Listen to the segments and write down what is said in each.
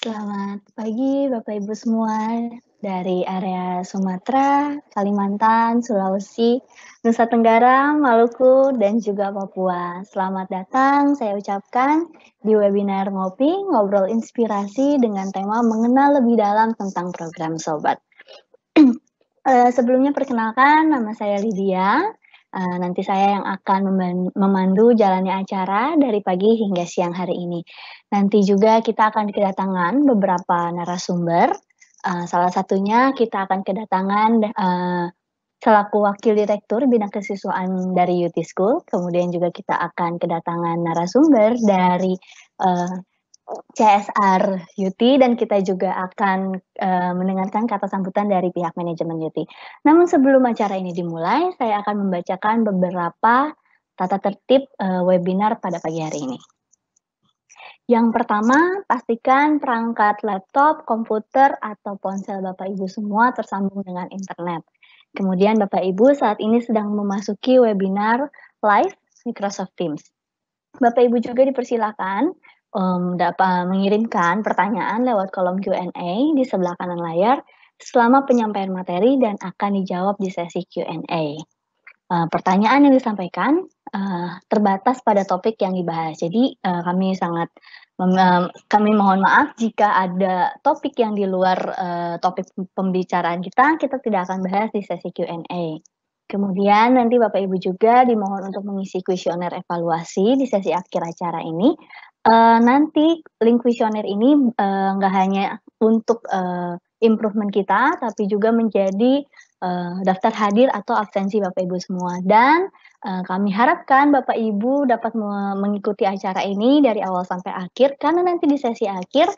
Selamat pagi Bapak Ibu semua dari area Sumatera, Kalimantan, Sulawesi, Nusa Tenggara, Maluku, dan juga Papua. Selamat datang saya ucapkan di webinar Ngopi, Ngobrol Inspirasi dengan tema mengenal lebih dalam tentang program Sobat. Eh, sebelumnya perkenalkan, nama saya Lydia. Uh, nanti saya yang akan memandu jalannya acara dari pagi hingga siang hari ini. Nanti juga kita akan kedatangan beberapa narasumber. Uh, salah satunya kita akan kedatangan uh, selaku wakil direktur bidang kesiswaan dari UT School. Kemudian juga kita akan kedatangan narasumber dari uh, CSR Yuti dan kita juga akan uh, mendengarkan kata sambutan dari pihak manajemen Yuti. Namun sebelum acara ini dimulai, saya akan membacakan beberapa tata tertib uh, webinar pada pagi hari ini. Yang pertama, pastikan perangkat laptop, komputer, atau ponsel Bapak Ibu semua tersambung dengan internet. Kemudian Bapak Ibu saat ini sedang memasuki webinar live Microsoft Teams. Bapak Ibu juga dipersilakan um, dapat mengirimkan pertanyaan lewat kolom Q&A di sebelah kanan layar selama penyampaian materi dan akan dijawab di sesi Q&A. Uh, eh, pertanyaan yang disampaikan, uh, terbatas pada topik yang dibahas. Jadi, uh, kami sangat mem kami mohon maaf jika ada topik yang di luar, uh, topik pembicaraan kita, kita tidak akan bahas di sesi Q&A. Kemudian nanti Bapak Ibu juga dimohon untuk mengisi kuesioner evaluasi di sesi akhir acara ini uh, nanti link kuesioner ini, nggak eh, nggak hanya untuk, uh, improvement kita, tapi juga menjadi, uh, daftar hadir atau absensi Bapak Ibu semua dan, uh, kami harapkan Bapak Ibu dapat mengikuti acara ini dari awal sampai akhir karena nanti di sesi akhir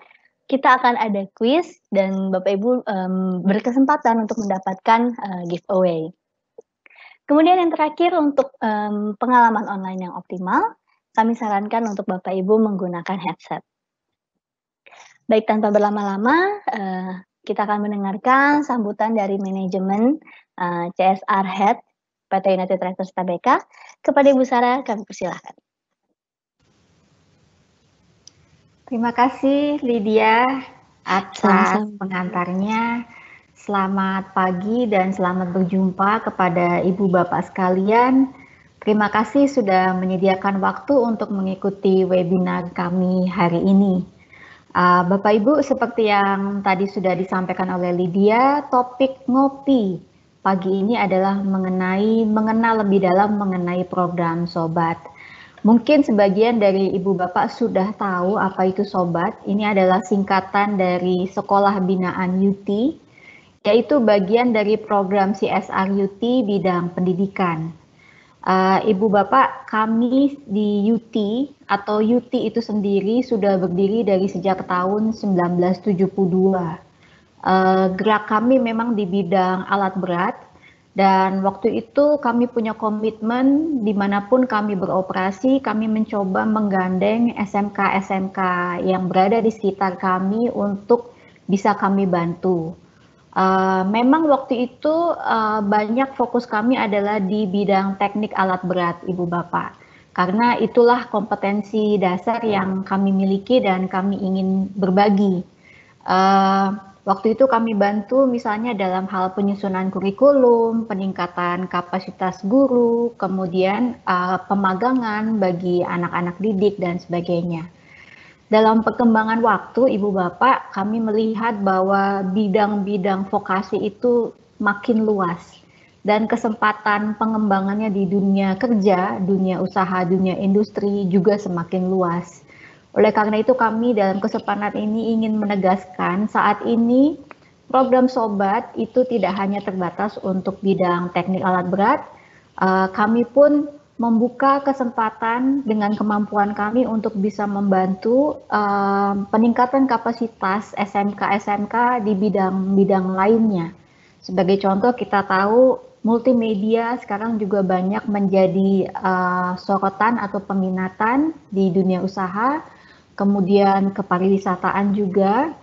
kita akan ada quiz dan Bapak Ibu, um, berkesempatan untuk mendapatkan, uh, giveaway. Kemudian yang terakhir untuk, um, pengalaman online yang optimal, kami sarankan untuk Bapak Ibu menggunakan headset. Baik, tanpa berlama-lama, eh, kita akan mendengarkan sambutan dari manajemen eh, CSR Head PT United Tractors TBK Kepada Ibu Sarah, kami persilahkan. Terima kasih Lydia atas selamat pengantarnya. Selamat pagi dan selamat berjumpa kepada Ibu Bapak sekalian Terima kasih sudah menyediakan waktu untuk mengikuti webinar kami hari ini. Ah, Bapak Ibu, seperti yang tadi sudah disampaikan oleh Lydia, topik ngopi pagi ini adalah mengenai mengenal lebih dalam mengenai program Sobat. Mungkin sebagian dari Ibu Bapak sudah tahu apa itu Sobat. Ini adalah singkatan dari Sekolah Binaan UT, yaitu bagian dari program CSR UT bidang pendidikan. Uh, Ibu Bapak, kami di UT atau UT itu sendiri sudah berdiri dari sejak tahun 1972. Uh, eh, gerak kami memang di bidang alat berat dan waktu itu kami punya komitmen dimanapun kami beroperasi, kami mencoba menggandeng SMK-SMK yang berada di sekitar kami untuk bisa kami bantu. Eh, memang waktu itu uh, banyak fokus kami adalah di bidang teknik alat berat, Ibu Bapak. Karena itulah kompetensi dasar yang kami miliki dan kami ingin berbagi. Uh, waktu itu kami bantu misalnya dalam hal penyusunan kurikulum, peningkatan kapasitas guru, kemudian uh, pemagangan bagi anak-anak didik dan sebagainya dalam perkembangan waktu Ibu Bapak kami melihat bahwa bidang-bidang vokasi itu makin luas dan kesempatan pengembangannya di dunia kerja, dunia usaha, dunia industri juga semakin luas. Oleh karena itu kami dalam kesempatan ini ingin menegaskan saat ini program sobat itu tidak hanya terbatas untuk bidang teknik alat berat, eh, kami pun membuka kesempatan dengan kemampuan kami untuk bisa membantu um, peningkatan kapasitas SMK-SMK di bidang-bidang lainnya. Sebagai contoh kita tahu multimedia sekarang juga banyak menjadi uh, sorotan atau peminatan di dunia usaha, kemudian kepariwisataan juga.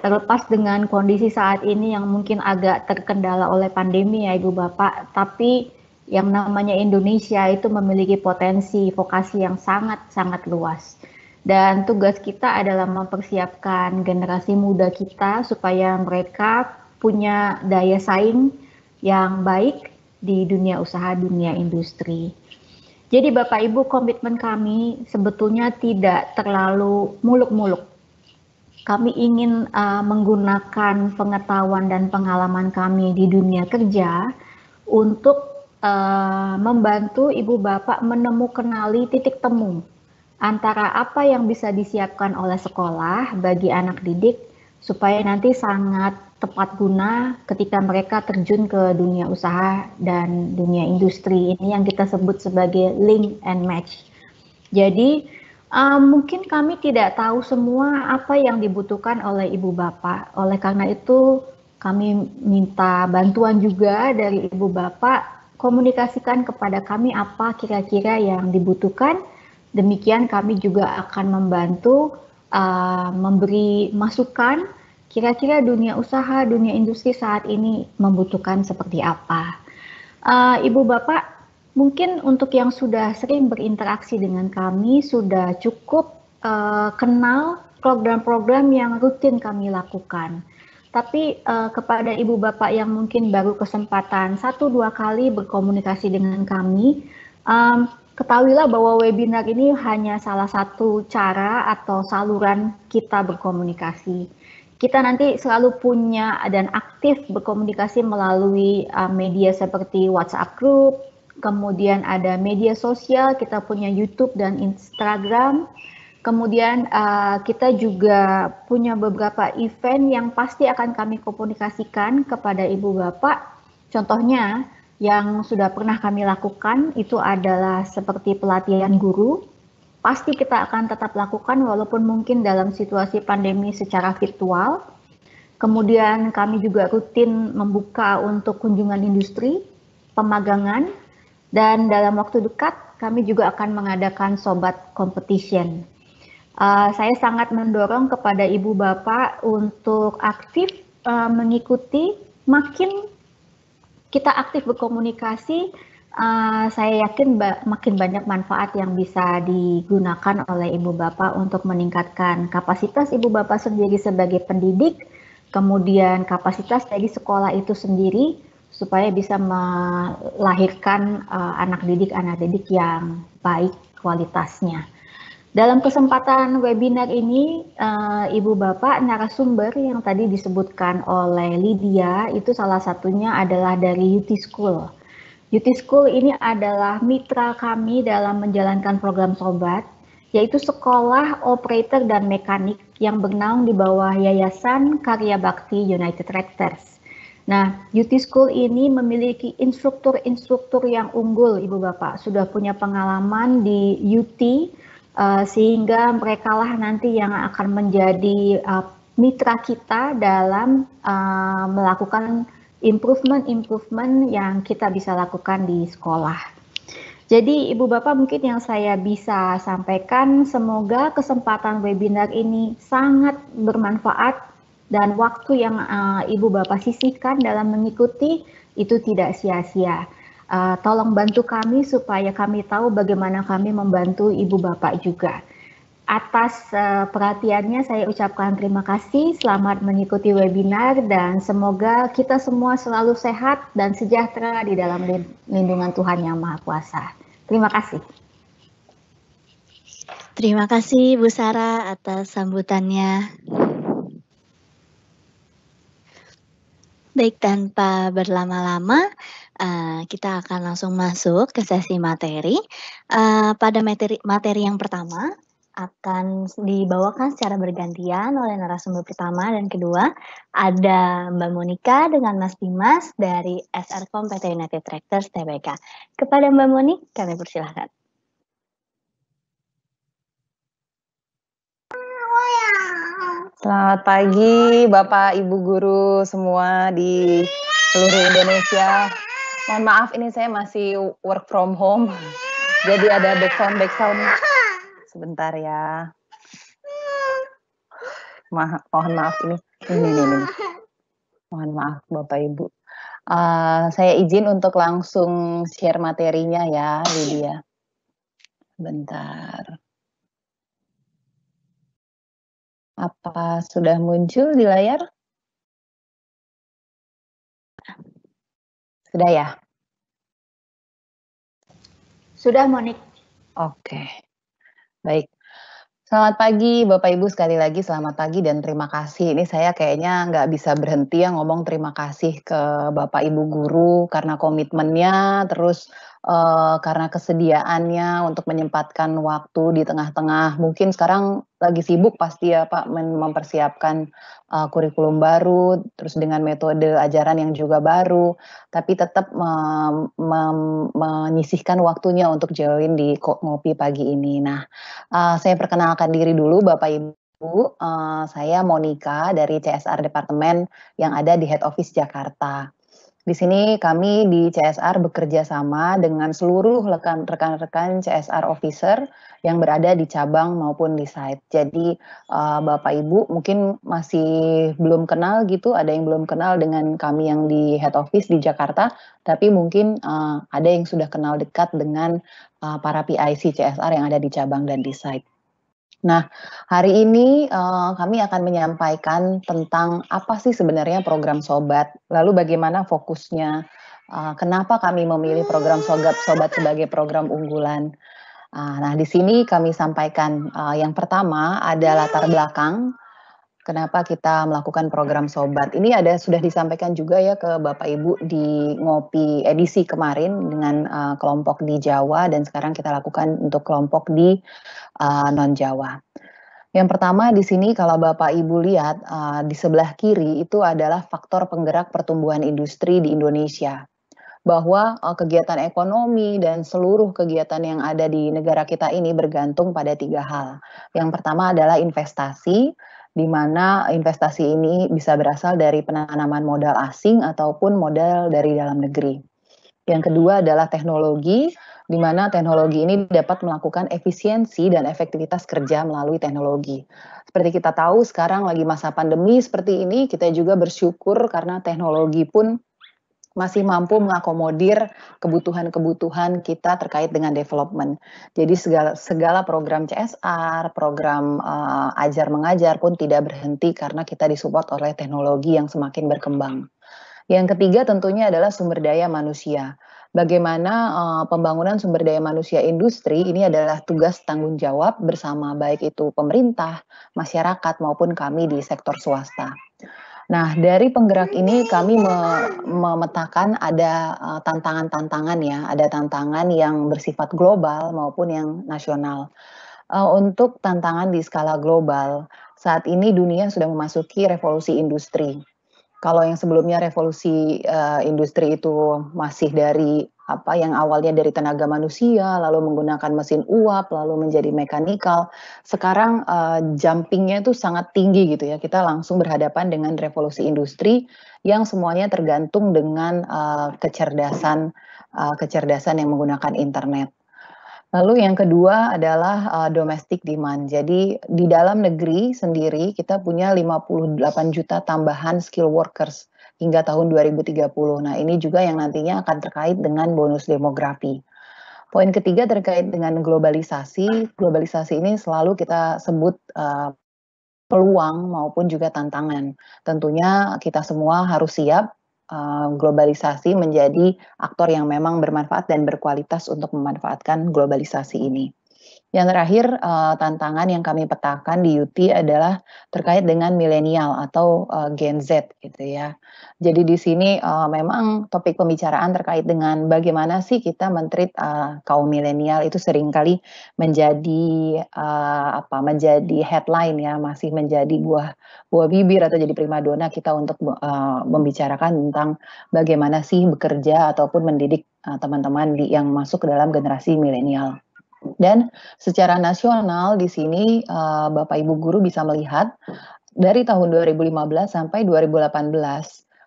Terlepas dengan kondisi saat ini yang mungkin agak terkendala oleh pandemi ya Ibu Bapak, tapi yang namanya Indonesia itu memiliki potensi vokasi yang sangat-sangat luas. Dan tugas kita adalah mempersiapkan generasi muda kita supaya mereka punya daya saing yang baik di dunia usaha, dunia industri. Jadi Bapak Ibu komitmen kami sebetulnya tidak terlalu muluk-muluk. Kami ingin uh, menggunakan pengetahuan dan pengalaman kami di dunia kerja untuk Eh, membantu ibu bapak menemu kenali titik temu antara apa yang bisa disiapkan oleh sekolah bagi anak didik supaya nanti sangat tepat guna ketika mereka terjun ke dunia usaha dan dunia industri ini yang kita sebut sebagai link and match. Jadi uh, mungkin kami tidak tahu semua apa yang dibutuhkan oleh ibu bapak. Oleh karena itu kami minta bantuan juga dari ibu bapak komunikasikan kepada kami apa kira-kira yang dibutuhkan. Demikian kami juga akan membantu uh, memberi masukan kira-kira dunia usaha, dunia industri saat ini membutuhkan seperti apa. Uh, Ibu Bapak, mungkin untuk yang sudah sering berinteraksi dengan kami, sudah cukup uh, kenal program-program yang rutin kami lakukan. Tapi uh, kepada ibu bapak yang mungkin baru kesempatan satu dua kali berkomunikasi dengan kami, um, ketahuilah bahwa webinar ini hanya salah satu cara atau saluran kita berkomunikasi. Kita nanti selalu punya dan aktif berkomunikasi melalui uh, media seperti WhatsApp group, kemudian ada media sosial, kita punya YouTube dan Instagram Kemudian uh, kita juga punya beberapa event yang pasti akan kami komunikasikan kepada Ibu Bapak. Contohnya yang sudah pernah kami lakukan itu adalah seperti pelatihan guru. Pasti kita akan tetap lakukan walaupun mungkin dalam situasi pandemi secara virtual. Kemudian kami juga rutin membuka untuk kunjungan industri, pemagangan, dan dalam waktu dekat kami juga akan mengadakan sobat competition Uh, saya sangat mendorong kepada ibu bapak untuk aktif uh, mengikuti makin kita aktif berkomunikasi uh, saya yakin ba makin banyak manfaat yang bisa digunakan oleh ibu bapak untuk meningkatkan kapasitas ibu bapak sendiri sebagai pendidik kemudian kapasitas dari sekolah itu sendiri supaya bisa melahirkan uh, anak didik anak didik yang baik kualitasnya. Dalam kesempatan webinar ini, eh, Ibu Bapak narasumber yang tadi disebutkan oleh Lydia itu salah satunya adalah dari UT School. UT School ini adalah mitra kami dalam menjalankan program Sobat, yaitu sekolah operator dan mekanik yang bernaung di bawah Yayasan Karya Bakti United Tractors. Nah, UT School ini memiliki instruktur-instruktur yang unggul, Ibu Bapak. Sudah punya pengalaman di UT, uh, sehingga merekalah nanti yang akan menjadi uh, mitra kita dalam uh, melakukan improvement-improvement yang kita bisa lakukan di sekolah. Jadi Ibu Bapak mungkin yang saya bisa sampaikan semoga kesempatan webinar ini sangat bermanfaat dan waktu yang uh, Ibu Bapak sisihkan dalam mengikuti itu tidak sia-sia. Uh, tolong bantu kami supaya kami tahu bagaimana kami membantu ibu bapak juga. Atas uh, perhatiannya saya ucapkan terima kasih, selamat mengikuti webinar dan semoga kita semua selalu sehat dan sejahtera di dalam lindungan Tuhan Yang Maha Kuasa. Terima kasih. Terima kasih Bu Sara atas sambutannya. Baik, tanpa berlama-lama, Eh, kita akan langsung masuk ke sesi materi. Uh, pada materi, materi yang pertama akan dibawakan secara bergantian oleh narasumber pertama dan kedua. Ada Mbak Monika dengan Mas Dimas dari SR PT United Tractors TBK. Kepada Mbak Monika kami persilahkan. Selamat pagi Bapak Ibu Guru semua di seluruh Indonesia. Mohon maaf ini saya masih work from home. Jadi ada background background. Sebentar ya. Ma mohon maaf ini ini ini. ini. Mohon maaf Bapak Ibu. Uh, saya izin untuk langsung share materinya ya, Lydia. Bentar. Apa sudah muncul di layar? Sudah ya? Sudah, Monik. Oke. Baik. Selamat pagi Bapak Ibu sekali lagi selamat pagi dan terima kasih. Ini saya kayaknya nggak bisa berhenti ya ngomong terima kasih ke Bapak Ibu guru karena komitmennya terus uh, karena kesediaannya untuk menyempatkan waktu di tengah-tengah mungkin sekarang lagi sibuk pasti ya Pak mempersiapkan uh, kurikulum baru terus dengan metode ajaran yang juga baru tapi tetap menyisihkan waktunya untuk join di ngopi pagi ini. Nah, uh, saya perkenalkan diri dulu Bapak Ibu uh, saya Monica dari CSR Departemen yang ada di Head Office Jakarta. Di sini kami di CSR bekerja sama dengan seluruh rekan-rekan CSR officer yang berada di cabang maupun di site. Jadi uh, Bapak Ibu mungkin masih belum kenal gitu, ada yang belum kenal dengan kami yang di head office di Jakarta, tapi mungkin uh, ada yang sudah kenal dekat dengan uh, para PIC CSR yang ada di cabang dan di site. Nah, hari ini uh, kami akan menyampaikan tentang apa sih sebenarnya program Sobat, lalu bagaimana fokusnya, uh, kenapa kami memilih program Sobat, Sobat sebagai program unggulan. Uh, nah, di sini kami sampaikan uh, yang pertama ada latar belakang kenapa kita melakukan program sobat. Ini ada sudah disampaikan juga ya ke Bapak Ibu di ngopi edisi kemarin dengan uh, kelompok di Jawa dan sekarang kita lakukan untuk kelompok di uh, eh, non Jawa. Yang pertama di sini kalau Bapak Ibu lihat uh, di sebelah kiri itu adalah faktor penggerak pertumbuhan industri di Indonesia bahwa uh, kegiatan ekonomi dan seluruh kegiatan yang ada di negara kita ini bergantung pada tiga hal. Yang pertama adalah investasi, di mana investasi ini bisa berasal dari penanaman modal asing ataupun modal dari dalam negeri. Yang hmm. kedua adalah teknologi, di mana teknologi ini dapat melakukan efisiensi dan efektivitas kerja melalui teknologi. Seperti kita tahu sekarang lagi masa pandemi seperti ini, kita juga bersyukur karena teknologi pun masih mampu mengakomodir kebutuhan-kebutuhan kita terkait dengan development. Jadi segala segala program CSR, program uh, ajar mengajar pun tidak berhenti karena kita disupport oleh teknologi yang semakin berkembang. Yang ketiga tentunya adalah sumber daya manusia. Bagaimana uh, pembangunan sumber daya manusia industri ini adalah tugas tanggung jawab bersama baik itu pemerintah, masyarakat maupun kami di sektor swasta. Nah, dari penggerak ini kami memetakan ada eh, tantangan-tantangan ya, ada tantangan yang bersifat global maupun yang nasional. Eh, untuk tantangan di skala global, saat ini dunia sudah memasuki revolusi industri. Kalau yang sebelumnya revolusi eh, industri itu masih dari apa yang awalnya dari tenaga manusia lalu menggunakan mesin uap lalu menjadi mekanikal sekarang uh, jumpingnya itu sangat tinggi gitu ya kita langsung berhadapan dengan revolusi industri yang semuanya tergantung dengan uh, kecerdasan uh, kecerdasan yang menggunakan internet Lalu yang kedua adalah uh, domestic demand. Jadi di dalam negeri sendiri kita punya 58 juta tambahan skill workers hingga tahun 2030. Nah, ini juga yang nantinya akan terkait dengan bonus demografi. Poin ketiga terkait dengan globalisasi. Globalisasi ini selalu kita sebut uh, peluang maupun juga tantangan. Tentunya kita semua harus siap eh, globalisasi menjadi aktor yang memang bermanfaat dan berkualitas untuk memanfaatkan globalisasi ini. Yang terakhir, uh, tantangan yang kami petakan di UT adalah terkait dengan milenial atau uh, Gen Z gitu ya. Jadi di sini uh, memang topik pembicaraan terkait dengan bagaimana sih kita menteri uh, kaum milenial itu seringkali menjadi uh, apa menjadi headline ya, masih menjadi buah buah bibir atau jadi primadona kita untuk uh, membicarakan tentang bagaimana sih bekerja ataupun mendidik teman-teman uh, yang masuk ke dalam generasi milenial. Dan secara nasional di sini uh, Bapak Ibu guru bisa melihat dari tahun 2015 sampai 2018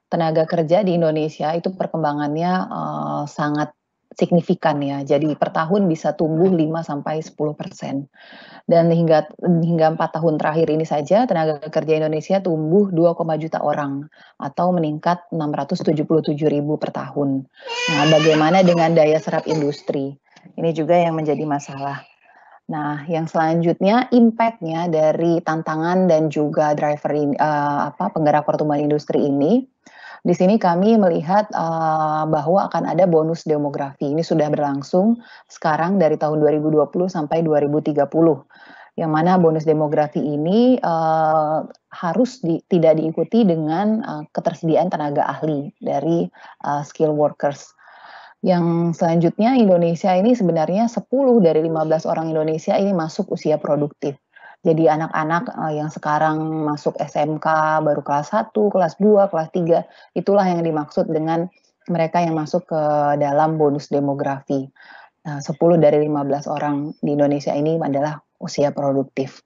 tenaga kerja di Indonesia itu perkembangannya uh, sangat signifikan ya. Jadi per tahun bisa tumbuh 5 sampai 10 persen. Dan hingga hingga 4 tahun terakhir ini saja tenaga kerja Indonesia tumbuh 2, juta orang atau meningkat 677 ribu per tahun. Nah, bagaimana dengan daya serap industri? Ini juga yang menjadi masalah. Nah, yang selanjutnya impact-nya dari tantangan dan juga driver ini, uh, apa penggerak pertumbuhan industri ini. Di sini kami melihat uh, bahwa akan ada bonus demografi. Ini sudah berlangsung sekarang dari tahun 2020 sampai 2030. Yang mana bonus demografi ini uh, harus di, tidak diikuti dengan uh, ketersediaan tenaga ahli dari uh, skill workers yang selanjutnya Indonesia ini sebenarnya 10 dari 15 orang Indonesia ini masuk usia produktif. Jadi anak-anak eh, yang sekarang masuk SMK baru kelas 1, kelas 2, kelas 3, itulah yang dimaksud dengan mereka yang masuk ke dalam bonus demografi. 10 nah, dari 15 orang di Indonesia ini adalah usia produktif.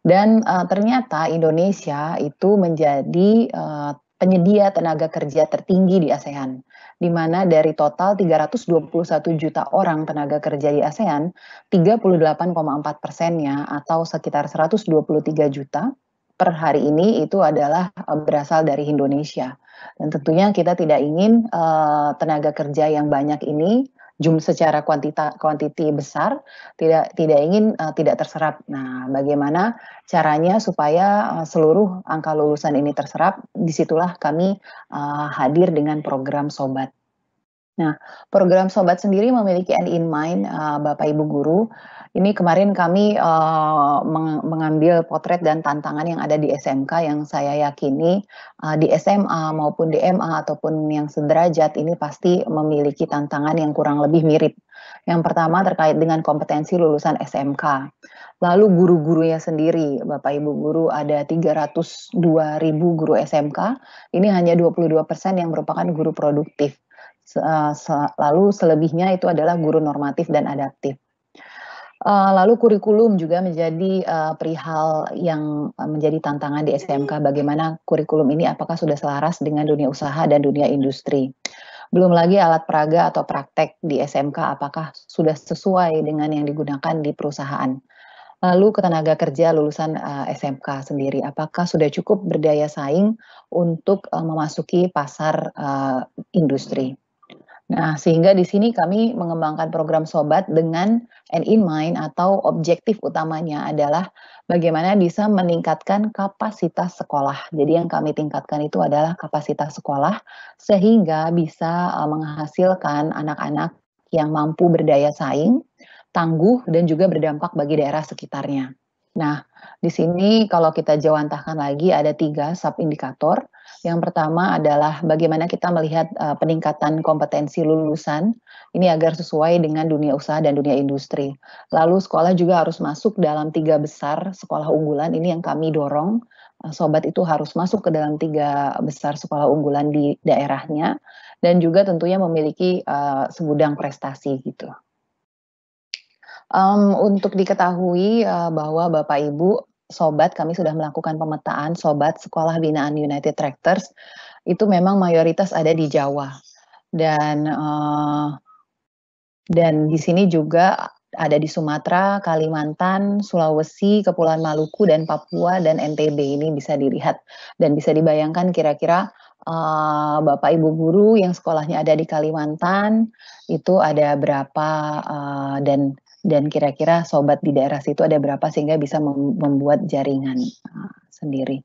Dan uh, ternyata Indonesia itu menjadi uh, penyedia tenaga kerja tertinggi di ASEAN di mana dari total 321 juta orang tenaga kerja di ASEAN, 38,4 persennya atau sekitar 123 juta per hari ini itu adalah eh, berasal dari Indonesia. Dan tentunya kita tidak ingin uh, tenaga kerja yang banyak ini jum secara kuantita kuantiti besar tidak tidak ingin uh, tidak terserap. Nah, bagaimana caranya supaya uh, seluruh angka lulusan ini terserap? Disitulah kami uh, hadir dengan program sobat. Nah, program sobat sendiri memiliki end in mind uh, Bapak Ibu guru ini kemarin kami uh, mengambil potret dan tantangan yang ada di SMK yang saya yakini uh, di SMA maupun di MA ataupun yang sederajat ini pasti memiliki tantangan yang kurang lebih mirip. Yang pertama terkait dengan kompetensi lulusan SMK. Lalu guru-gurunya sendiri, Bapak Ibu guru ada 302 ribu guru SMK, ini hanya 22 persen yang merupakan guru produktif eh, lalu selebihnya itu adalah guru normatif dan adaptif. Eh, lalu kurikulum juga menjadi uh, perihal yang menjadi tantangan di SMK. Bagaimana kurikulum ini apakah sudah selaras dengan dunia usaha dan dunia industri? Belum lagi alat peraga atau praktek di SMK apakah sudah sesuai dengan yang digunakan di perusahaan. Lalu ketenaga kerja lulusan uh, eh, SMK sendiri, apakah sudah cukup berdaya saing untuk uh, memasuki pasar uh, industri? Nah, sehingga di sini kami mengembangkan program sobat dengan end in mind atau objektif utamanya adalah bagaimana bisa meningkatkan kapasitas sekolah. Jadi yang kami tingkatkan itu adalah kapasitas sekolah sehingga bisa eh, menghasilkan anak-anak yang mampu berdaya saing, tangguh dan juga berdampak bagi daerah sekitarnya. Nah, di sini kalau kita jawantahkan lagi ada tiga sub indikator yang pertama adalah bagaimana kita melihat uh, peningkatan kompetensi lulusan ini agar sesuai dengan dunia usaha dan dunia industri. Lalu sekolah juga harus masuk dalam tiga besar sekolah unggulan ini yang kami dorong. Eh, sobat itu harus masuk ke dalam tiga besar sekolah unggulan di daerahnya dan juga tentunya memiliki uh, segudang prestasi gitu. Um, untuk diketahui uh, bahwa Bapak Ibu sobat kami sudah melakukan pemetaan sobat sekolah binaan United Tractors itu memang mayoritas ada di Jawa dan uh, dan di sini juga ada di Sumatera, Kalimantan, Sulawesi, Kepulauan Maluku dan Papua dan NTB ini bisa dilihat dan bisa dibayangkan kira-kira uh, Bapak Ibu guru yang sekolahnya ada di Kalimantan itu ada berapa uh, dan dan kira-kira sobat di daerah situ ada berapa sehingga bisa membuat jaringan ah, sendiri.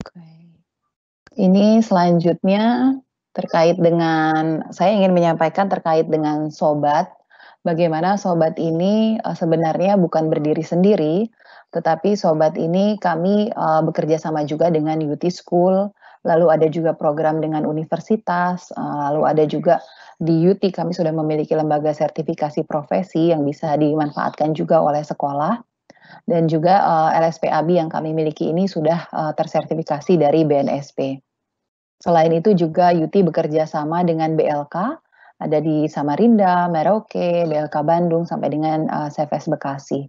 Okay. Ini selanjutnya terkait dengan saya ingin menyampaikan terkait dengan sobat bagaimana sobat ini eh, sebenarnya bukan berdiri sendiri tetapi sobat ini kami eh, bekerja sama juga dengan UT School lalu ada juga program dengan universitas, eh, lalu ada juga di UT kami sudah memiliki lembaga sertifikasi profesi yang bisa dimanfaatkan juga oleh sekolah. Dan juga eh, LSPAB yang kami miliki ini sudah eh, tersertifikasi dari BNSP. Selain itu juga UT bekerja sama dengan BLK, ada di Samarinda, Merauke, BLK Bandung, sampai dengan uh, CFS Bekasi.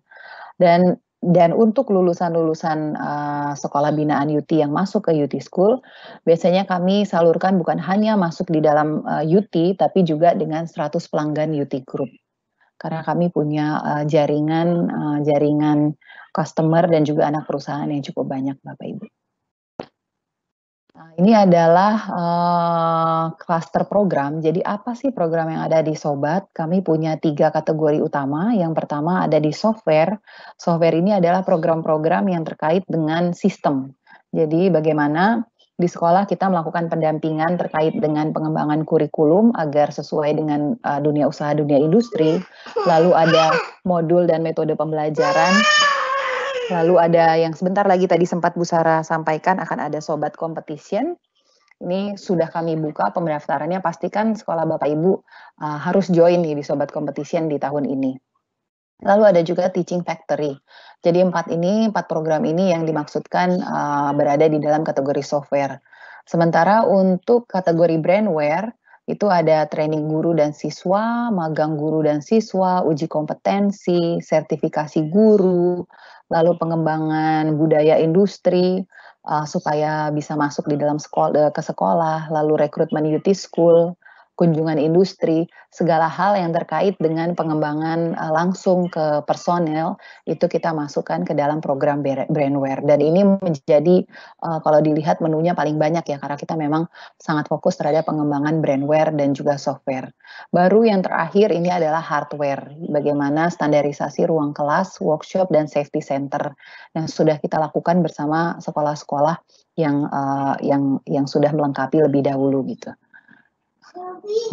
Dan dan untuk lulusan-lulusan uh, sekolah binaan UT yang masuk ke UT School, biasanya kami salurkan bukan hanya masuk di dalam uh, eh, UT, tapi juga dengan 100 pelanggan UT Group. Karena kami punya uh, jaringan uh, jaringan customer dan juga anak perusahaan yang cukup banyak, Bapak Ibu ini adalah klaster eh, uh, program. Jadi apa sih program yang ada di Sobat? Kami punya tiga kategori utama. Yang pertama ada di software. Software ini adalah program-program yang terkait dengan sistem. Jadi bagaimana di sekolah kita melakukan pendampingan terkait dengan pengembangan kurikulum agar sesuai dengan uh, dunia usaha, dunia industri. Lalu ada modul dan metode pembelajaran Lalu ada yang sebentar lagi tadi sempat Bu Sara sampaikan akan ada sobat competition. Ini sudah kami buka pendaftarannya. Pastikan sekolah Bapak Ibu uh, harus join nih di sobat competition di tahun ini. Lalu ada juga Teaching Factory. Jadi empat ini, empat program ini yang dimaksudkan uh, berada di dalam kategori software. Sementara untuk kategori brandware, itu ada training guru dan siswa, magang guru dan siswa, uji kompetensi, sertifikasi guru, lalu pengembangan budaya industri uh, supaya bisa masuk di dalam sekolah eh, ke sekolah, lalu rekrutmen youth school, kunjungan industri, segala hal yang terkait dengan pengembangan uh, langsung ke personel itu kita masukkan ke dalam program brandware dan ini menjadi uh, kalau dilihat menunya paling banyak ya karena kita memang sangat fokus terhadap pengembangan brandware dan juga software. Baru yang terakhir ini adalah hardware, bagaimana standarisasi ruang kelas, workshop dan safety center yang sudah kita lakukan bersama sekolah-sekolah yang uh, yang yang sudah melengkapi lebih dahulu gitu.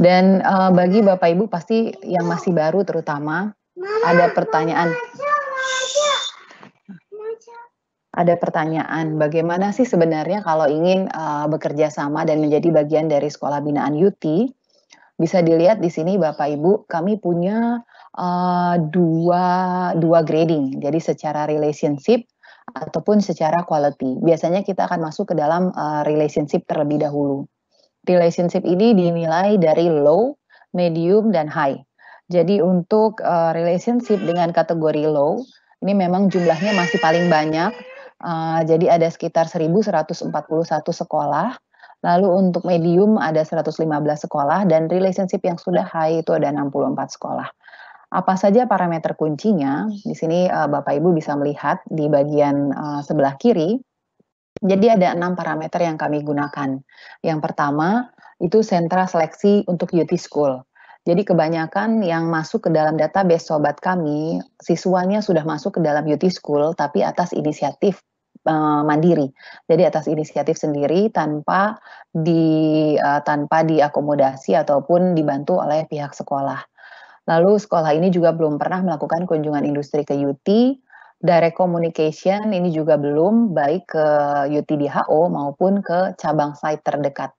Dan uh, bagi Bapak Ibu pasti yang masih baru terutama ada pertanyaan. Ada pertanyaan, bagaimana sih sebenarnya kalau ingin uh, bekerja sama dan menjadi bagian dari sekolah binaan Yuti? Bisa dilihat di sini Bapak Ibu, kami punya uh, dua dua grading. Jadi secara relationship ataupun secara quality. Biasanya kita akan masuk ke dalam uh, relationship terlebih dahulu relationship ini dinilai dari low, medium, dan high. Jadi untuk uh, relationship dengan kategori low, ini memang jumlahnya masih paling banyak. Uh, jadi ada sekitar 1.141 sekolah. Lalu untuk medium ada 115 sekolah dan relationship yang sudah high itu ada 64 sekolah. Apa saja parameter kuncinya? Di sini uh, Bapak Ibu bisa melihat di bagian uh, sebelah kiri jadi ada enam parameter yang kami gunakan. Yang pertama, itu sentra seleksi untuk UT School. Jadi kebanyakan yang masuk ke dalam database sobat kami, siswanya sudah masuk ke dalam UT School tapi atas inisiatif eh, mandiri. Jadi atas inisiatif sendiri tanpa di uh, tanpa diakomodasi ataupun dibantu oleh pihak sekolah. Lalu sekolah ini juga belum pernah melakukan kunjungan industri ke UT direct communication ini juga belum baik ke UTDHO maupun ke cabang site terdekat.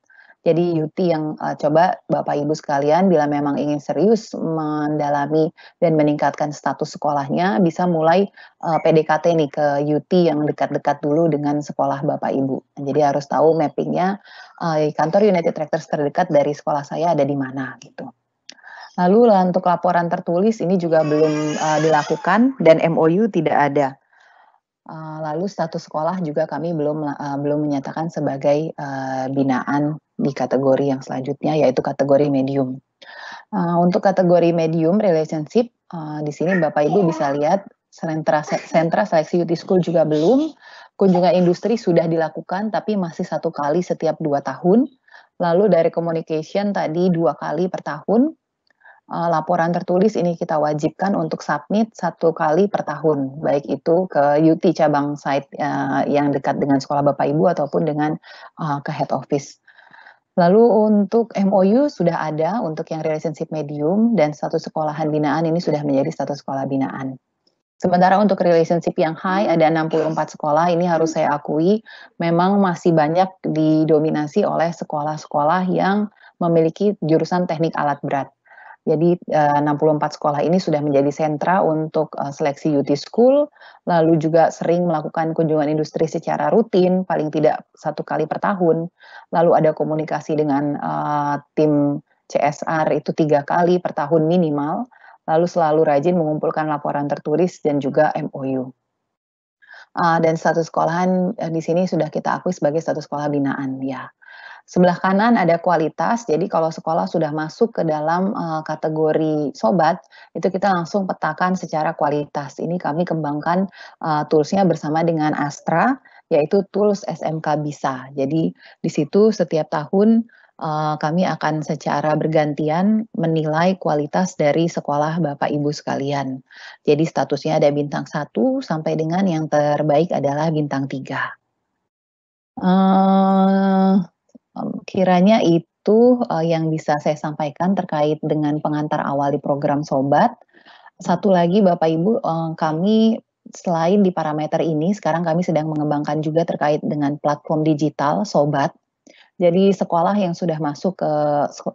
Jadi UT yang uh, coba Bapak Ibu sekalian bila memang ingin serius mendalami dan meningkatkan status sekolahnya bisa mulai uh, eh, PDKT nih ke UT yang dekat-dekat dulu dengan sekolah Bapak Ibu. Jadi harus tahu mappingnya uh, kantor United Tractors terdekat dari sekolah saya ada di mana gitu. Lalu eh, untuk laporan tertulis ini juga belum uh, dilakukan dan MOU tidak ada. Uh, lalu status sekolah juga kami belum uh, belum menyatakan sebagai uh, binaan di kategori yang selanjutnya yaitu kategori medium. Uh, untuk kategori medium relationship uh, di sini Bapak Ibu bisa lihat sentra sentra seleksi youth school juga belum. Kunjungan industri sudah dilakukan tapi masih satu kali setiap dua tahun. Lalu dari communication tadi dua kali per tahun uh, laporan tertulis ini kita wajibkan untuk submit satu kali per tahun, baik itu ke UT cabang site uh, yang dekat dengan sekolah Bapak Ibu ataupun dengan uh, ke head office. Lalu untuk MOU sudah ada untuk yang relationship medium dan status sekolahan binaan ini sudah menjadi status sekolah binaan. Sementara untuk relationship yang high ada 64 sekolah, ini harus saya akui memang masih banyak didominasi oleh sekolah-sekolah yang memiliki jurusan teknik alat berat. Jadi 64 eh, sekolah ini sudah menjadi sentra untuk eh, seleksi UT School, lalu juga sering melakukan kunjungan industri secara rutin, paling tidak satu kali per tahun. Lalu ada komunikasi dengan uh, tim CSR itu tiga kali per tahun minimal, lalu selalu rajin mengumpulkan laporan tertulis dan juga MOU. Uh, dan status sekolahan uh, di sini sudah kita akui sebagai status sekolah binaan, ya. Sebelah kanan ada kualitas, jadi kalau sekolah sudah masuk ke dalam uh, kategori sobat, itu kita langsung petakan secara kualitas. Ini kami kembangkan uh, toolsnya bersama dengan Astra, yaitu tools SMK Bisa. Jadi di situ setiap tahun uh, kami akan secara bergantian menilai kualitas dari sekolah Bapak Ibu sekalian. Jadi statusnya ada bintang 1 sampai dengan yang terbaik adalah bintang 3. Uh, kiranya itu eh, yang bisa saya sampaikan terkait dengan pengantar awal di program Sobat. Satu lagi Bapak Ibu, eh, kami selain di parameter ini, sekarang kami sedang mengembangkan juga terkait dengan platform digital Sobat. Jadi sekolah yang sudah masuk ke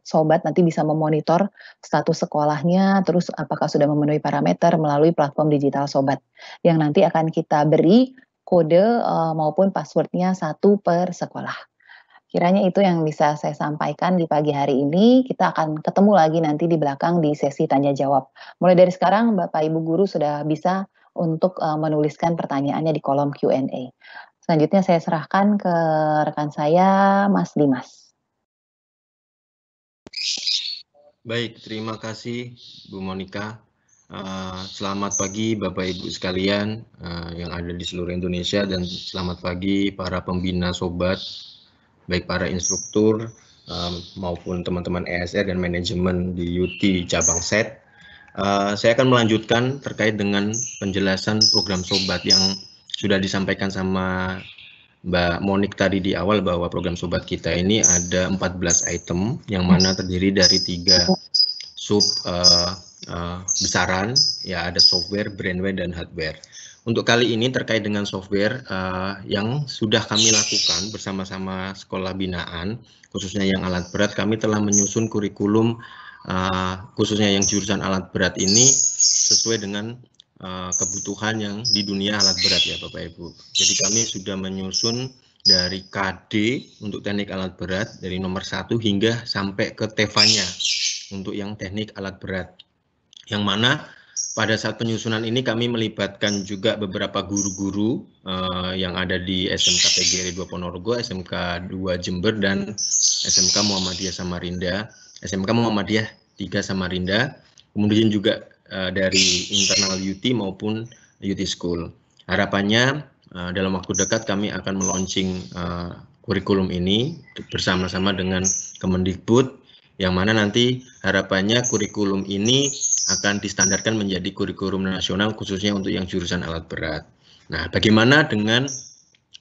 sobat nanti bisa memonitor status sekolahnya, terus apakah sudah memenuhi parameter melalui platform digital sobat. Yang nanti akan kita beri kode eh, maupun passwordnya satu per sekolah. Kiranya itu yang bisa saya sampaikan di pagi hari ini. Kita akan ketemu lagi nanti di belakang di sesi tanya jawab. Mulai dari sekarang Bapak Ibu guru sudah bisa untuk eh, menuliskan pertanyaannya di kolom Q&A. Selanjutnya saya serahkan ke rekan saya Mas Dimas. Baik, terima kasih Bu Monika. Eh, selamat pagi Bapak Ibu sekalian eh, yang ada di seluruh Indonesia dan selamat pagi para pembina sobat baik para instruktur um, maupun teman-teman ESR dan manajemen di UT cabang set. Uh, saya akan melanjutkan terkait dengan penjelasan program sobat yang sudah disampaikan sama Mbak Monik tadi di awal bahwa program sobat kita ini ada 14 item yang mana terdiri dari tiga sub uh, uh, besaran ya ada software, brandware dan hardware untuk kali ini terkait dengan software uh, yang sudah kami lakukan bersama-sama sekolah binaan, khususnya yang alat berat, kami telah menyusun kurikulum uh, khususnya yang jurusan alat berat ini sesuai dengan uh, kebutuhan yang di dunia alat berat ya Bapak Ibu. Jadi kami sudah menyusun dari KD untuk teknik alat berat dari nomor 1 hingga sampai ke tevanya untuk yang teknik alat berat. Yang mana pada saat penyusunan ini kami melibatkan juga beberapa guru-guru uh, yang ada di SMK PGRI 2 Ponorogo, SMK 2 Jember, dan SMK Muhammadiyah Samarinda, SMK Muhammadiyah 3 Samarinda, kemudian juga uh, dari internal UT maupun UT School. Harapannya uh, dalam waktu dekat kami akan meluncing uh, kurikulum ini bersama-sama dengan Kemendikbud, yang mana nanti harapannya kurikulum ini akan distandarkan menjadi kurikulum nasional khususnya untuk yang jurusan alat berat. Nah, bagaimana dengan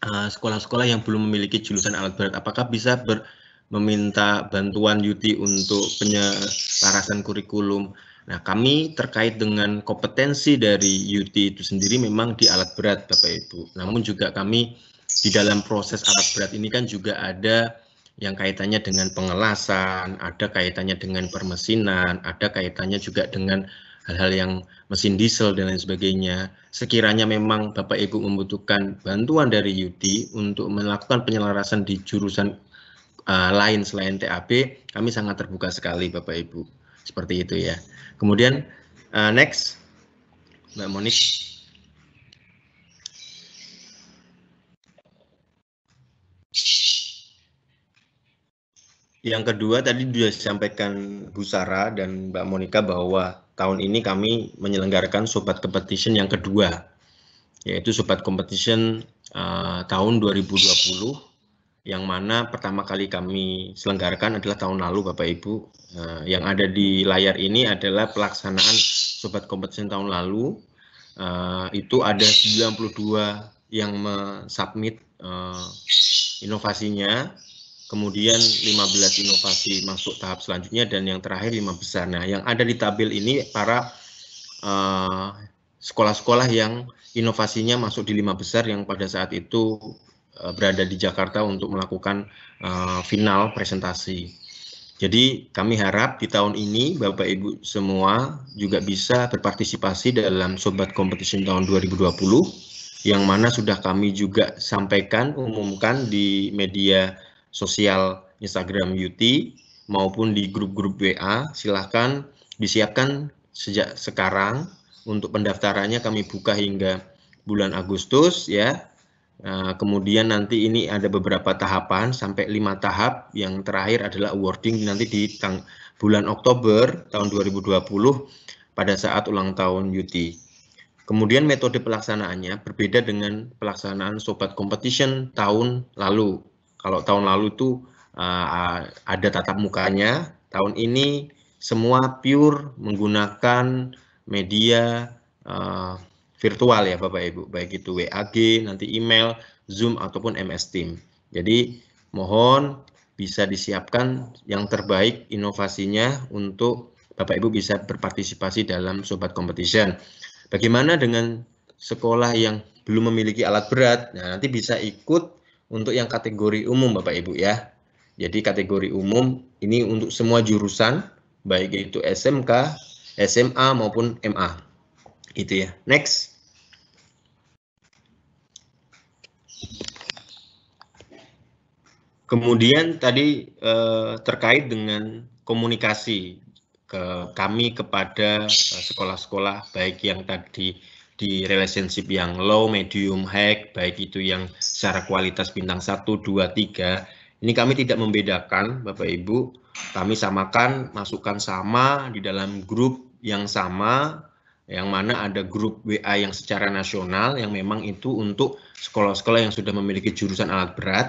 eh, sekolah-sekolah uh, yang belum memiliki jurusan alat berat? Apakah bisa ber, meminta bantuan Yuti untuk penyelarasan kurikulum? Nah, kami terkait dengan kompetensi dari Yuti itu sendiri memang di alat berat, Bapak Ibu. Namun juga kami di dalam proses alat berat ini kan juga ada yang kaitannya dengan pengelasan, ada kaitannya dengan permesinan, ada kaitannya juga dengan hal-hal yang mesin diesel dan lain sebagainya. Sekiranya memang Bapak Ibu membutuhkan bantuan dari Yudi untuk melakukan penyelarasan di jurusan uh, lain selain TAB, kami sangat terbuka sekali Bapak Ibu. Seperti itu ya. Kemudian uh, next Mbak Monik. Yang kedua tadi sudah disampaikan Bu Sara dan Mbak Monica bahwa tahun ini kami menyelenggarakan Sobat Competition yang kedua, yaitu Sobat Competition uh, tahun 2020, yang mana pertama kali kami selenggarakan adalah tahun lalu Bapak Ibu. Uh, yang ada di layar ini adalah pelaksanaan Sobat Competition tahun lalu, uh, itu ada 92 yang submit uh, inovasinya kemudian 15 inovasi masuk tahap selanjutnya dan yang terakhir lima besar. Nah, yang ada di tabel ini para eh, sekolah-sekolah uh, yang inovasinya masuk di lima besar yang pada saat itu uh, berada di Jakarta untuk melakukan uh, final presentasi. Jadi kami harap di tahun ini Bapak Ibu semua juga bisa berpartisipasi dalam Sobat Competition tahun 2020 yang mana sudah kami juga sampaikan, umumkan di media sosial Instagram UT maupun di grup-grup WA, silahkan disiapkan sejak sekarang untuk pendaftarannya kami buka hingga bulan Agustus ya. Nah, kemudian nanti ini ada beberapa tahapan sampai lima tahap. Yang terakhir adalah awarding nanti di tang bulan Oktober tahun 2020 pada saat ulang tahun Yuti. Kemudian metode pelaksanaannya berbeda dengan pelaksanaan Sobat Competition tahun lalu kalau tahun lalu tuh uh, ada tatap mukanya, tahun ini semua pure menggunakan media uh, virtual ya Bapak Ibu, baik itu WAG, nanti email, Zoom ataupun MS Team. Jadi mohon bisa disiapkan yang terbaik inovasinya untuk Bapak Ibu bisa berpartisipasi dalam sobat competition. Bagaimana dengan sekolah yang belum memiliki alat berat? Nah, nanti bisa ikut untuk yang kategori umum Bapak Ibu ya. Jadi kategori umum ini untuk semua jurusan baik itu SMK, SMA maupun MA. Itu ya. Next. Kemudian tadi eh, terkait dengan komunikasi ke kami kepada eh, sekolah-sekolah baik yang tadi di relationship yang low, medium, high, baik itu yang secara kualitas bintang 1, 2, 3. Ini kami tidak membedakan Bapak Ibu, kami samakan, masukkan sama di dalam grup yang sama, yang mana ada grup WA yang secara nasional yang memang itu untuk sekolah-sekolah yang sudah memiliki jurusan alat berat.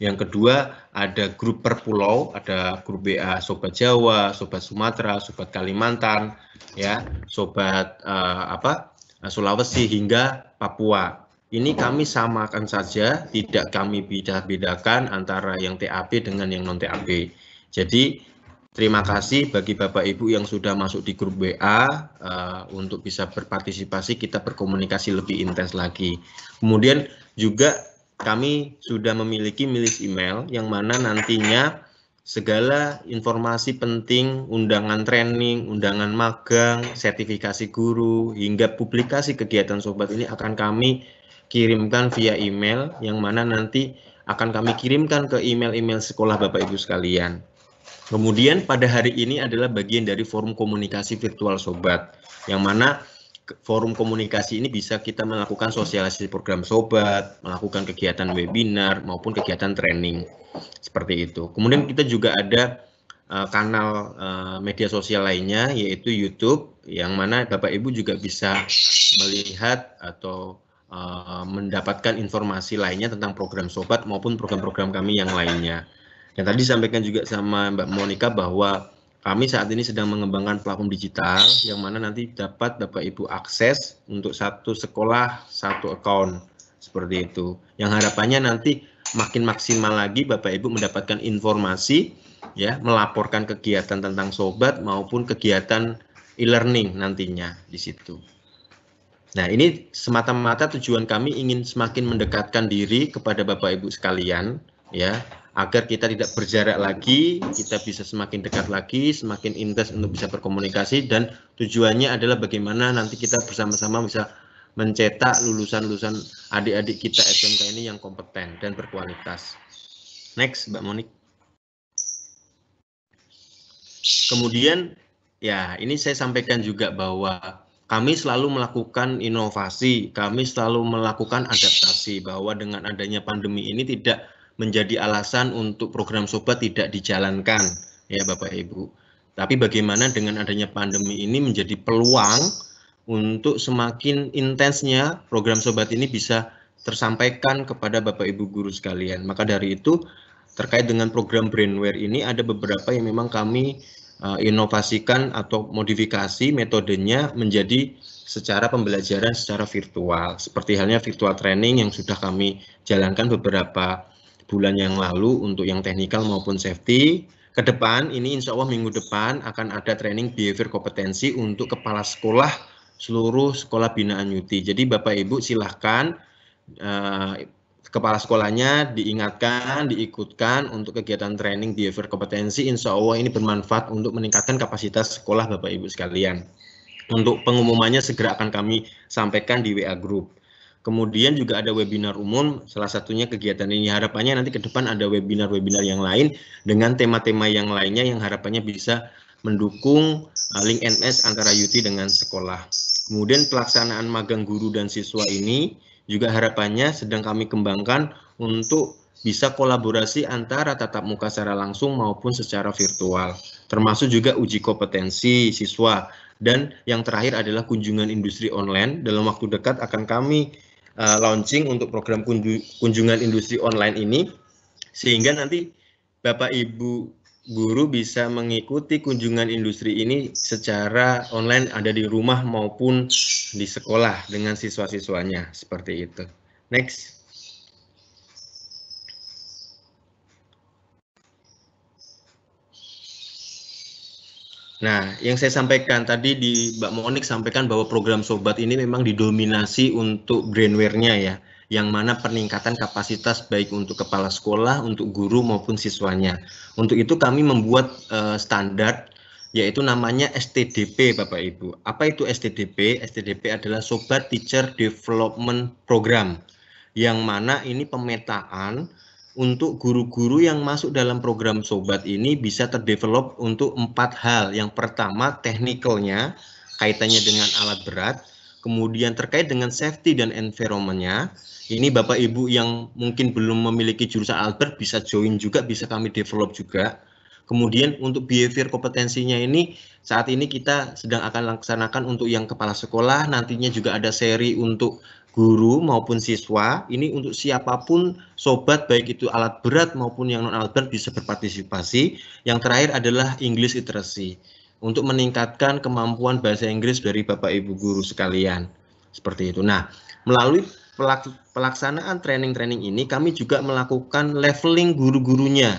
Yang kedua ada grup per pulau, ada grup WA Sobat Jawa, Sobat Sumatera, Sobat Kalimantan, ya, Sobat uh, apa Nah, Sulawesi hingga Papua. Ini kami samakan saja, tidak kami beda-bedakan antara yang TAP dengan yang non-TAB. Jadi terima kasih bagi Bapak Ibu yang sudah masuk di grup WA uh, eh, untuk bisa berpartisipasi, kita berkomunikasi lebih intens lagi. Kemudian juga kami sudah memiliki milis email yang mana nantinya segala informasi penting, undangan training, undangan magang, sertifikasi guru, hingga publikasi kegiatan sobat ini akan kami kirimkan via email yang mana nanti akan kami kirimkan ke email-email sekolah Bapak Ibu sekalian. Kemudian pada hari ini adalah bagian dari forum komunikasi virtual sobat yang mana forum komunikasi ini bisa kita melakukan sosialisasi program sobat, melakukan kegiatan webinar maupun kegiatan training seperti itu. Kemudian kita juga ada eh, kanal eh, media sosial lainnya yaitu YouTube yang mana Bapak Ibu juga bisa melihat atau eh, mendapatkan informasi lainnya tentang program sobat maupun program-program kami yang lainnya. Dan tadi disampaikan juga sama Mbak Monica bahwa kami saat ini sedang mengembangkan platform digital yang mana nanti dapat Bapak Ibu akses untuk satu sekolah, satu account seperti itu. Yang harapannya nanti makin maksimal lagi Bapak Ibu mendapatkan informasi ya, melaporkan kegiatan tentang sobat maupun kegiatan e-learning nantinya di situ. Nah, ini semata-mata tujuan kami ingin semakin mendekatkan diri kepada Bapak Ibu sekalian ya agar kita tidak berjarak lagi, kita bisa semakin dekat lagi, semakin intens untuk bisa berkomunikasi dan tujuannya adalah bagaimana nanti kita bersama-sama bisa mencetak lulusan-lulusan adik-adik kita SMK ini yang kompeten dan berkualitas. Next, Mbak Monik. Kemudian, ya ini saya sampaikan juga bahwa kami selalu melakukan inovasi, kami selalu melakukan adaptasi bahwa dengan adanya pandemi ini tidak menjadi alasan untuk program sobat tidak dijalankan ya Bapak Ibu. Tapi bagaimana dengan adanya pandemi ini menjadi peluang untuk semakin intensnya program sobat ini bisa tersampaikan kepada Bapak Ibu guru sekalian. Maka dari itu terkait dengan program brainware ini ada beberapa yang memang kami uh, inovasikan atau modifikasi metodenya menjadi secara pembelajaran secara virtual. Seperti halnya virtual training yang sudah kami jalankan beberapa bulan yang lalu untuk yang technical maupun safety. Ke depan, ini insya Allah minggu depan akan ada training behavior kompetensi untuk kepala sekolah seluruh sekolah binaan Yuti. Jadi Bapak Ibu silahkan eh, kepala sekolahnya diingatkan, diikutkan untuk kegiatan training behavior kompetensi. Insya Allah ini bermanfaat untuk meningkatkan kapasitas sekolah Bapak Ibu sekalian. Untuk pengumumannya segera akan kami sampaikan di WA Group. Kemudian juga ada webinar umum, salah satunya kegiatan ini. Harapannya nanti ke depan ada webinar-webinar yang lain dengan tema-tema yang lainnya yang harapannya bisa mendukung eh, link NS antara UT dengan sekolah. Kemudian pelaksanaan magang guru dan siswa ini juga harapannya sedang kami kembangkan untuk bisa kolaborasi antara tatap muka secara langsung maupun secara virtual, termasuk juga uji kompetensi siswa. Dan yang terakhir adalah kunjungan industri online. Dalam waktu dekat akan kami uh, launching untuk program kunjungan industri online ini sehingga nanti Bapak Ibu guru bisa mengikuti kunjungan industri ini secara online ada di rumah maupun di sekolah dengan siswa-siswanya seperti itu. Next. Nah, yang saya sampaikan tadi di Mbak Monik sampaikan bahwa program Sobat ini memang didominasi untuk brainware-nya ya, yang mana peningkatan kapasitas baik untuk kepala sekolah, untuk guru maupun siswanya. Untuk itu kami membuat uh, standar yaitu namanya STDP Bapak Ibu. Apa itu STDP? STDP adalah Sobat Teacher Development Program yang mana ini pemetaan untuk guru-guru yang masuk dalam program sobat ini bisa terdevelop untuk empat hal. Yang pertama teknikalnya kaitannya dengan alat berat, kemudian terkait dengan safety dan environmentnya. Ini Bapak Ibu yang mungkin belum memiliki jurusan alat berat bisa join juga, bisa kami develop juga. Kemudian untuk behavior kompetensinya ini saat ini kita sedang akan laksanakan untuk yang kepala sekolah, nantinya juga ada seri untuk guru maupun siswa ini untuk siapapun sobat baik itu alat berat maupun yang non alat berat bisa berpartisipasi. Yang terakhir adalah English literacy untuk meningkatkan kemampuan bahasa Inggris dari Bapak Ibu guru sekalian. Seperti itu. Nah, melalui pelaksanaan training-training ini kami juga melakukan leveling guru-gurunya.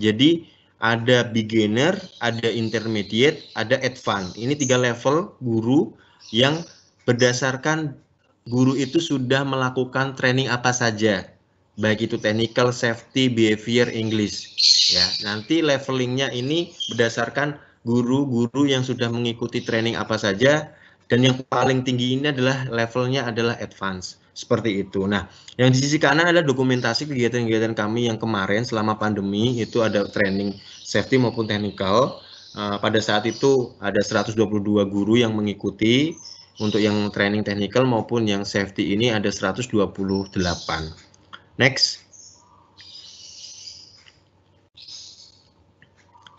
Jadi ada beginner, ada intermediate, ada advanced. Ini tiga level guru yang berdasarkan guru itu sudah melakukan training apa saja, baik itu technical, safety, behavior, English. Ya, nanti levelingnya ini berdasarkan guru-guru yang sudah mengikuti training apa saja dan yang paling tinggi ini adalah levelnya adalah advance seperti itu. Nah, yang di sisi kanan ada dokumentasi kegiatan-kegiatan kami yang kemarin selama pandemi itu ada training safety maupun technical. Eh, pada saat itu ada 122 guru yang mengikuti untuk yang training technical maupun yang safety ini ada 128. Next.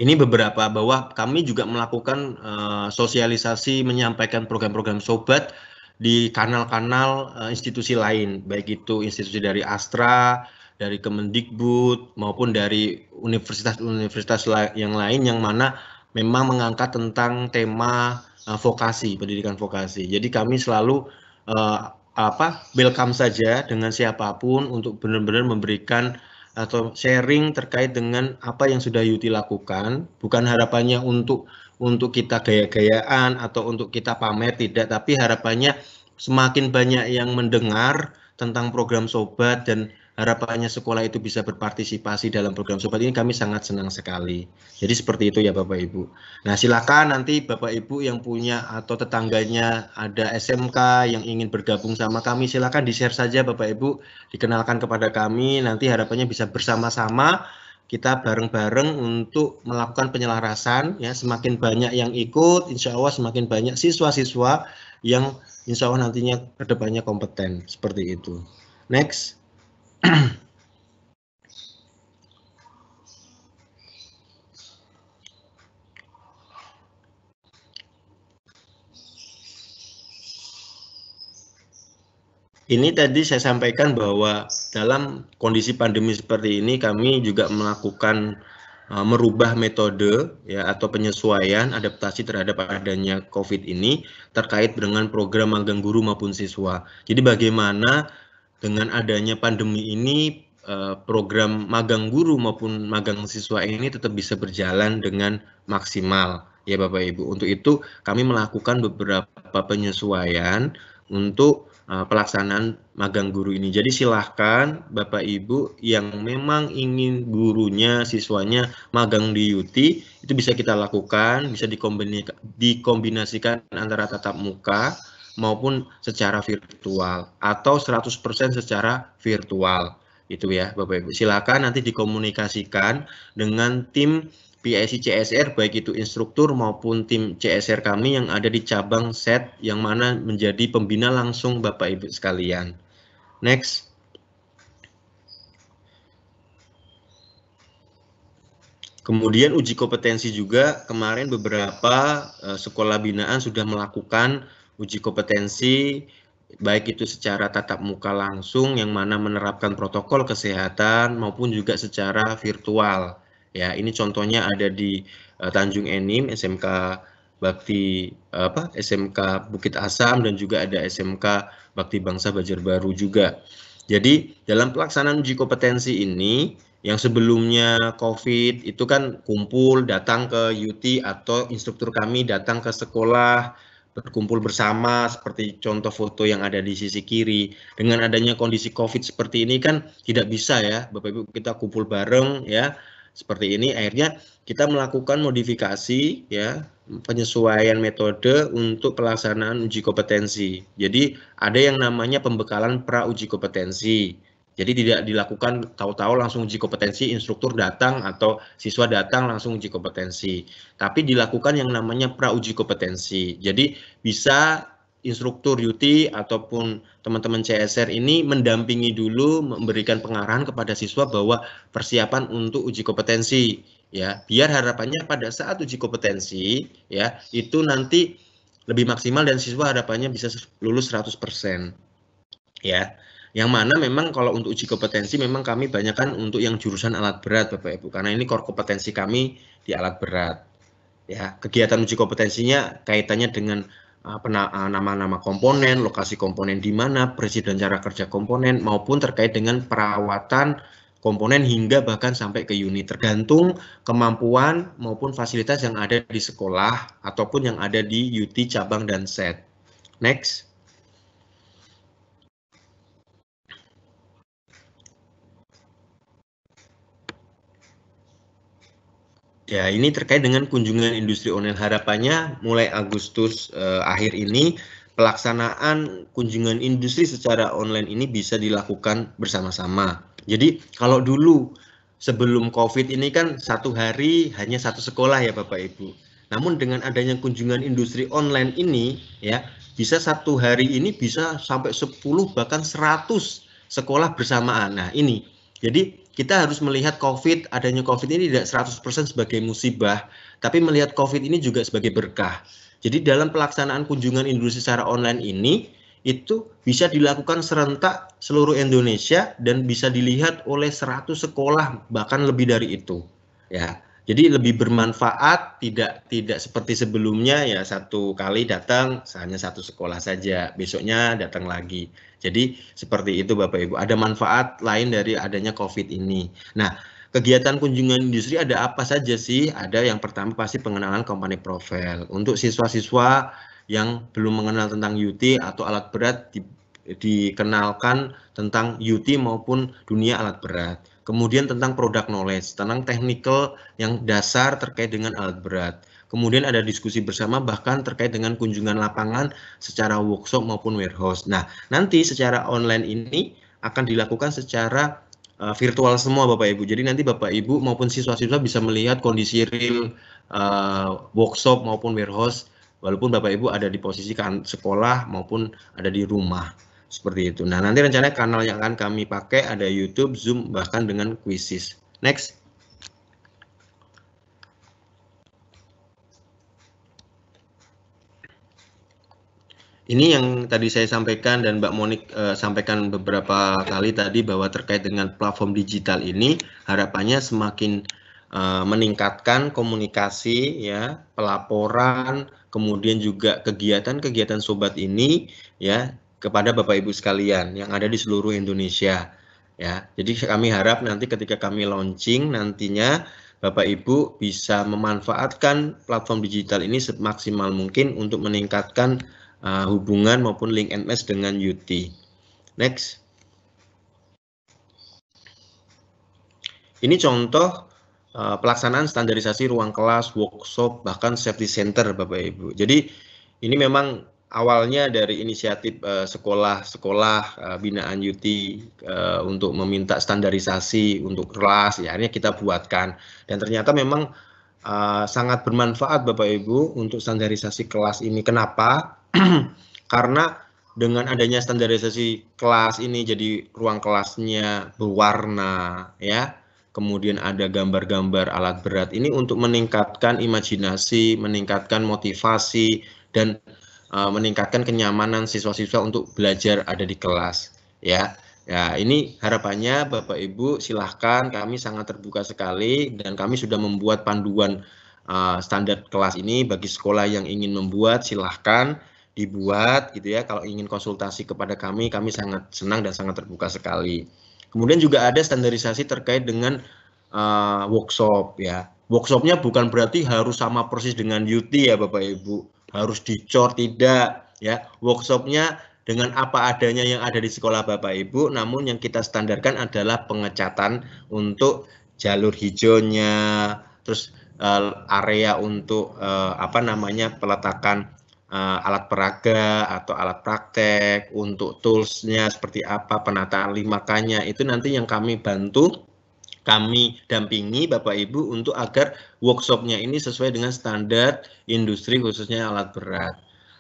Ini beberapa bahwa kami juga melakukan uh, sosialisasi menyampaikan program-program sobat di kanal-kanal uh, institusi lain, baik itu institusi dari Astra, dari Kemendikbud maupun dari universitas-universitas yang lain yang mana memang mengangkat tentang tema uh, vokasi, pendidikan vokasi. Jadi kami selalu uh, apa welcome saja dengan siapapun untuk benar-benar memberikan atau sharing terkait dengan apa yang sudah Yuti lakukan, bukan harapannya untuk untuk kita gaya-gayaan atau untuk kita pamer tidak, tapi harapannya semakin banyak yang mendengar tentang program sobat dan harapannya sekolah itu bisa berpartisipasi dalam program sobat ini kami sangat senang sekali. Jadi seperti itu ya Bapak Ibu. Nah silakan nanti Bapak Ibu yang punya atau tetangganya ada SMK yang ingin bergabung sama kami silakan di share saja Bapak Ibu dikenalkan kepada kami nanti harapannya bisa bersama-sama kita bareng-bareng untuk melakukan penyelarasan ya semakin banyak yang ikut insya Allah semakin banyak siswa-siswa yang insya Allah nantinya kedepannya kompeten seperti itu next Ini tadi saya sampaikan bahwa dalam kondisi pandemi seperti ini kami juga melakukan uh, merubah metode ya atau penyesuaian adaptasi terhadap adanya Covid ini terkait dengan program magang guru maupun siswa. Jadi bagaimana dengan adanya pandemi ini eh, program magang guru maupun magang siswa ini tetap bisa berjalan dengan maksimal ya Bapak Ibu. Untuk itu kami melakukan beberapa penyesuaian untuk eh, pelaksanaan magang guru ini. Jadi silahkan Bapak Ibu yang memang ingin gurunya, siswanya magang di UT itu bisa kita lakukan, bisa dikombinasikan antara tatap muka maupun secara virtual atau 100% secara virtual itu ya Bapak Ibu. Silakan nanti dikomunikasikan dengan tim PIC CSR baik itu instruktur maupun tim CSR kami yang ada di cabang set yang mana menjadi pembina langsung Bapak Ibu sekalian. Next. Kemudian uji kompetensi juga kemarin beberapa eh, sekolah binaan sudah melakukan uji kompetensi baik itu secara tatap muka langsung yang mana menerapkan protokol kesehatan maupun juga secara virtual. Ya, ini contohnya ada di uh, Tanjung Enim, SMK Bakti apa SMK Bukit Asam dan juga ada SMK Bakti Bangsa Banjarbaru juga. Jadi dalam pelaksanaan uji kompetensi ini yang sebelumnya COVID itu kan kumpul datang ke UT atau instruktur kami datang ke sekolah berkumpul bersama seperti contoh foto yang ada di sisi kiri. Dengan adanya kondisi Covid seperti ini kan tidak bisa ya Bapak Ibu kita kumpul bareng ya seperti ini akhirnya kita melakukan modifikasi ya penyesuaian metode untuk pelaksanaan uji kompetensi. Jadi ada yang namanya pembekalan pra uji kompetensi jadi tidak dilakukan tahu-tahu langsung uji kompetensi, instruktur datang atau siswa datang langsung uji kompetensi. Tapi dilakukan yang namanya pra uji kompetensi. Jadi bisa instruktur UT ataupun teman-teman CSR ini mendampingi dulu memberikan pengarahan kepada siswa bahwa persiapan untuk uji kompetensi ya biar harapannya pada saat uji kompetensi ya itu nanti lebih maksimal dan siswa harapannya bisa lulus 100% ya yang mana memang kalau untuk uji kompetensi memang kami banyakkan untuk yang jurusan alat berat Bapak Ibu karena ini core kompetensi kami di alat berat. Ya, kegiatan uji kompetensinya kaitannya dengan ah, ah, nama-nama komponen, lokasi komponen di mana, presiden cara kerja komponen, maupun terkait dengan perawatan komponen hingga bahkan sampai ke unit, tergantung kemampuan maupun fasilitas yang ada di sekolah ataupun yang ada di UT cabang dan set. Next. Ya, ini terkait dengan kunjungan industri online harapannya mulai Agustus eh, akhir ini pelaksanaan kunjungan industri secara online ini bisa dilakukan bersama-sama. Jadi kalau dulu sebelum COVID ini kan satu hari hanya satu sekolah ya Bapak Ibu. Namun dengan adanya kunjungan industri online ini ya bisa satu hari ini bisa sampai 10 bahkan 100 sekolah bersamaan. Nah ini jadi kita harus melihat COVID, adanya COVID ini tidak 100% sebagai musibah, tapi melihat COVID ini juga sebagai berkah. Jadi dalam pelaksanaan kunjungan industri secara online ini, itu bisa dilakukan serentak seluruh Indonesia dan bisa dilihat oleh 100 sekolah bahkan lebih dari itu ya jadi lebih bermanfaat tidak tidak seperti sebelumnya ya satu kali datang hanya satu sekolah saja besoknya datang lagi jadi seperti itu Bapak Ibu. Ada manfaat lain dari adanya COVID ini. Nah, kegiatan kunjungan industri ada apa saja sih? Ada yang pertama pasti pengenalan company profile. Untuk siswa-siswa yang belum mengenal tentang UT atau alat berat di, dikenalkan tentang UT maupun dunia alat berat. Kemudian tentang produk knowledge, tentang technical yang dasar terkait dengan alat berat. Kemudian ada diskusi bersama bahkan terkait dengan kunjungan lapangan secara workshop maupun warehouse. Nah, nanti secara online ini akan dilakukan secara uh, virtual semua Bapak Ibu. Jadi nanti Bapak Ibu maupun siswa-siswa bisa melihat kondisi real uh, workshop maupun warehouse walaupun Bapak Ibu ada di posisi kan sekolah maupun ada di rumah seperti itu. Nah, nanti rencananya kanal yang akan kami pakai ada YouTube, Zoom, bahkan dengan kuisis. Next. ini yang tadi saya sampaikan dan Mbak Monik uh, sampaikan beberapa kali tadi bahwa terkait dengan platform digital ini harapannya semakin uh, meningkatkan komunikasi ya, pelaporan, kemudian juga kegiatan-kegiatan sobat ini ya kepada Bapak Ibu sekalian yang ada di seluruh Indonesia ya. Jadi kami harap nanti ketika kami launching nantinya Bapak Ibu bisa memanfaatkan platform digital ini semaksimal mungkin untuk meningkatkan uh, hubungan maupun link and match dengan UT. Next. Ini contoh uh, pelaksanaan standarisasi ruang kelas, workshop, bahkan safety center Bapak Ibu. Jadi ini memang awalnya dari inisiatif eh, sekolah-sekolah uh, uh, binaan UT uh, eh, untuk meminta standarisasi untuk kelas, ya akhirnya kita buatkan. Dan ternyata memang uh, sangat bermanfaat Bapak Ibu untuk standarisasi kelas ini. Kenapa? Karena dengan adanya standarisasi kelas ini jadi ruang kelasnya berwarna ya. Kemudian ada gambar-gambar alat berat ini untuk meningkatkan imajinasi, meningkatkan motivasi dan uh, meningkatkan kenyamanan siswa-siswa untuk belajar ada di kelas ya. Ya, ini harapannya Bapak Ibu silahkan kami sangat terbuka sekali dan kami sudah membuat panduan uh, standar kelas ini bagi sekolah yang ingin membuat silahkan dibuat gitu ya. Kalau ingin konsultasi kepada kami, kami sangat senang dan sangat terbuka sekali. Kemudian juga ada standarisasi terkait dengan uh, workshop ya. Workshopnya bukan berarti harus sama persis dengan UT ya Bapak Ibu. Harus dicor tidak ya. Workshopnya dengan apa adanya yang ada di sekolah Bapak Ibu, namun yang kita standarkan adalah pengecatan untuk jalur hijaunya, terus eh, area untuk eh, apa namanya peletakan uh, alat peraga atau alat praktek, untuk toolsnya seperti apa, penataan 5 k itu nanti yang kami bantu, kami dampingi Bapak Ibu untuk agar workshopnya ini sesuai dengan standar industri khususnya alat berat.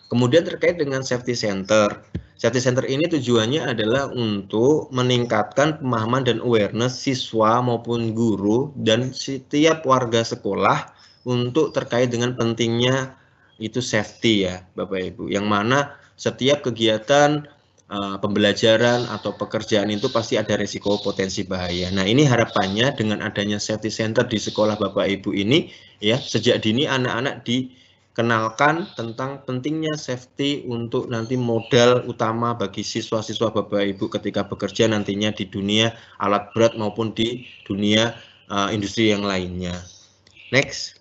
Kemudian terkait dengan safety center. Safety center ini tujuannya adalah untuk meningkatkan pemahaman dan awareness siswa maupun guru dan setiap warga sekolah untuk terkait dengan pentingnya itu safety ya Bapak Ibu. Yang mana setiap kegiatan uh, pembelajaran atau pekerjaan itu pasti ada resiko potensi bahaya. Nah, ini harapannya dengan adanya safety center di sekolah Bapak Ibu ini ya, sejak dini anak-anak dikenalkan tentang pentingnya safety untuk nanti modal utama bagi siswa-siswa Bapak Ibu ketika bekerja nantinya di dunia alat berat maupun di dunia uh, industri yang lainnya. Next.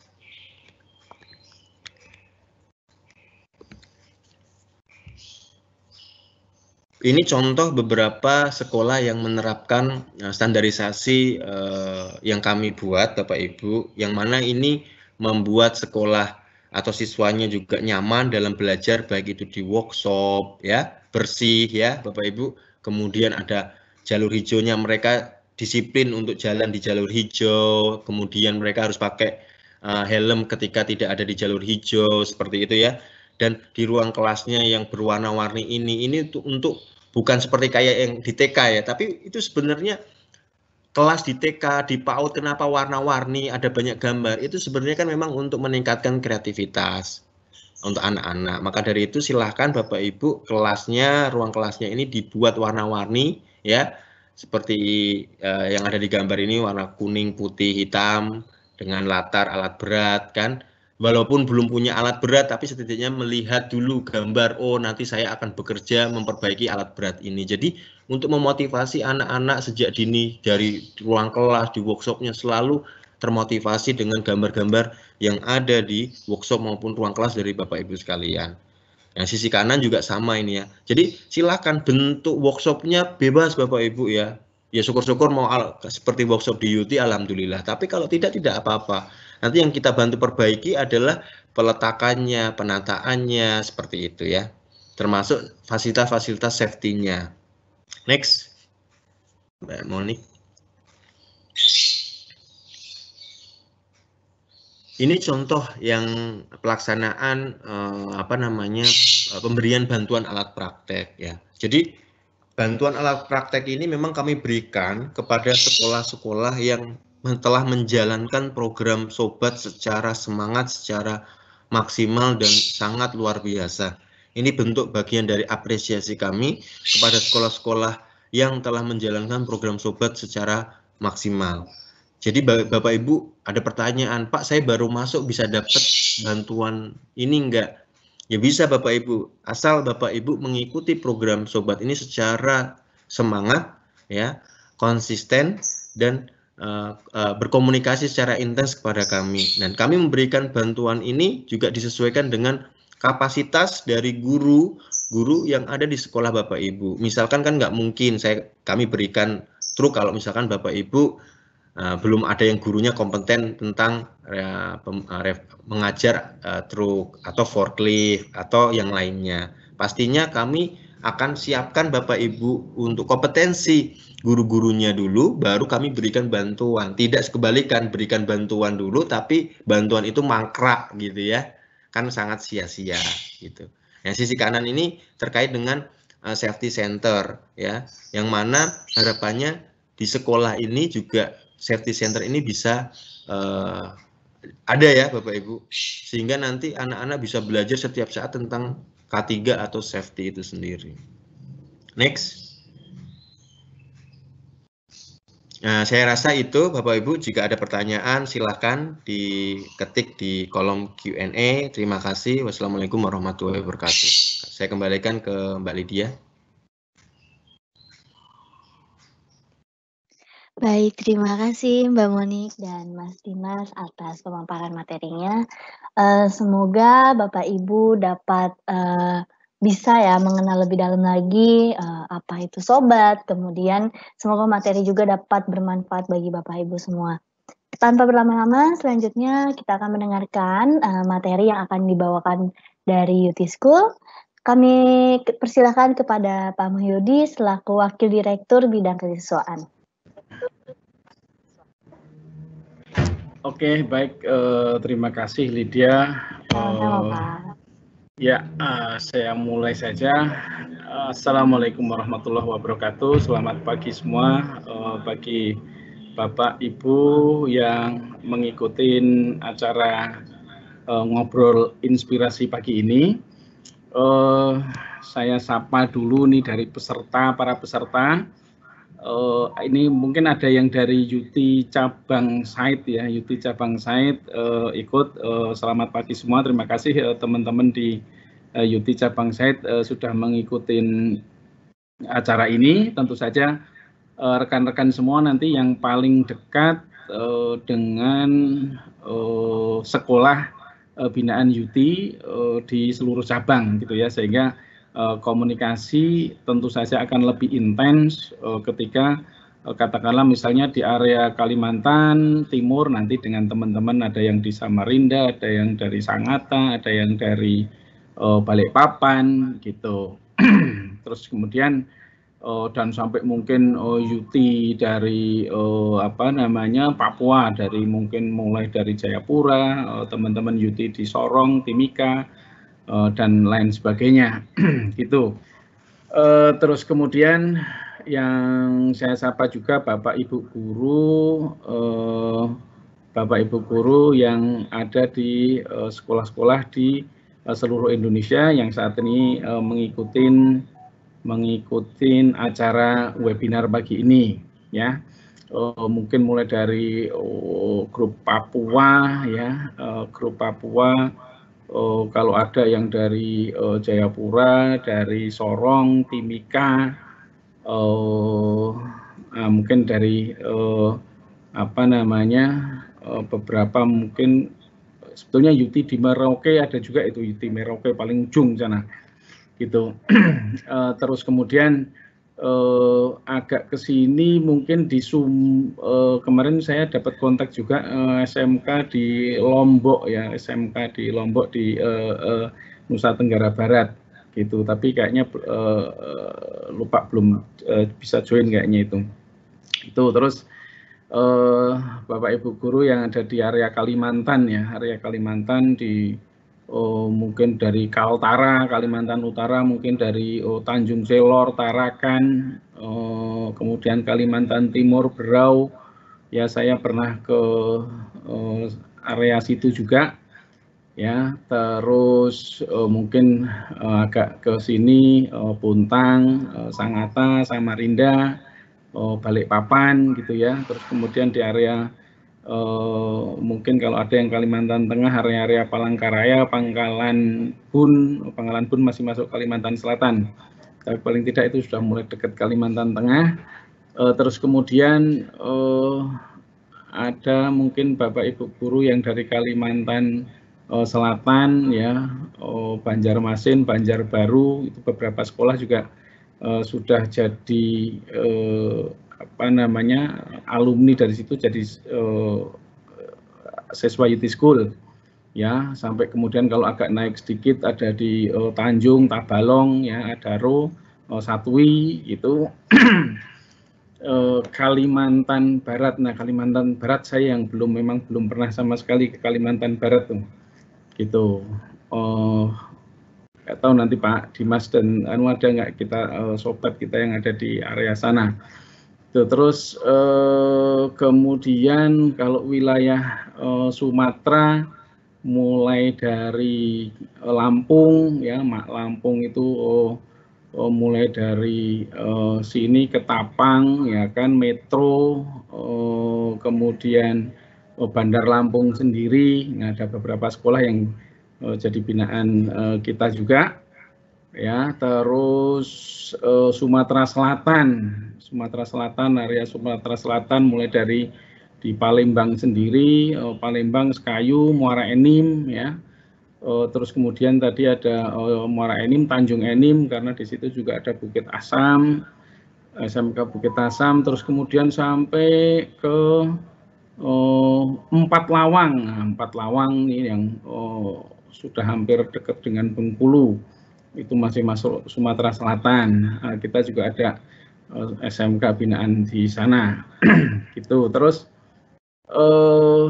ini contoh beberapa sekolah yang menerapkan eh, standarisasi uh, yang kami buat Bapak Ibu yang mana ini membuat sekolah atau siswanya juga nyaman dalam belajar baik itu di workshop ya bersih ya Bapak Ibu kemudian ada jalur hijaunya mereka disiplin untuk jalan di jalur hijau kemudian mereka harus pakai uh, helm ketika tidak ada di jalur hijau seperti itu ya dan di ruang kelasnya yang berwarna-warni ini ini untuk untuk bukan seperti kayak yang di TK ya, tapi itu sebenarnya kelas di TK, di PAUD kenapa warna-warni, ada banyak gambar. Itu sebenarnya kan memang untuk meningkatkan kreativitas untuk anak-anak. Maka dari itu silahkan Bapak Ibu kelasnya, ruang kelasnya ini dibuat warna-warni ya. Seperti eh, yang ada di gambar ini warna kuning, putih, hitam dengan latar alat berat kan walaupun belum punya alat berat tapi setidaknya melihat dulu gambar oh nanti saya akan bekerja memperbaiki alat berat ini jadi untuk memotivasi anak-anak sejak dini dari ruang kelas di workshopnya selalu termotivasi dengan gambar-gambar yang ada di workshop maupun ruang kelas dari bapak ibu sekalian Yang sisi kanan juga sama ini ya. Jadi silakan bentuk workshopnya bebas Bapak Ibu ya. Ya syukur-syukur mau seperti workshop di UT Alhamdulillah. Tapi kalau tidak, tidak apa-apa. Nanti yang kita bantu perbaiki adalah peletakannya, penataannya, seperti itu ya. Termasuk fasilitas-fasilitas safety-nya. Next. Mbak Monik. Ini contoh yang pelaksanaan eh, apa namanya eh, pemberian bantuan alat praktek ya. Jadi bantuan alat praktek ini memang kami berikan kepada sekolah-sekolah yang telah menjalankan program sobat secara semangat, secara maksimal dan sangat luar biasa. Ini bentuk bagian dari apresiasi kami kepada sekolah-sekolah yang telah menjalankan program sobat secara maksimal. Jadi Bapak Ibu ada pertanyaan, Pak saya baru masuk bisa dapat bantuan ini enggak? Ya bisa Bapak Ibu, asal Bapak Ibu mengikuti program sobat ini secara semangat, ya konsisten dan Eh, eh, berkomunikasi secara intens kepada kami dan kami memberikan bantuan ini juga disesuaikan dengan kapasitas dari guru guru yang ada di sekolah bapak ibu misalkan kan nggak mungkin saya kami berikan truk kalau misalkan bapak ibu uh, belum ada yang gurunya kompeten tentang uh, uh, mengajar uh, truk atau forklift atau yang lainnya pastinya kami akan siapkan bapak ibu untuk kompetensi guru-gurunya dulu, baru kami berikan bantuan. Tidak sekebalikan, berikan bantuan dulu, tapi bantuan itu mangkrak gitu ya. Kan sangat sia-sia gitu. Yang sisi kanan ini terkait dengan uh, safety center ya, yang mana harapannya di sekolah ini juga safety center ini bisa uh, ada ya Bapak Ibu, sehingga nanti anak-anak bisa belajar setiap saat tentang K3 atau safety itu sendiri. Next. Nah, saya rasa itu Bapak Ibu jika ada pertanyaan silahkan diketik di kolom Q&A. Terima kasih. Wassalamualaikum warahmatullahi wabarakatuh. Saya kembalikan ke Mbak Lydia. Baik, terima kasih Mbak Monik dan Mas Dimas atas pemaparan materinya. Eh, semoga Bapak Ibu dapat eh, bisa ya mengenal lebih dalam lagi uh, apa itu sobat. Kemudian semoga materi juga dapat bermanfaat bagi Bapak Ibu semua. Tanpa berlama-lama, selanjutnya kita akan mendengarkan uh, materi yang akan dibawakan dari UT School. Kami persilahkan kepada Pak Muhyudi selaku Wakil Direktur Bidang Kesiswaan. Oke, baik. Uh, terima kasih Lydia. Ya, eh, saya mulai saja. Eh, Assalamualaikum warahmatullahi wabarakatuh. Selamat pagi semua, uh, bagi Bapak Ibu yang mengikuti acara uh, ngobrol inspirasi pagi ini. Uh, saya sapa dulu nih dari peserta para peserta uh, ini mungkin ada yang dari Yuti cabang Said ya, Yuti cabang Said uh, ikut. Uh, selamat pagi semua, terima kasih teman teman-teman di uh, Yuti cabang Said uh, sudah mengikuti acara ini. Tentu saja rekan-rekan uh, semua nanti yang paling dekat dengan uh, sekolah uh, binaan Yuti uh, di seluruh cabang gitu ya, sehingga Eh, komunikasi tentu saja akan lebih intens eh, ketika eh, katakanlah misalnya di area Kalimantan Timur nanti dengan teman-teman ada yang di Samarinda, ada yang dari Sangatta, ada yang dari Balikpapan gitu. Terus kemudian dan sampai mungkin UT dari apa namanya Papua dari mungkin mulai dari Jayapura, teman-teman teman -teman UT di Sorong, Timika Eh, dan lain sebagainya gitu. Eh, terus kemudian yang saya sapa juga Bapak Ibu guru eh, Bapak Ibu guru yang ada di sekolah-sekolah di seluruh Indonesia yang saat ini mengikuti mengikuti acara webinar pagi ini ya uh, mungkin mulai dari uh, grup Papua ya uh, grup Papua uh, kalau ada yang dari uh, Jayapura, dari Sorong, Timika, uh, uh, mungkin dari uh, apa namanya uh, beberapa mungkin sebetulnya Yuti di Merauke ada juga itu Yuti Merauke paling ujung sana gitu. uh, terus kemudian uh, agak ke sini mungkin di Sum uh, eh, kemarin saya dapat kontak juga uh, eh, SMK di Lombok ya SMK di Lombok di uh, uh, Nusa Tenggara Barat gitu tapi kayaknya uh, lupa belum uh, bisa join kayaknya itu itu terus uh, Bapak Ibu guru yang ada di area Kalimantan ya area Kalimantan di oh, mungkin dari Kaltara, Kalimantan Utara, mungkin dari oh, Tanjung Selor, Tarakan, oh, kemudian Kalimantan Timur, Berau. Ya saya pernah ke oh, area situ juga. Ya, terus oh, mungkin oh, agak ke sini oh, Puntang, oh, Sangatta, Samarinda, oh, Balikpapan gitu ya. Terus kemudian di area Eh, mungkin kalau ada yang Kalimantan Tengah, area-area Palangkaraya, Pangkalan Bun, Pangkalan Bun masih masuk Kalimantan Selatan. Tapi paling tidak itu sudah mulai dekat Kalimantan Tengah. Uh, terus kemudian uh, ada mungkin Bapak Ibu guru yang dari Kalimantan Selatan, ya oh, Banjarmasin, Banjarbaru, itu beberapa sekolah juga sudah jadi apa namanya alumni dari situ jadi uh, siswa UT School ya sampai kemudian kalau agak naik sedikit ada di uh, Tanjung Tabalong ya ada Ro uh, Satwi itu Kalimantan Barat nah Kalimantan Barat saya yang belum memang belum pernah sama sekali ke Kalimantan Barat tuh gitu uh, nggak tahu nanti Pak Dimas dan Anu ada nggak kita uh, sobat kita yang ada di area sana Tuh, terus eh, kemudian kalau wilayah eh, Sumatera mulai dari eh, Lampung ya Lampung itu oh, oh, mulai dari eh, sini ke Tapang ya kan metro eh, kemudian oh, Bandar Lampung sendiri nah, ada beberapa sekolah yang eh, jadi binaan eh, kita juga ya terus eh, Sumatera Selatan Sumatera Selatan, area Sumatera Selatan mulai dari di Palembang sendiri, eh, Palembang, Sekayu, Muara Enim, ya. Eh, terus kemudian tadi ada eh, Muara Enim, Tanjung Enim, karena di situ juga ada Bukit Asam, SMK Bukit Asam, terus kemudian sampai ke uh, Empat Lawang. Nah, Empat Lawang ini yang sudah hampir dekat dengan Bengkulu itu masih masuk Sumatera Selatan. Nah, kita juga ada Eh, SMK binaan di sana gitu terus eh,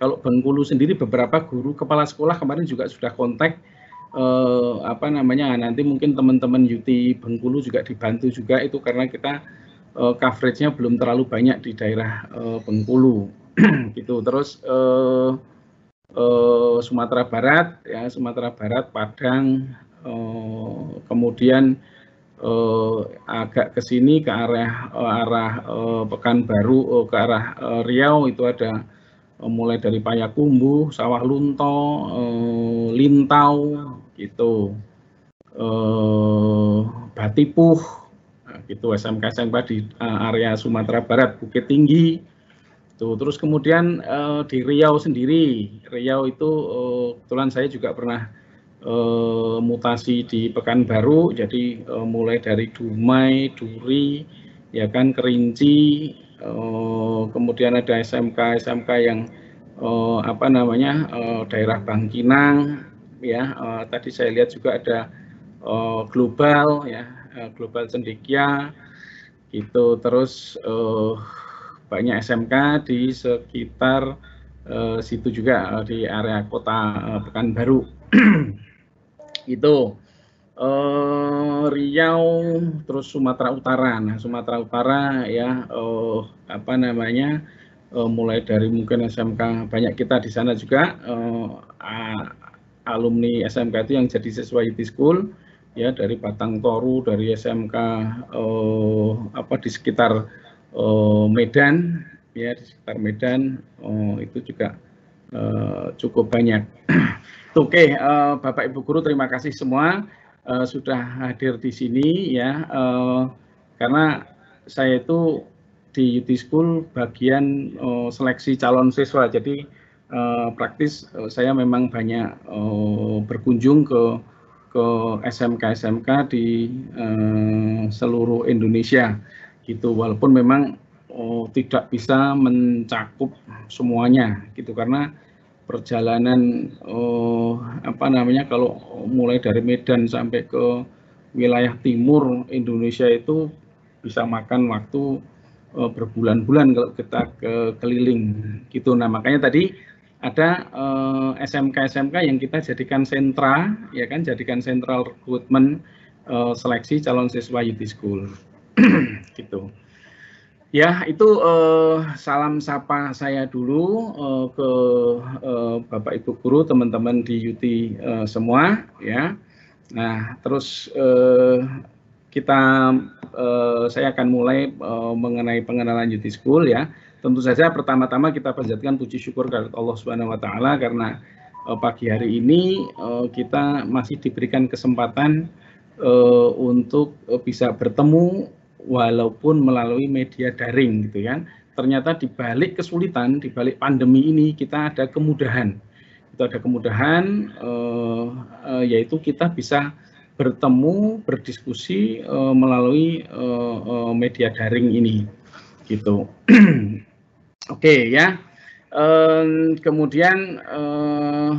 kalau Bengkulu sendiri beberapa guru kepala sekolah kemarin juga sudah kontak eh, apa namanya nanti mungkin teman-teman UT Bengkulu juga dibantu juga itu karena kita uh, coveragenya belum terlalu banyak di daerah uh, Bengkulu gitu terus eh, uh, Sumatera Barat ya Sumatera Barat Padang uh, kemudian uh, agak ke sini ke arah uh, arah uh, Pekanbaru uh, ke arah uh, Riau itu ada uh, mulai dari Payakumbuh, Sawah Lunto, uh, Lintau gitu. Uh, Batipuh nah, gitu SMK SMK di area Sumatera Barat Bukit Tinggi Tuh, gitu. terus kemudian uh, di Riau sendiri Riau itu uh, kebetulan saya juga pernah Eh, mutasi di Pekanbaru, jadi eh, mulai dari Dumai, Duri, ya kan Kerinci, eh, kemudian ada SMK SMK yang apa namanya daerah Bangkinang, ya tadi saya lihat juga ada global ya global Cendikia, itu terus banyak SMK di sekitar situ juga di area kota Pekanbaru. itu eh, Riau terus Sumatera Utara nah Sumatera Utara ya eh, apa namanya eh, mulai dari mungkin SMK banyak kita di sana juga alumni SMK itu yang jadi siswa di School ya dari Batang Toru dari SMK apa di sekitar Medan ya di sekitar Medan itu juga uh, cukup banyak. Oke, okay, uh, eh, Bapak Ibu guru terima kasih semua uh, sudah hadir di sini ya. Uh, karena saya itu di UT School bagian uh, seleksi calon siswa. Jadi uh, praktis uh, saya memang banyak uh, berkunjung ke ke SMK SMK di uh, seluruh Indonesia gitu. Walaupun memang oh, tidak bisa mencakup semuanya gitu karena perjalanan oh, apa namanya kalau mulai dari Medan sampai ke wilayah timur Indonesia itu bisa makan waktu oh, berbulan-bulan kalau kita ke keliling gitu nah makanya tadi ada eh, SMK-SMK yang kita jadikan sentra ya kan jadikan sentral rekrutmen eh, seleksi calon siswa UT School gitu. Ya, itu eh, salam sapa saya dulu eh, ke eh, Bapak Ibu guru, teman-teman di UT eh, semua ya. Nah, terus eh, kita eh, saya akan mulai eh, mengenai pengenalan UT School ya. Tentu saja pertama-tama kita panjatkan puji syukur kepada Allah Subhanahu wa taala karena eh, pagi hari ini eh, kita masih diberikan kesempatan uh, untuk eh, bisa bertemu walaupun melalui media daring gitu kan. Ternyata di balik kesulitan, di balik pandemi ini kita ada kemudahan. Itu ada kemudahan eh, eh, yaitu kita bisa bertemu, berdiskusi eh, melalui eh, eh media daring ini gitu. Oke okay, ya. Um, kemudian uh,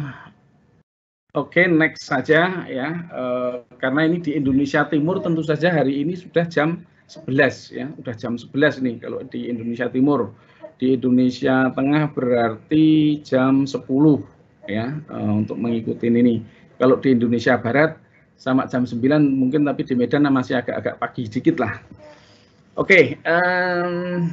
oke okay, next saja ya. Uh, karena ini di Indonesia Timur tentu saja hari ini sudah jam 11 ya, udah jam 11 nih kalau di Indonesia Timur. Di Indonesia Tengah berarti jam 10 ya eh, untuk mengikuti ini. Kalau di Indonesia Barat sama jam 9 mungkin tapi di Medan masih agak-agak pagi sedikit lah. Oke, um,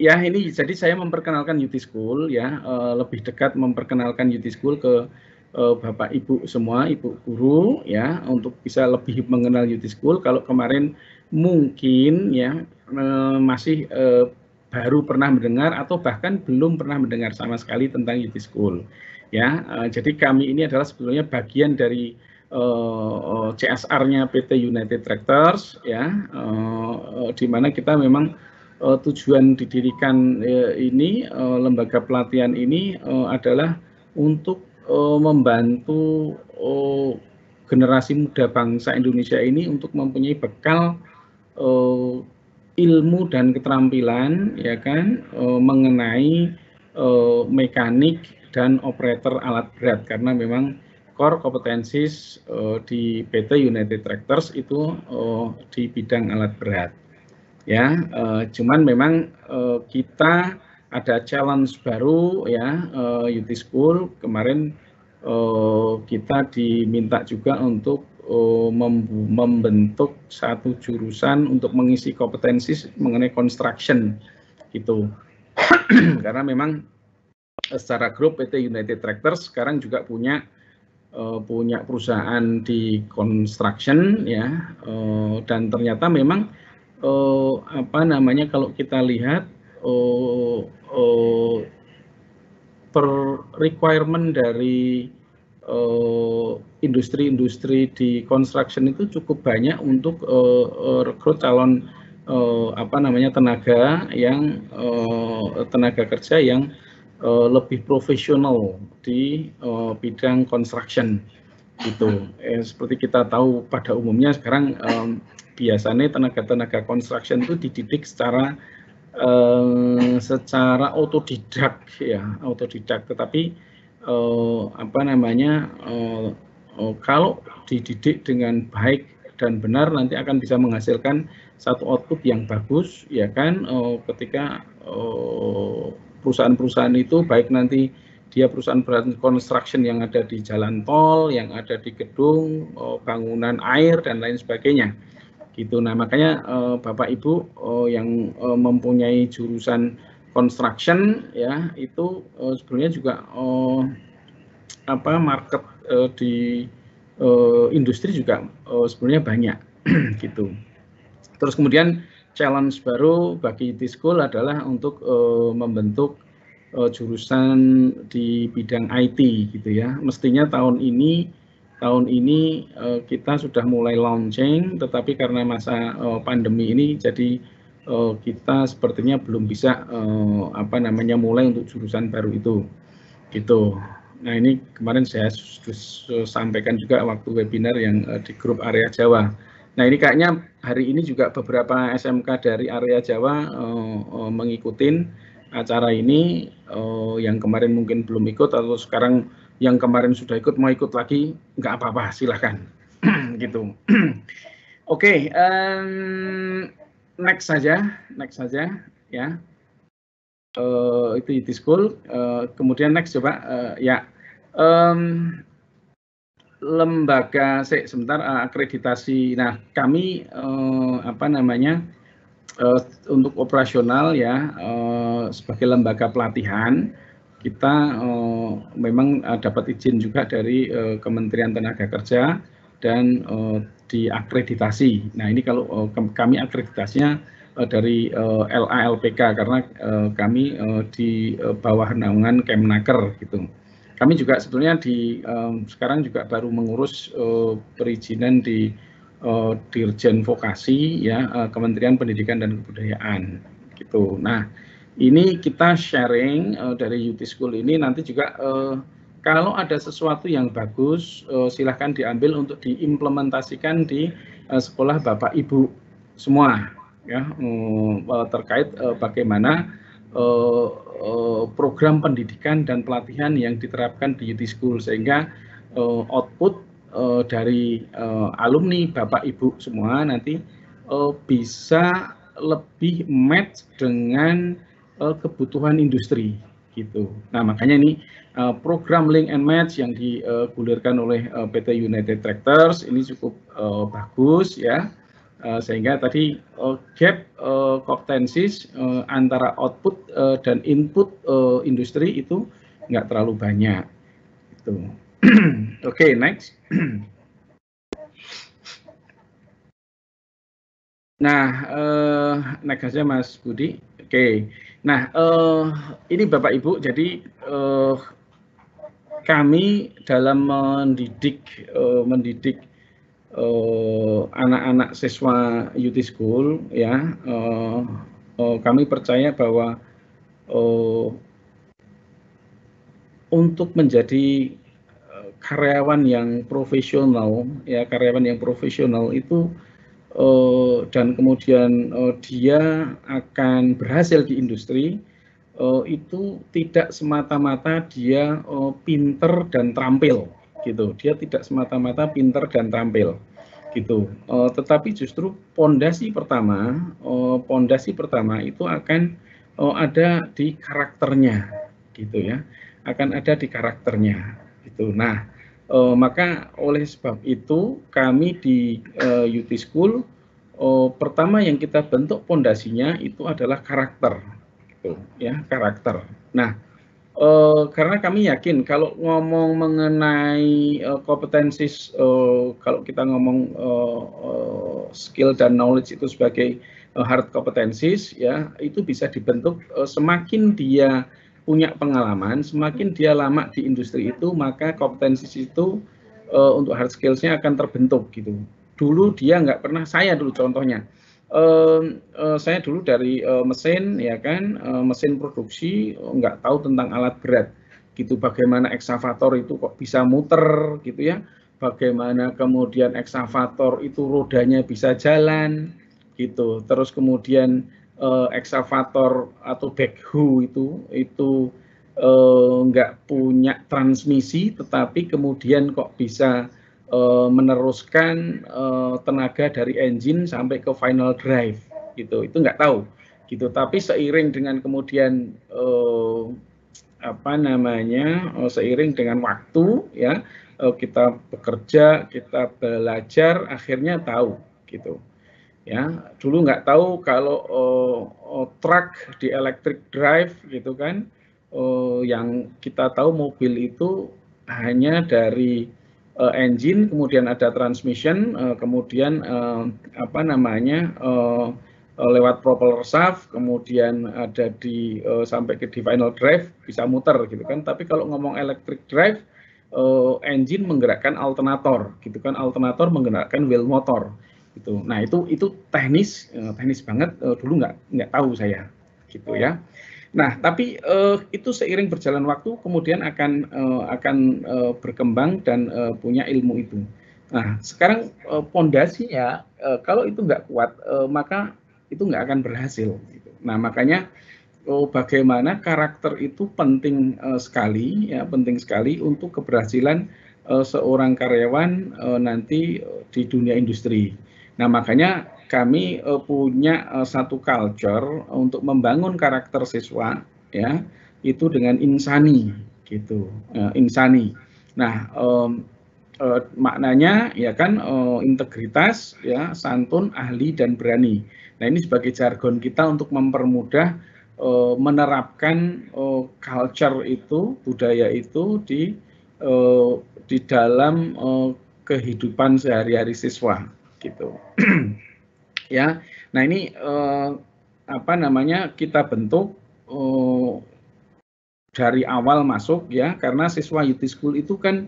ya ini jadi saya memperkenalkan UT School ya eh, lebih dekat memperkenalkan UT School ke Eh, bapak Ibu semua, Ibu guru ya untuk bisa lebih mengenal Youth School. Kalau kemarin mungkin ya eh, masih eh, baru pernah mendengar atau bahkan belum pernah mendengar sama sekali tentang Youth School. Ya, jadi kami ini adalah sebetulnya bagian dari CSR-nya PT United Tractors ya di mana kita memang tujuan didirikan ini lembaga pelatihan ini adalah untuk uh, membantu uh, generasi muda bangsa Indonesia ini untuk mempunyai bekal uh, ilmu dan keterampilan ya kan uh, mengenai uh, mekanik dan operator alat berat karena memang core kompetensi uh, di PT United Tractors itu uh, di bidang alat berat ya uh, cuman memang uh, kita ada challenge baru ya eh, UT School kemarin eh, kita diminta juga untuk eh, membentuk satu jurusan untuk mengisi kompetensi mengenai construction gitu karena memang secara grup PT United Tractors sekarang juga punya punya perusahaan di construction ya dan ternyata memang apa namanya kalau kita lihat uh, uh, per requirement dari eh, industri-industri uh, di construction itu cukup banyak untuk uh, uh, rekrut calon uh, apa namanya tenaga yang uh, tenaga kerja yang uh, lebih profesional di uh, bidang construction gitu. Eh, seperti kita tahu pada umumnya sekarang um, biasanya tenaga-tenaga construction itu dididik secara um, secara otodidak ya otodidak tetapi uh, apa namanya uh, uh, kalau dididik dengan baik dan benar nanti akan bisa menghasilkan satu output yang bagus ya kan uh, ketika perusahaan-perusahaan itu baik nanti dia perusahaan-perusahaan construction yang ada di jalan tol yang ada di gedung bangunan air dan lain sebagainya gitu nah makanya uh, bapak ibu uh, yang uh, mempunyai jurusan construction ya itu uh, sebenarnya juga uh, apa market uh, di uh, industri juga uh, sebenarnya banyak gitu terus kemudian challenge baru bagi IT school adalah untuk uh, membentuk uh, jurusan di bidang IT gitu ya mestinya tahun ini tahun ini uh, kita sudah mulai launching, tetapi karena masa uh, pandemi ini jadi uh, kita sepertinya belum bisa uh, apa namanya mulai untuk jurusan baru itu, gitu. Nah ini kemarin saya sampaikan juga waktu webinar yang uh, di grup area Jawa. Nah ini kayaknya hari ini juga beberapa SMK dari area Jawa uh, uh, mengikuti acara ini uh, yang kemarin mungkin belum ikut atau sekarang yang kemarin sudah ikut mau ikut lagi nggak apa-apa silahkan gitu oke okay, um, next saja next saja ya uh, itu di school uh, eh, kemudian next coba uh, ya um, lembaga se sebentar uh, akreditasi nah kami uh, apa namanya uh, untuk operasional ya uh, sebagai lembaga pelatihan kita uh, memang uh, dapat izin juga dari uh, Kementerian Tenaga Kerja dan uh, diakreditasi. Nah ini kalau uh, kami akreditasinya uh, dari uh, LALPK karena uh, kami uh, di uh, bawah naungan Kemnaker gitu. Kami juga sebetulnya di um, sekarang juga baru mengurus uh, perizinan di uh, Dirjen Vokasi ya uh, Kementerian Pendidikan dan Kebudayaan gitu. Nah ini kita sharing uh, dari UT School ini nanti juga uh, kalau ada sesuatu yang bagus uh, silahkan diambil untuk diimplementasikan di uh, sekolah Bapak Ibu semua ya um, terkait uh, bagaimana uh, uh, program pendidikan dan pelatihan yang diterapkan di UT School sehingga uh, output dari uh, alumni Bapak Ibu semua nanti uh, bisa lebih match dengan uh, kebutuhan industri gitu. Nah makanya ini uh, program link and match yang digulirkan oleh uh, PT United Tractors ini cukup uh, bagus ya uh, sehingga tadi uh, gap uh, kompetensis uh, antara output uh, dan input uh, industri itu nggak terlalu banyak. Gitu. Oke okay, next. nah uh, next aja Mas Budi. Oke. Okay. Nah, uh, ini Bapak Ibu, jadi uh, kami dalam mendidik uh, mendidik anak-anak uh, siswa UT School, ya, uh, uh, kami percaya bahwa uh, untuk menjadi karyawan yang profesional, ya karyawan yang profesional itu uh, dan kemudian uh, dia akan berhasil di industri uh, itu tidak semata-mata dia uh, pinter dan terampil gitu dia tidak semata-mata pinter dan terampil gitu uh, tetapi justru pondasi pertama pondasi pertama itu akan uh, ada di karakternya gitu ya akan ada di karakternya gitu nah Uh, maka oleh sebab itu kami di uh, eh, UT School uh, pertama yang kita bentuk pondasinya itu adalah karakter, gitu, ya karakter. Nah uh, karena kami yakin kalau ngomong mengenai uh, kompetensi, uh, kalau kita ngomong uh, uh, skill dan knowledge itu sebagai hard kompetensi, ya itu bisa dibentuk semakin dia punya pengalaman, semakin dia lama di industri itu, maka kompetensi itu uh, eh, untuk hard skills-nya akan terbentuk gitu. Dulu dia nggak pernah, saya dulu contohnya, Uh, uh, saya dulu dari uh, mesin ya kan uh, mesin produksi nggak tahu tentang alat berat gitu bagaimana eksavator itu kok bisa muter gitu ya bagaimana kemudian eksavator itu rodanya bisa jalan gitu terus kemudian uh, eh, eksavator atau backhoe itu itu eh, nggak uh, punya transmisi tetapi kemudian kok bisa uh, meneruskan uh, tenaga dari engine sampai ke final drive gitu itu nggak tahu gitu tapi seiring dengan kemudian uh, apa namanya uh, seiring dengan waktu ya uh, kita bekerja kita belajar akhirnya tahu gitu ya dulu nggak tahu kalau uh, eh, uh, eh, truk di electric drive gitu kan uh, yang kita tahu mobil itu hanya dari uh, engine kemudian ada transmission uh, kemudian uh, apa namanya uh, lewat propeller shaft kemudian ada di uh, sampai ke di final drive bisa muter gitu kan tapi kalau ngomong electric drive uh, engine menggerakkan alternator gitu kan alternator menggerakkan wheel motor gitu. Nah itu itu teknis eh, teknis banget eh, dulu nggak nggak tahu saya gitu ya. Nah tapi eh, itu seiring berjalan waktu kemudian akan akan berkembang dan punya ilmu itu. Nah sekarang pondasinya kalau itu nggak kuat maka itu nggak akan berhasil. Gitu. Nah makanya oh, bagaimana karakter itu penting sekali ya penting sekali untuk keberhasilan seorang karyawan nanti di dunia industri Nah makanya kami uh, punya uh, satu culture untuk membangun karakter siswa ya itu dengan insani gitu uh, insani. Nah um, uh, maknanya ya kan uh, integritas ya santun ahli dan berani. Nah ini sebagai jargon kita untuk mempermudah uh, menerapkan uh, culture itu budaya itu di uh, di dalam uh, kehidupan sehari-hari siswa gitu. ya. Nah, ini eh, apa namanya? kita bentuk eh, dari awal masuk ya karena siswa UT School itu kan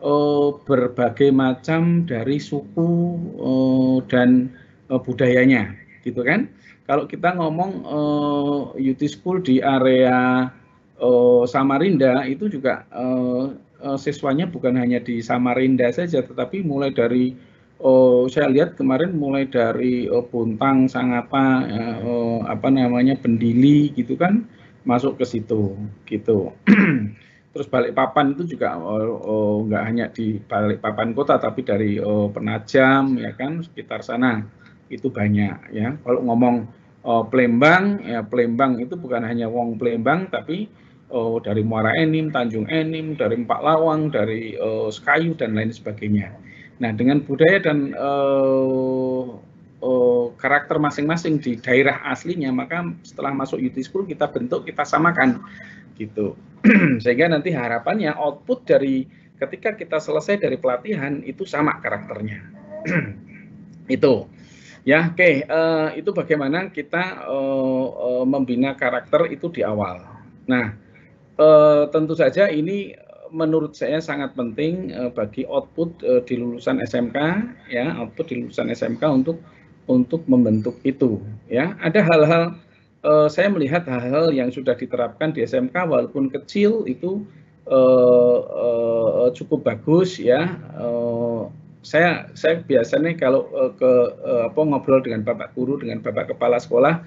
eh, berbagai macam dari suku eh, dan eh, budayanya gitu kan. Kalau kita ngomong eh, UT School di area eh, Samarinda itu juga eh, eh, siswanya bukan hanya di Samarinda saja, tetapi mulai dari oh, saya lihat kemarin mulai dari oh, Buntang, Sangapa, eh, oh, apa namanya Bendili gitu kan masuk ke situ gitu. Terus balik papan itu juga oh, oh, nggak hanya di balik papan kota tapi dari oh, Penajam ya kan sekitar sana itu banyak ya. Kalau ngomong oh, Plembang ya Plembang itu bukan hanya Wong Plembang tapi oh, dari Muara Enim, Tanjung Enim, dari Empat Lawang, dari oh, Sekayu dan lain sebagainya Nah, dengan budaya dan uh, uh, karakter masing-masing di daerah aslinya, maka setelah masuk ut School kita bentuk, kita samakan gitu. Sehingga nanti harapannya output dari ketika kita selesai dari pelatihan itu sama karakternya. itu. Ya, oke, okay. uh, eh, itu bagaimana kita uh, uh, membina karakter itu di awal. Nah, uh, tentu saja ini menurut saya sangat penting uh, bagi output uh, di lulusan SMK ya output di lulusan SMK untuk untuk membentuk itu ya ada hal-hal uh, saya melihat hal-hal yang sudah diterapkan di SMK walaupun kecil itu uh, uh, cukup bagus ya uh, saya saya biasanya kalau uh, ke uh, apa ngobrol dengan bapak guru dengan bapak kepala sekolah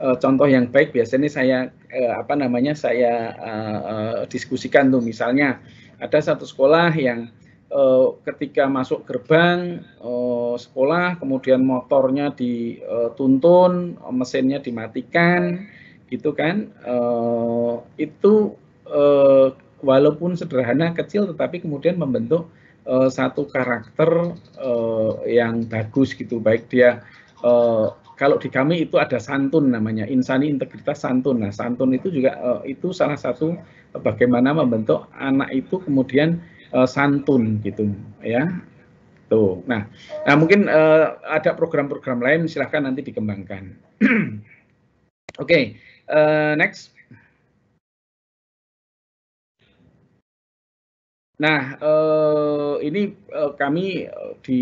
uh, contoh yang baik biasanya saya uh, apa namanya saya uh, uh, diskusikan tuh misalnya ada satu sekolah yang uh, ketika masuk gerbang uh, sekolah kemudian motornya dituntun mesinnya dimatikan gitu kan uh, itu uh, walaupun sederhana kecil tetapi kemudian membentuk satu karakter uh, yang bagus gitu baik dia uh, kalau di kami itu ada santun namanya insani integritas santun nah santun itu juga uh, itu salah satu bagaimana membentuk anak itu kemudian uh, santun gitu ya tuh nah, nah mungkin uh, ada program-program lain silahkan nanti dikembangkan oke okay, uh, next Nah, eh, ini uh, kami di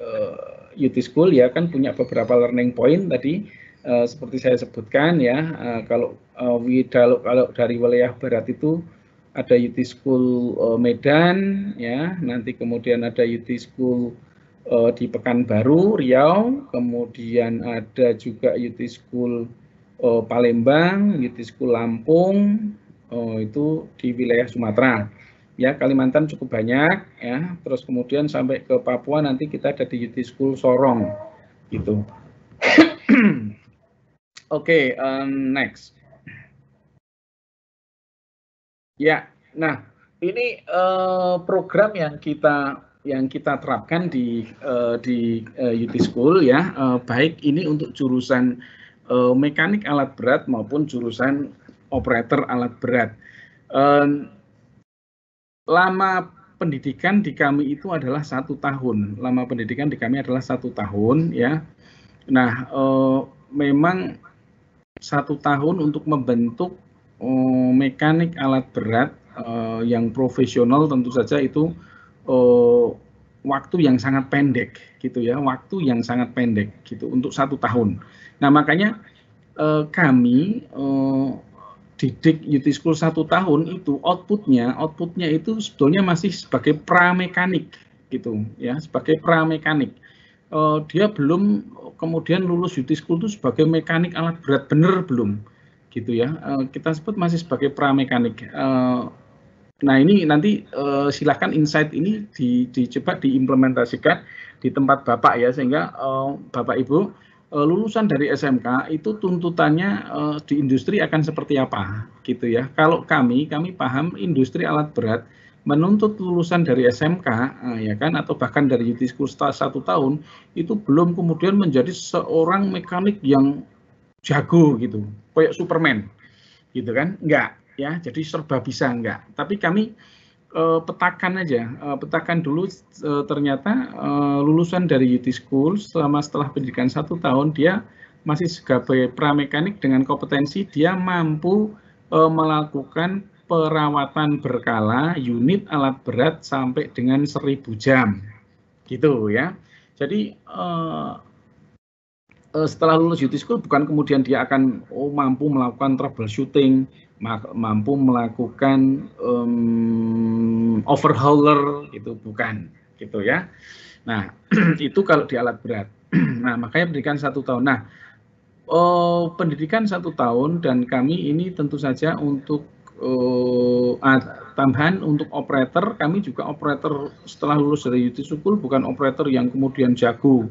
uh, UT School ya kan punya beberapa learning point tadi uh, seperti saya sebutkan ya uh, kalau uh, eh, Widalo kalau dari wilayah barat itu ada UT School uh, Medan ya nanti kemudian ada UT School uh, di Pekanbaru Riau kemudian ada juga UT School uh, Palembang UT School Lampung uh, itu di wilayah Sumatera ya Kalimantan cukup banyak ya terus kemudian sampai ke Papua nanti kita ada di UT School Sorong gitu oke okay, um, next ya nah ini uh, program yang kita yang kita terapkan di uh, di uh, eh, UT School ya uh, baik ini untuk jurusan uh, mekanik alat berat maupun jurusan operator alat berat um, lama pendidikan di kami itu adalah satu tahun. Lama pendidikan di kami adalah satu tahun, ya. Nah, e, memang satu tahun untuk membentuk e, mekanik alat berat e, yang profesional tentu saja itu e, waktu yang sangat pendek, gitu ya. Waktu yang sangat pendek, gitu, untuk satu tahun. Nah, makanya kami didik UT School satu tahun itu outputnya outputnya itu sebetulnya masih sebagai pramekanik gitu ya sebagai pramekanik uh, dia belum kemudian lulus UT School itu sebagai mekanik alat berat bener belum gitu ya uh, kita sebut masih sebagai pramekanik uh, Nah ini nanti uh, silahkan insight ini di, dicoba diimplementasikan di tempat Bapak ya sehingga uh, Bapak Ibu Eh, lulusan dari SMK itu tuntutannya uh, di industri akan seperti apa gitu ya. Kalau kami kami paham industri alat berat menuntut lulusan dari SMK uh, eh, ya kan atau bahkan dari Yutisku satu tahun itu belum kemudian menjadi seorang mekanik yang jago gitu, kayak Superman gitu kan? Enggak ya. Jadi serba bisa enggak. Tapi kami uh, petakan aja, uh, petakan dulu uh, ternyata uh, lulusan dari UT School selama setelah pendidikan satu tahun dia masih sebagai pramekanik dengan kompetensi dia mampu uh, melakukan perawatan berkala unit alat berat sampai dengan seribu jam. Gitu ya. Jadi uh, setelah lulus UT School bukan kemudian dia akan oh mampu melakukan troubleshooting mampu melakukan um, overhauler itu bukan gitu ya. Nah itu kalau di alat berat. nah makanya pendidikan satu tahun. Nah oh, pendidikan satu tahun dan kami ini tentu saja untuk uh, tambahan untuk operator kami juga operator setelah lulus dari UT Sukul bukan operator yang kemudian jago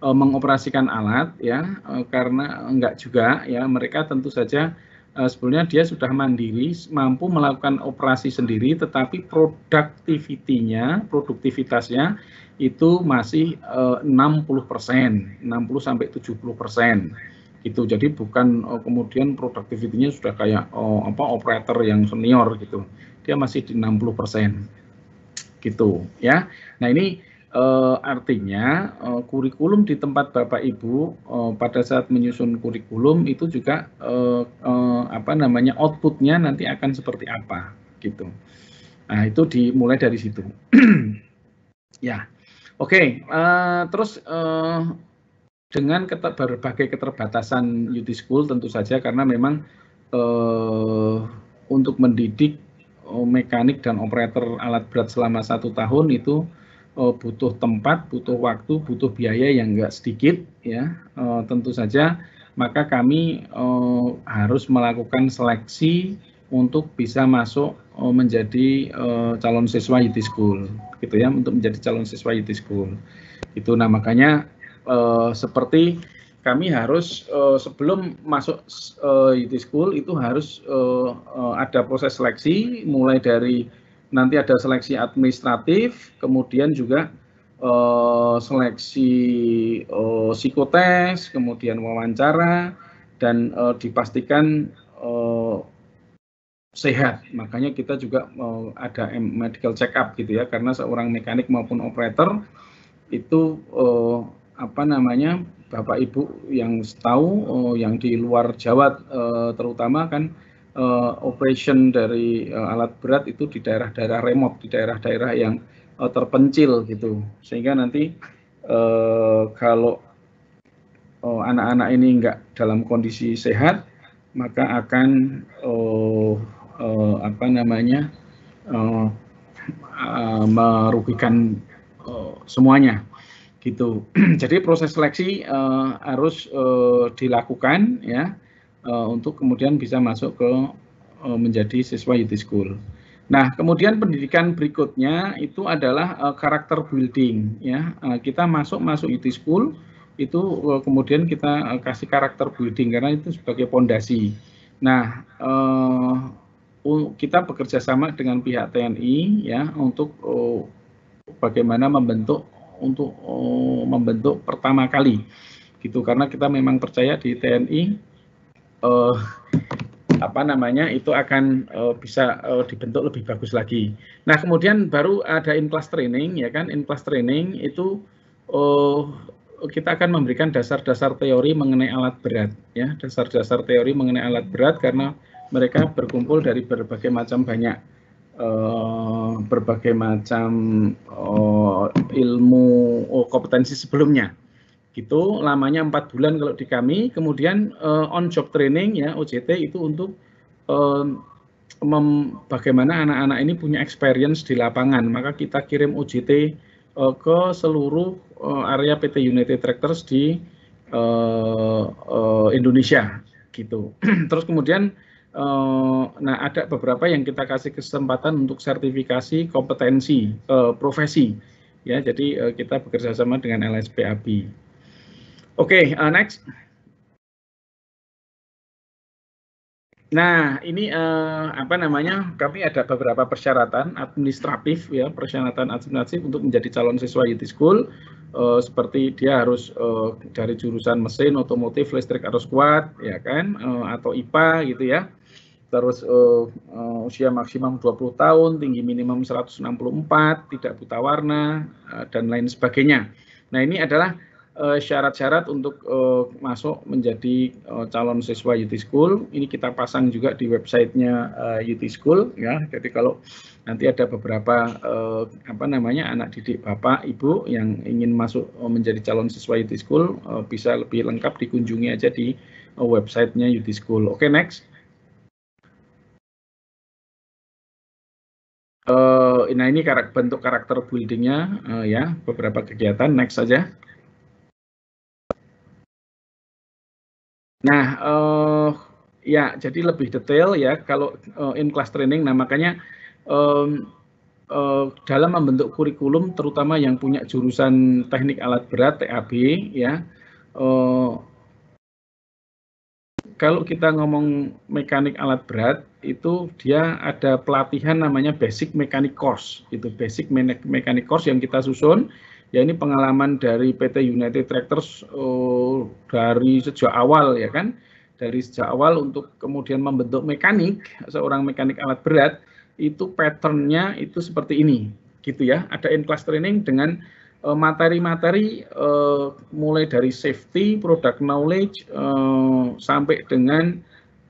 eh, mengoperasikan alat ya eh, karena enggak juga ya mereka tentu saja uh, sebenarnya dia sudah mandiri, mampu melakukan operasi sendiri, tetapi produktivitinya, produktivitasnya itu masih eh, uh, 60 persen, 60 sampai 70 persen gitu. Jadi bukan uh, kemudian produktivitinya sudah kayak uh, apa operator yang senior gitu. Dia masih di 60 persen gitu ya. Nah ini Uh, artinya uh, kurikulum di tempat Bapak Ibu uh, pada saat menyusun kurikulum itu juga uh, uh, apa namanya outputnya nanti akan seperti apa gitu. Nah itu dimulai dari situ. ya, oke. Okay. Uh, terus uh, dengan keter berbagai keterbatasan UT School tentu saja karena memang uh, untuk mendidik uh, mekanik dan operator alat berat selama satu tahun itu uh, butuh tempat, butuh waktu, butuh biaya yang enggak sedikit ya. Uh, tentu saja maka kami uh, harus melakukan seleksi untuk bisa masuk uh, menjadi uh, calon siswa IT School gitu ya, untuk menjadi calon siswa IT School. Itu nah makanya uh, seperti kami harus uh, sebelum masuk uh, IT School itu harus uh, uh, ada proses seleksi mulai dari nanti ada seleksi administratif, kemudian juga uh, seleksi uh, psikotes, kemudian wawancara, dan uh, dipastikan uh, sehat. Makanya kita juga uh, ada medical check up gitu ya, karena seorang mekanik maupun operator itu uh, apa namanya Bapak Ibu yang tahu, uh, yang di luar Jawa uh, terutama kan uh, operation dari uh, alat berat itu di daerah-daerah remote, di daerah-daerah yang uh, terpencil gitu, sehingga nanti uh, kalau anak-anak uh, ini enggak dalam kondisi sehat, maka akan uh, uh, apa namanya uh, uh, merugikan uh, semuanya gitu. Jadi proses seleksi uh, harus uh, dilakukan ya Eh, untuk kemudian bisa masuk ke uh, menjadi siswa UT school. Nah, kemudian pendidikan berikutnya itu adalah uh, karakter building ya. Uh, kita masuk masuk UT school itu uh, kemudian kita uh, kasih karakter building karena itu sebagai pondasi. Nah, uh, kita bekerja sama dengan pihak TNI ya untuk uh, bagaimana membentuk untuk uh, membentuk pertama kali gitu karena kita memang percaya di TNI uh, apa namanya itu akan uh, bisa uh, dibentuk lebih bagus lagi. Nah kemudian baru ada in class training ya kan in class training itu uh, kita akan memberikan dasar-dasar teori mengenai alat berat ya dasar-dasar teori mengenai alat berat karena mereka berkumpul dari berbagai macam banyak uh, berbagai macam uh, ilmu uh, kompetensi sebelumnya gitu lamanya empat bulan kalau di kami kemudian uh, on job training ya OJT itu untuk uh, bagaimana anak-anak ini punya experience di lapangan maka kita kirim OJT uh, eh, ke seluruh uh, area PT United Tractors di uh, uh, Indonesia gitu terus kemudian uh, nah ada beberapa yang kita kasih kesempatan untuk sertifikasi kompetensi uh, profesi ya jadi uh, kita bekerja sama dengan LSPAB Oke, okay, uh, next. Nah, ini uh, apa namanya? Kami ada beberapa persyaratan administratif ya, persyaratan administratif untuk menjadi calon siswa IT School. Uh, seperti dia harus uh, dari jurusan mesin, otomotif, listrik harus kuat, ya kan? Uh, atau IPA gitu ya. Terus uh, uh, usia maksimum 20 tahun, tinggi minimum 164, tidak buta warna uh, dan lain sebagainya. Nah, ini adalah Eh, syarat-syarat untuk eh, masuk menjadi eh, calon siswa UT School. Ini kita pasang juga di websitenya UT School ya. Jadi kalau nanti ada beberapa apa namanya anak didik bapak ibu yang ingin masuk menjadi calon siswa UT School bisa lebih lengkap dikunjungi aja di websitenya UT School. Oke next. nah ini bentuk karakter buildingnya uh, ya beberapa kegiatan next saja. Nah, uh, ya jadi lebih detail ya kalau uh, eh, in class training. Nah makanya um, uh, dalam membentuk kurikulum terutama yang punya jurusan teknik alat berat TAB ya. uh, kalau kita ngomong mekanik alat berat itu dia ada pelatihan namanya basic mechanic course itu basic mekanik course yang kita susun ya ini pengalaman dari PT United Tractors uh, dari sejak awal ya kan dari sejak awal untuk kemudian membentuk mekanik seorang mekanik alat berat itu patternnya itu seperti ini gitu ya ada in class training dengan eh, materi-materi uh, mulai dari safety, product knowledge uh, sampai dengan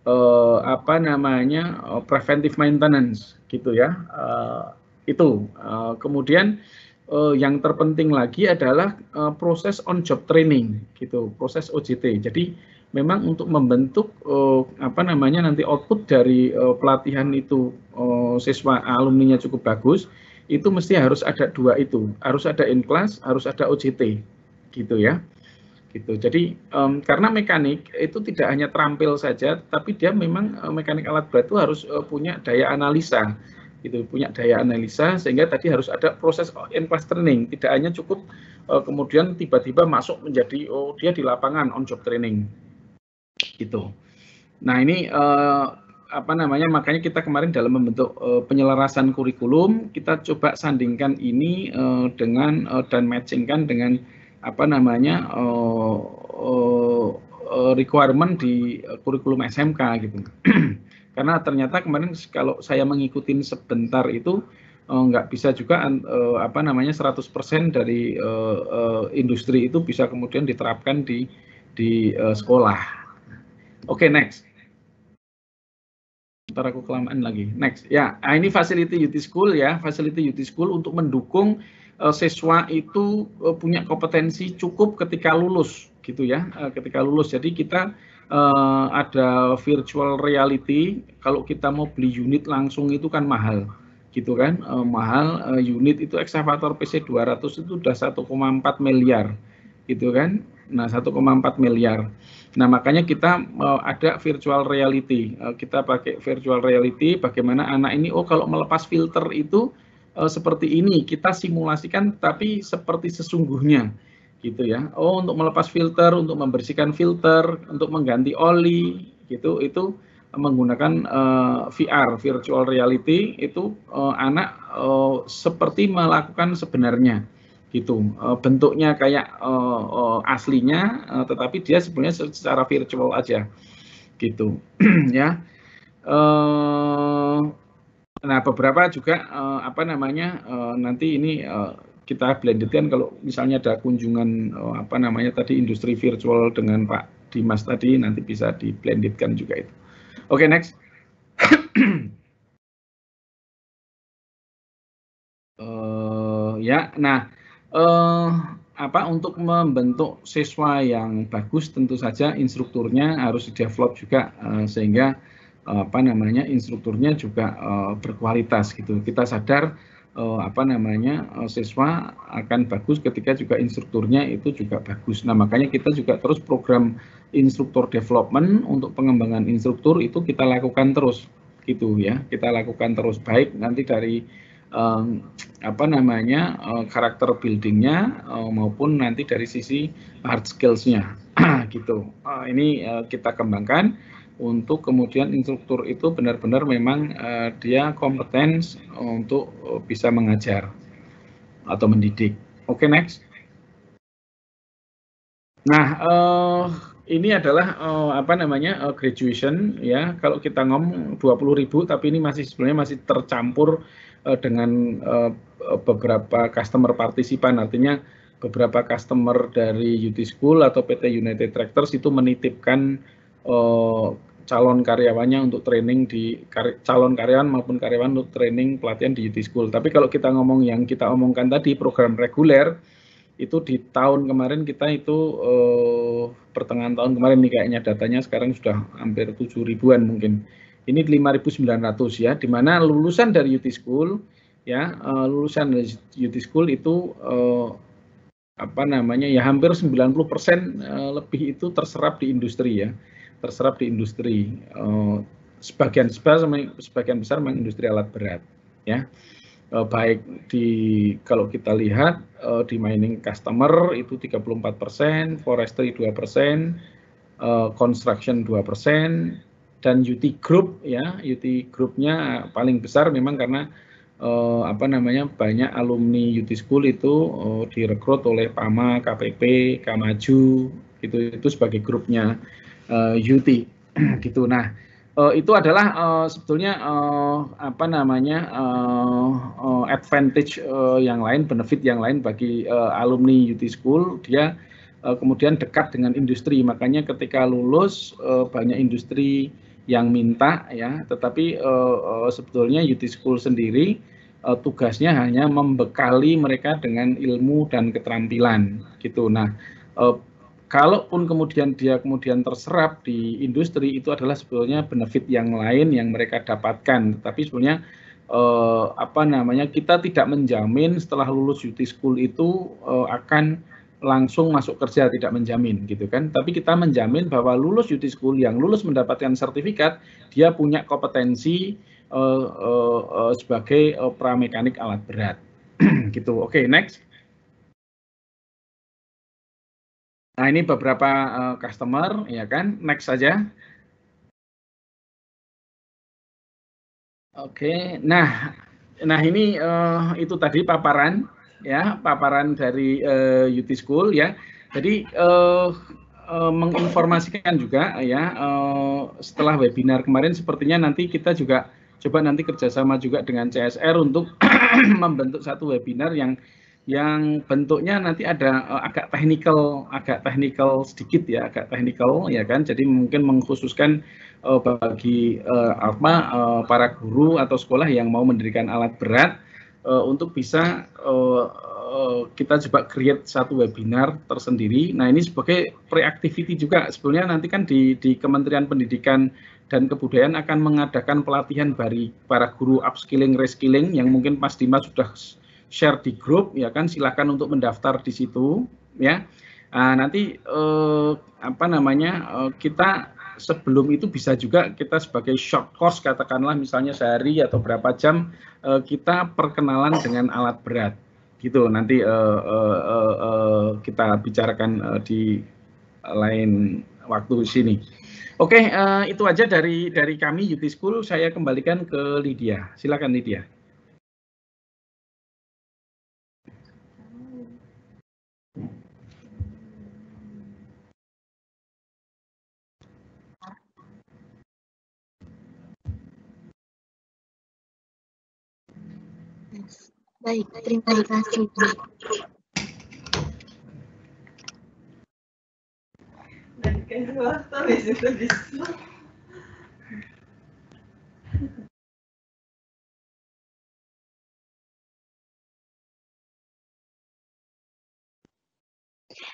uh, apa namanya preventive maintenance gitu ya. Itu kemudian uh, yang terpenting lagi adalah uh, proses on job training gitu, proses OJT. Jadi memang untuk membentuk uh, apa namanya nanti output dari uh, pelatihan itu uh, siswa alumninya cukup bagus, itu mesti harus ada dua itu, harus ada in class, harus ada OJT gitu ya. Gitu. Jadi um, karena mekanik itu tidak hanya terampil saja, tapi dia memang uh, mekanik alat berat itu harus uh, punya daya analisa gitu punya daya analisa sehingga tadi harus ada proses in class training tidak hanya cukup uh, kemudian tiba-tiba masuk menjadi oh dia di lapangan on job training gitu nah ini uh, apa namanya makanya kita kemarin dalam membentuk uh, penyelarasan kurikulum kita coba sandingkan ini uh, dengan uh, dan matchingkan dengan apa namanya uh, uh, requirement di kurikulum SMK gitu karena ternyata kemarin kalau saya mengikuti sebentar itu eh, nggak bisa juga eh, apa namanya 100% dari eh, industri itu bisa kemudian diterapkan di di sekolah. Oke, okay, next. Ntar aku kelamaan lagi. Next, ya ah, ini facility UT School ya, facility UT School untuk mendukung siswa itu punya kompetensi cukup ketika lulus gitu ya, ketika lulus. Jadi kita uh, ada virtual reality. Kalau kita mau beli unit langsung itu kan mahal, gitu kan? Uh, mahal uh, unit itu eksavator PC 200 itu sudah 1,4 miliar, gitu kan? Nah 1,4 miliar. Nah makanya kita uh, ada virtual reality. Uh, kita pakai virtual reality. Bagaimana anak ini? Oh kalau melepas filter itu uh, seperti ini. Kita simulasikan tapi seperti sesungguhnya gitu ya. Oh, untuk melepas filter, untuk membersihkan filter, untuk mengganti oli, gitu itu menggunakan uh, eh, VR (virtual reality) itu uh, anak uh, seperti melakukan sebenarnya, gitu. Uh, bentuknya kayak uh, uh, aslinya, uh, tetapi dia sebenarnya secara virtual aja, gitu. ya. Uh, nah, beberapa juga uh, apa namanya uh, nanti ini kita blendedkan kalau misalnya ada kunjungan oh, apa namanya tadi industri virtual dengan Pak Dimas tadi nanti bisa di blendedkan juga itu. Oke, okay, next. uh, ya, nah uh, apa untuk membentuk siswa yang bagus tentu saja instrukturnya harus di develop juga uh, sehingga uh, apa namanya instrukturnya juga uh, berkualitas gitu. Kita sadar uh, apa namanya uh, siswa akan bagus ketika juga instrukturnya itu juga bagus. Nah makanya kita juga terus program instruktur development untuk pengembangan instruktur itu kita lakukan terus gitu ya. Kita lakukan terus baik nanti dari um, apa namanya karakter eh, karakter buildingnya uh, maupun nanti dari sisi hard skillsnya gitu. Uh, ini uh, kita kembangkan untuk kemudian instruktur itu benar-benar memang uh, dia kompeten untuk eh, bisa mengajar atau mendidik. Oke, okay, next. Nah, uh, ini adalah uh, apa namanya uh, graduation ya. Kalau kita ngom 20.000 tapi ini masih sebenarnya masih tercampur uh, dengan uh, beberapa customer partisipan artinya beberapa customer dari UT School atau PT United Tractors itu menitipkan uh, calon karyawannya untuk training di calon karyawan maupun karyawan untuk training pelatihan di UT School. Tapi kalau kita ngomong yang kita omongkan tadi program reguler itu di tahun kemarin kita itu eh, pertengahan tahun kemarin nih kayaknya datanya sekarang sudah hampir 7 ribuan mungkin. Ini 5.900 ya, di mana lulusan dari UT School ya, eh, lulusan dari UT School itu eh, apa namanya ya hampir 90% eh, lebih itu terserap di industri ya terserap di industri. Eh, sebagian besar sebagian besar memang industri alat berat ya eh, baik di kalau kita lihat eh, di mining customer itu 34 persen forestry 2 persen construction 2 persen dan UT Group ya UT Groupnya paling besar memang karena apa namanya banyak alumni UT School itu direkrut oleh PAMA KPP Kamaju itu itu sebagai grupnya uh, eh, UT gitu. Nah, uh, itu adalah uh, sebetulnya uh, apa namanya uh, uh, advantage uh, yang lain, benefit yang lain bagi uh, alumni UT School. Dia uh, kemudian dekat dengan industri, makanya ketika lulus uh, banyak industri yang minta ya. Tetapi uh, uh, sebetulnya UT School sendiri uh, tugasnya hanya membekali mereka dengan ilmu dan keterampilan gitu. Nah, uh, kalaupun kemudian dia kemudian terserap di industri itu adalah sebetulnya benefit yang lain yang mereka dapatkan tapi sebenarnya eh, apa namanya kita tidak menjamin setelah lulus duty school itu eh, akan langsung masuk kerja tidak menjamin gitu kan tapi kita menjamin bahwa lulus duty school yang lulus mendapatkan sertifikat dia punya kompetensi eh, eh, eh sebagai eh, pramekanik alat berat gitu oke okay, next Nah, ini beberapa uh, customer, ya kan? Next saja. Oke, okay. nah, nah ini uh, itu tadi paparan, ya, paparan dari uh, eh, UT School, ya. Jadi uh, uh, menginformasikan juga, ya, uh, setelah webinar kemarin, sepertinya nanti kita juga coba nanti kerjasama juga dengan CSR untuk membentuk satu webinar yang yang bentuknya nanti ada uh, agak teknikal, agak teknikal sedikit ya, agak teknikal ya kan. Jadi mungkin mengkhususkan uh, bagi uh, apa uh, para guru atau sekolah yang mau mendirikan alat berat uh, untuk bisa uh, uh, kita coba create satu webinar tersendiri. Nah, ini sebagai pre-activity juga. sebenarnya nanti kan di di Kementerian Pendidikan dan Kebudayaan akan mengadakan pelatihan bagi para guru upskilling, reskilling yang mungkin Mas Dimas sudah share di grup ya kan silahkan untuk mendaftar di situ ya nah, nanti eh, apa namanya eh, kita sebelum itu bisa juga kita sebagai short course katakanlah misalnya sehari atau berapa jam eh, kita perkenalan dengan alat berat gitu nanti eh, eh, eh, eh kita bicarakan eh, di lain waktu sini. Oke, okay, eh, itu aja dari dari kami UT School. Saya kembalikan ke Lydia. Silakan Lydia. Baik, terima kasih. Dan kedua, habis itu bisa.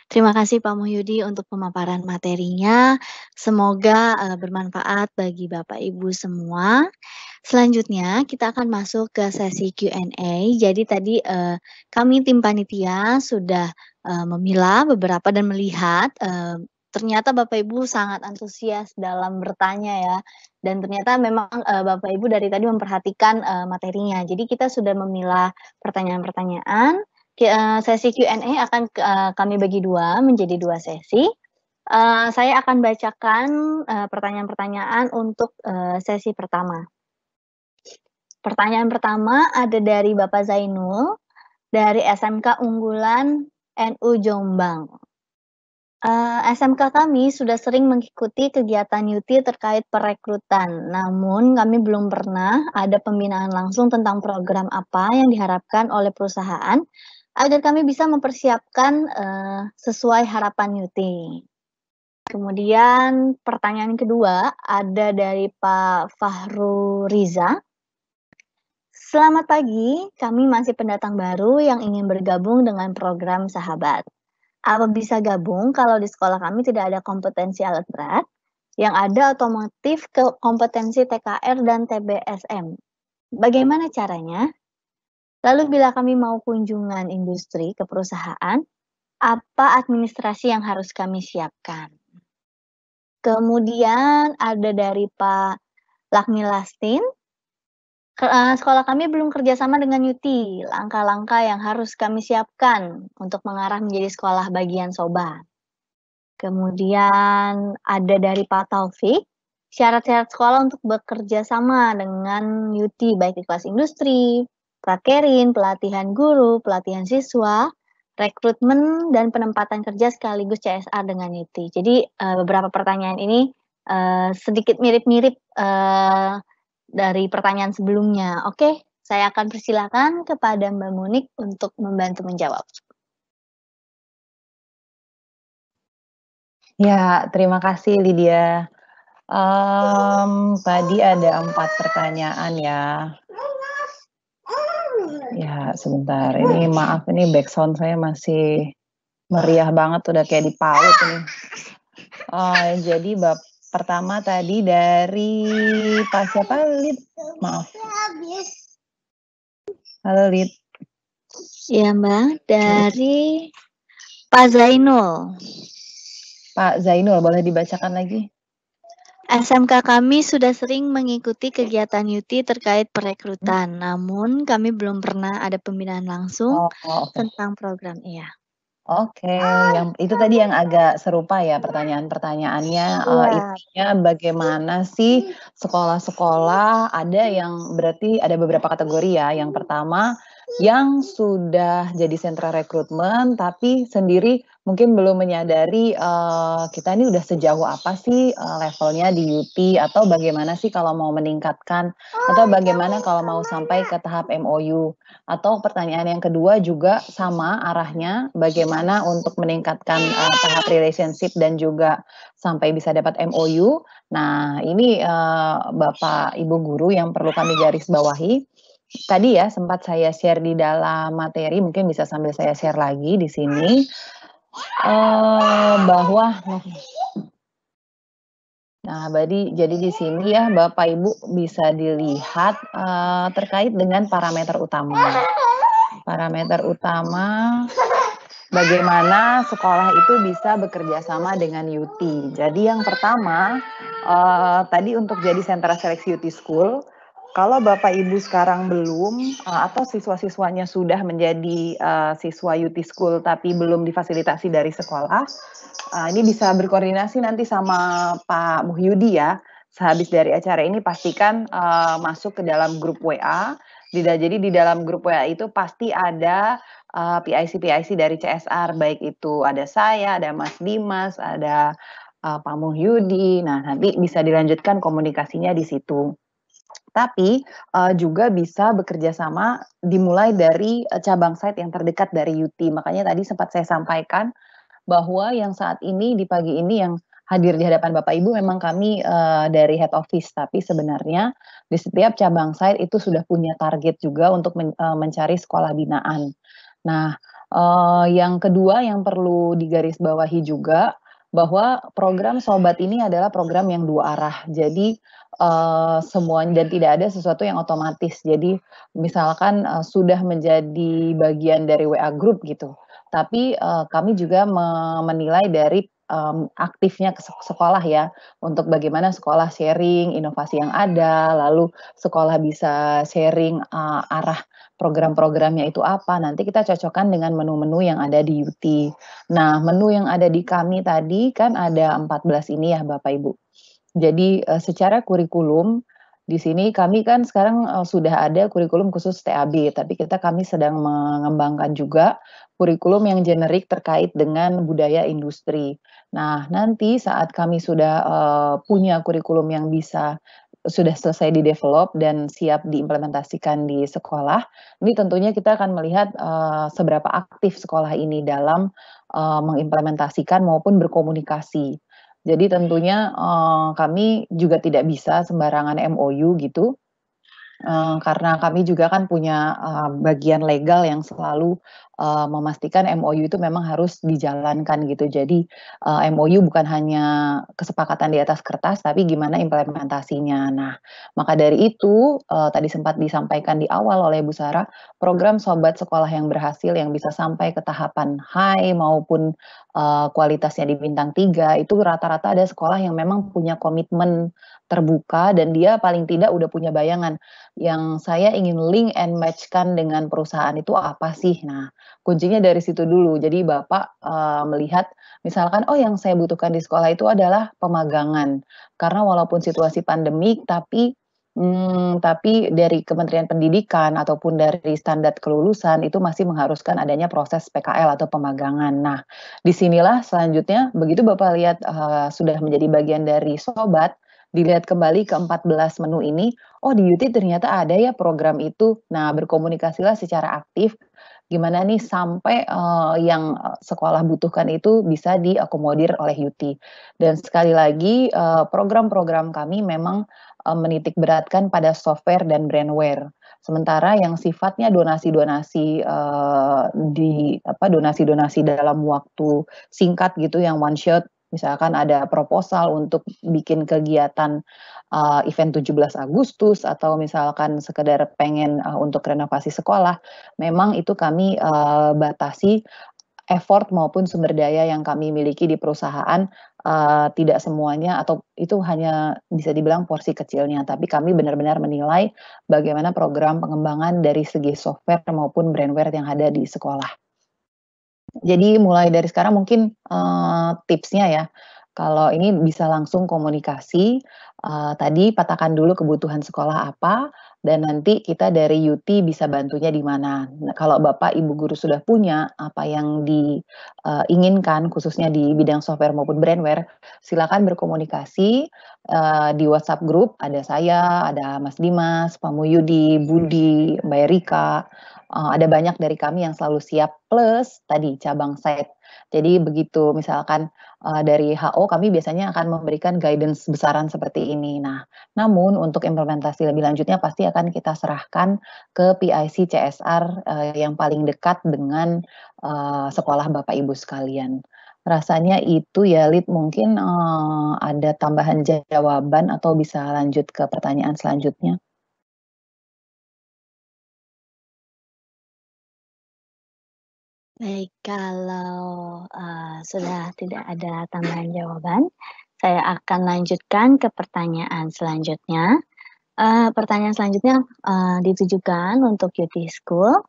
Terima kasih Pak Muhyudi untuk pemaparan materinya. Semoga uh, bermanfaat bagi Bapak Ibu semua. Selanjutnya kita akan masuk ke sesi Q&A. Jadi tadi uh, kami tim panitia sudah uh, memilah beberapa dan melihat uh, ternyata Bapak Ibu sangat antusias dalam bertanya ya. Dan ternyata memang uh, Bapak Ibu dari tadi memperhatikan uh, materinya. Jadi kita sudah memilah pertanyaan-pertanyaan Eh, sesi Q&A akan eh, kami bagi dua menjadi dua sesi. Eh, saya akan bacakan pertanyaan-pertanyaan untuk sesi pertama. Pertanyaan pertama ada dari Bapak Zainul dari SMK Unggulan NU Jombang. Uh, SMK kami sudah sering mengikuti kegiatan YUTI terkait perekrutan, namun kami belum pernah ada pembinaan langsung tentang program apa yang diharapkan oleh perusahaan agar kami bisa mempersiapkan uh, sesuai harapan Yuti. Kemudian pertanyaan kedua ada dari Pak Fahru Riza. Selamat pagi, kami masih pendatang baru yang ingin bergabung dengan program Sahabat. Apa bisa gabung kalau di sekolah kami tidak ada kompetensi alat berat? Yang ada otomotif ke kompetensi TKR dan TBSM. Bagaimana caranya? Lalu bila kami mau kunjungan industri ke perusahaan, apa administrasi yang harus kami siapkan? Kemudian ada dari Pak Lakmi Lastin, eh, sekolah kami belum kerjasama dengan Yuti. Langkah-langkah yang harus kami siapkan untuk mengarah menjadi sekolah bagian sobat. Kemudian ada dari Pak Taufik, syarat-syarat sekolah untuk bekerja sama dengan Yuti, baik di kelas industri, prakerin, pelatihan guru, pelatihan siswa, rekrutmen dan penempatan kerja sekaligus CSR dengan Niti. Jadi uh, beberapa pertanyaan ini uh, sedikit mirip-mirip uh, dari pertanyaan sebelumnya. Oke, saya akan persilahkan kepada Mbak Munik untuk membantu menjawab. Ya, terima kasih Lydia. Um, tadi ada empat pertanyaan ya. Ya, sebentar. Ini maaf ini background saya masih meriah banget udah kayak paut ini. Oh, jadi bab pertama tadi dari Pak siapa Lid? Maaf. Halo Lid. Ya Mbak, dari Pak Zainul. Pak Zainul, boleh dibacakan lagi? SMK kami sudah sering mengikuti kegiatan Yuti terkait perekrutan, hmm. namun kami belum pernah ada pembinaan langsung oh, oh okay. tentang program iya. Oke, okay. yang itu tadi yang agak serupa ya pertanyaan-pertanyaannya. Yeah. Iya. Uh, intinya bagaimana sih sekolah-sekolah ada yang berarti ada beberapa kategori ya. Yang pertama yang sudah jadi sentra rekrutmen tapi sendiri mungkin belum menyadari uh, kita ini udah sejauh apa sih uh, levelnya di UT atau bagaimana sih kalau mau meningkatkan atau oh, bagaimana iya, kalau mau sampai ya. ke tahap MOU atau pertanyaan yang kedua juga sama arahnya bagaimana untuk meningkatkan uh, tahap relationship dan juga sampai bisa dapat MOU. Nah, ini uh, Bapak Ibu guru yang perlu kami garis bawahi tadi ya sempat saya share di dalam materi, mungkin bisa sambil saya share lagi di sini uh, bahwa Nah, jadi, jadi di sini ya Bapak Ibu bisa dilihat uh, terkait dengan parameter utama. Parameter utama bagaimana sekolah itu bisa bekerja sama dengan UT. Jadi yang pertama uh, tadi untuk jadi sentra seleksi UT School kalau Bapak Ibu sekarang belum eh, atau siswa-siswanya sudah menjadi uh, siswa UT School tapi belum difasilitasi dari sekolah, uh, ini bisa berkoordinasi nanti sama Pak Muhyudi ya. Sehabis dari acara ini pastikan uh, masuk ke dalam grup WA. Tidak jadi di dalam grup WA itu pasti ada pic PIC PIC dari CSR baik itu ada saya, ada Mas Dimas, ada uh, Pak Muhyudi. Nah, nanti bisa dilanjutkan komunikasinya di situ. Tapi uh, juga bisa bekerja sama dimulai dari uh, cabang site yang terdekat dari UT. Makanya tadi sempat saya sampaikan bahwa yang saat ini di pagi ini yang hadir di hadapan Bapak Ibu memang kami uh, dari head office tapi sebenarnya di setiap cabang site itu sudah punya target juga untuk men uh, mencari sekolah binaan. Nah, uh, yang kedua yang perlu digarisbawahi juga bahwa program sobat ini adalah program yang dua arah. Jadi uh, eh, semua dan tidak ada sesuatu yang otomatis. Jadi misalkan uh, sudah menjadi bagian dari WA group gitu. Tapi uh, kami juga menilai dari um, aktifnya ke sekolah ya untuk bagaimana sekolah sharing inovasi yang ada lalu sekolah bisa sharing uh, arah program-programnya itu apa nanti kita cocokkan dengan menu-menu yang ada di UT. Nah, menu yang ada di kami tadi kan ada 14 ini ya Bapak Ibu. Jadi uh, secara kurikulum di sini kami kan sekarang uh, sudah ada kurikulum khusus TAB, tapi kita kami sedang mengembangkan juga kurikulum yang generik terkait dengan budaya industri. Nah, nanti saat kami sudah uh, punya kurikulum yang bisa sudah selesai di develop dan siap diimplementasikan di sekolah, ini tentunya kita akan melihat uh, seberapa aktif sekolah ini dalam uh, mengimplementasikan maupun berkomunikasi. Jadi tentunya uh, kami juga tidak bisa sembarangan MOU gitu, uh, karena kami juga kan punya uh, bagian legal yang selalu uh, memastikan MOU itu memang harus dijalankan gitu. Jadi uh, eh, MOU bukan hanya kesepakatan di atas kertas, tapi gimana implementasinya. Nah, maka dari itu uh, tadi sempat disampaikan di awal oleh Bu Sarah, program Sobat Sekolah yang berhasil yang bisa sampai ke tahapan high maupun uh, kualitasnya di bintang tiga itu rata-rata ada sekolah yang memang punya komitmen terbuka dan dia paling tidak udah punya bayangan yang saya ingin link and matchkan dengan perusahaan itu apa sih. Nah, kuncinya dari situ dulu. Jadi Bapak uh, melihat misalkan oh yang saya butuhkan di sekolah itu adalah pemagangan. Karena walaupun situasi pandemik tapi Hmm, tapi dari Kementerian Pendidikan ataupun dari standar kelulusan itu masih mengharuskan adanya proses PKL atau pemagangan. Nah, disinilah selanjutnya begitu Bapak lihat uh, sudah menjadi bagian dari sobat, dilihat kembali ke 14 menu ini, oh di UT ternyata ada ya program itu. Nah, berkomunikasilah secara aktif gimana nih sampai uh, yang sekolah butuhkan itu bisa diakomodir oleh UT. Dan sekali lagi eh, program-program uh, kami memang Eh, menitik beratkan pada software dan brandware. Sementara yang sifatnya donasi-donasi uh, di apa donasi-donasi dalam waktu singkat gitu yang one shot misalkan ada proposal untuk bikin kegiatan uh, event 17 Agustus atau misalkan sekedar pengen uh, untuk renovasi sekolah, memang itu kami uh, batasi effort maupun sumber daya yang kami miliki di perusahaan uh, tidak semuanya atau itu hanya bisa dibilang porsi kecilnya tapi kami benar-benar menilai bagaimana program pengembangan dari segi software maupun brandware yang ada di sekolah. Jadi mulai dari sekarang mungkin uh, tipsnya ya kalau ini bisa langsung komunikasi, uh, tadi patahkan dulu kebutuhan sekolah apa, dan nanti kita dari UT bisa bantunya di mana. Nah, kalau Bapak Ibu guru sudah punya apa yang diinginkan eh, uh, khususnya di bidang software maupun brandware, silakan berkomunikasi uh, di WhatsApp grup ada saya, ada Mas Dimas, Pak Muyudi, Budi, Mbak Erika, uh, ada banyak dari kami yang selalu siap plus tadi cabang site. Jadi begitu misalkan uh, dari HO kami biasanya akan memberikan guidance besaran seperti ini. Nah, namun untuk implementasi lebih lanjutnya pasti akan kita serahkan ke PIC CSR uh, eh, yang paling dekat dengan uh, sekolah Bapak Ibu sekalian. Rasanya itu ya Lid mungkin uh, ada tambahan jawaban atau bisa lanjut ke pertanyaan selanjutnya. Baik, kalau uh, sudah tidak ada tambahan jawaban, saya akan lanjutkan ke pertanyaan selanjutnya. Uh, pertanyaan selanjutnya uh, ditujukan untuk Yuti School.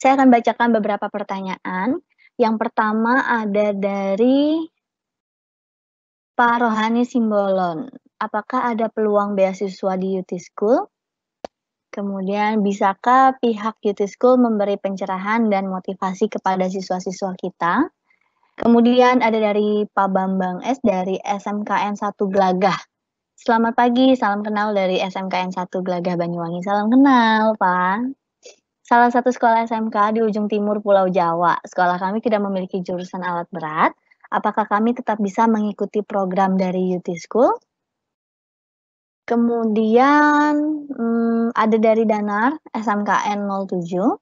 Saya akan bacakan beberapa pertanyaan. Yang pertama ada dari Pak Rohani Simbolon. Apakah ada peluang beasiswa di Yuti School? Kemudian, bisakah pihak Youth School memberi pencerahan dan motivasi kepada siswa-siswa kita? Kemudian ada dari Pak Bambang S dari SMKN 1 Gelagah. Selamat pagi, salam kenal dari SMKN 1 Gelagah Banyuwangi. Salam kenal, Pak. Salah satu sekolah SMK di ujung timur Pulau Jawa. Sekolah kami tidak memiliki jurusan alat berat. Apakah kami tetap bisa mengikuti program dari Youth School? Kemudian hmm, ada dari Danar SMKN 07.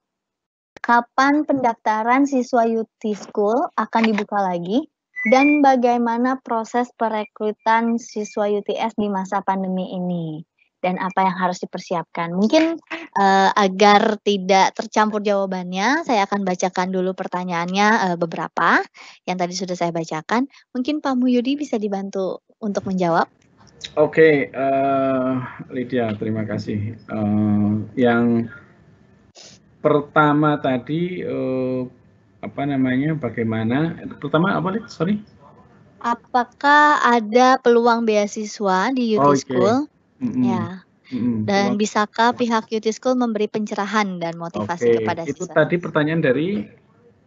Kapan pendaftaran siswa UT School akan dibuka lagi? Dan bagaimana proses perekrutan siswa UTS di masa pandemi ini? Dan apa yang harus dipersiapkan? Mungkin uh, agar tidak tercampur jawabannya, saya akan bacakan dulu pertanyaannya uh, beberapa yang tadi sudah saya bacakan. Mungkin Pak Muyudi bisa dibantu untuk menjawab. Oke, okay, uh, eh, Lydia, terima kasih. Uh, yang pertama tadi uh, apa namanya? Bagaimana? Pertama apa, Lid? Sorry. Apakah ada peluang beasiswa di UT okay. School? Mm -hmm. Ya. Mm -hmm. Dan bisakah pihak UT School memberi pencerahan dan motivasi okay. kepada siswa? Itu tadi pertanyaan dari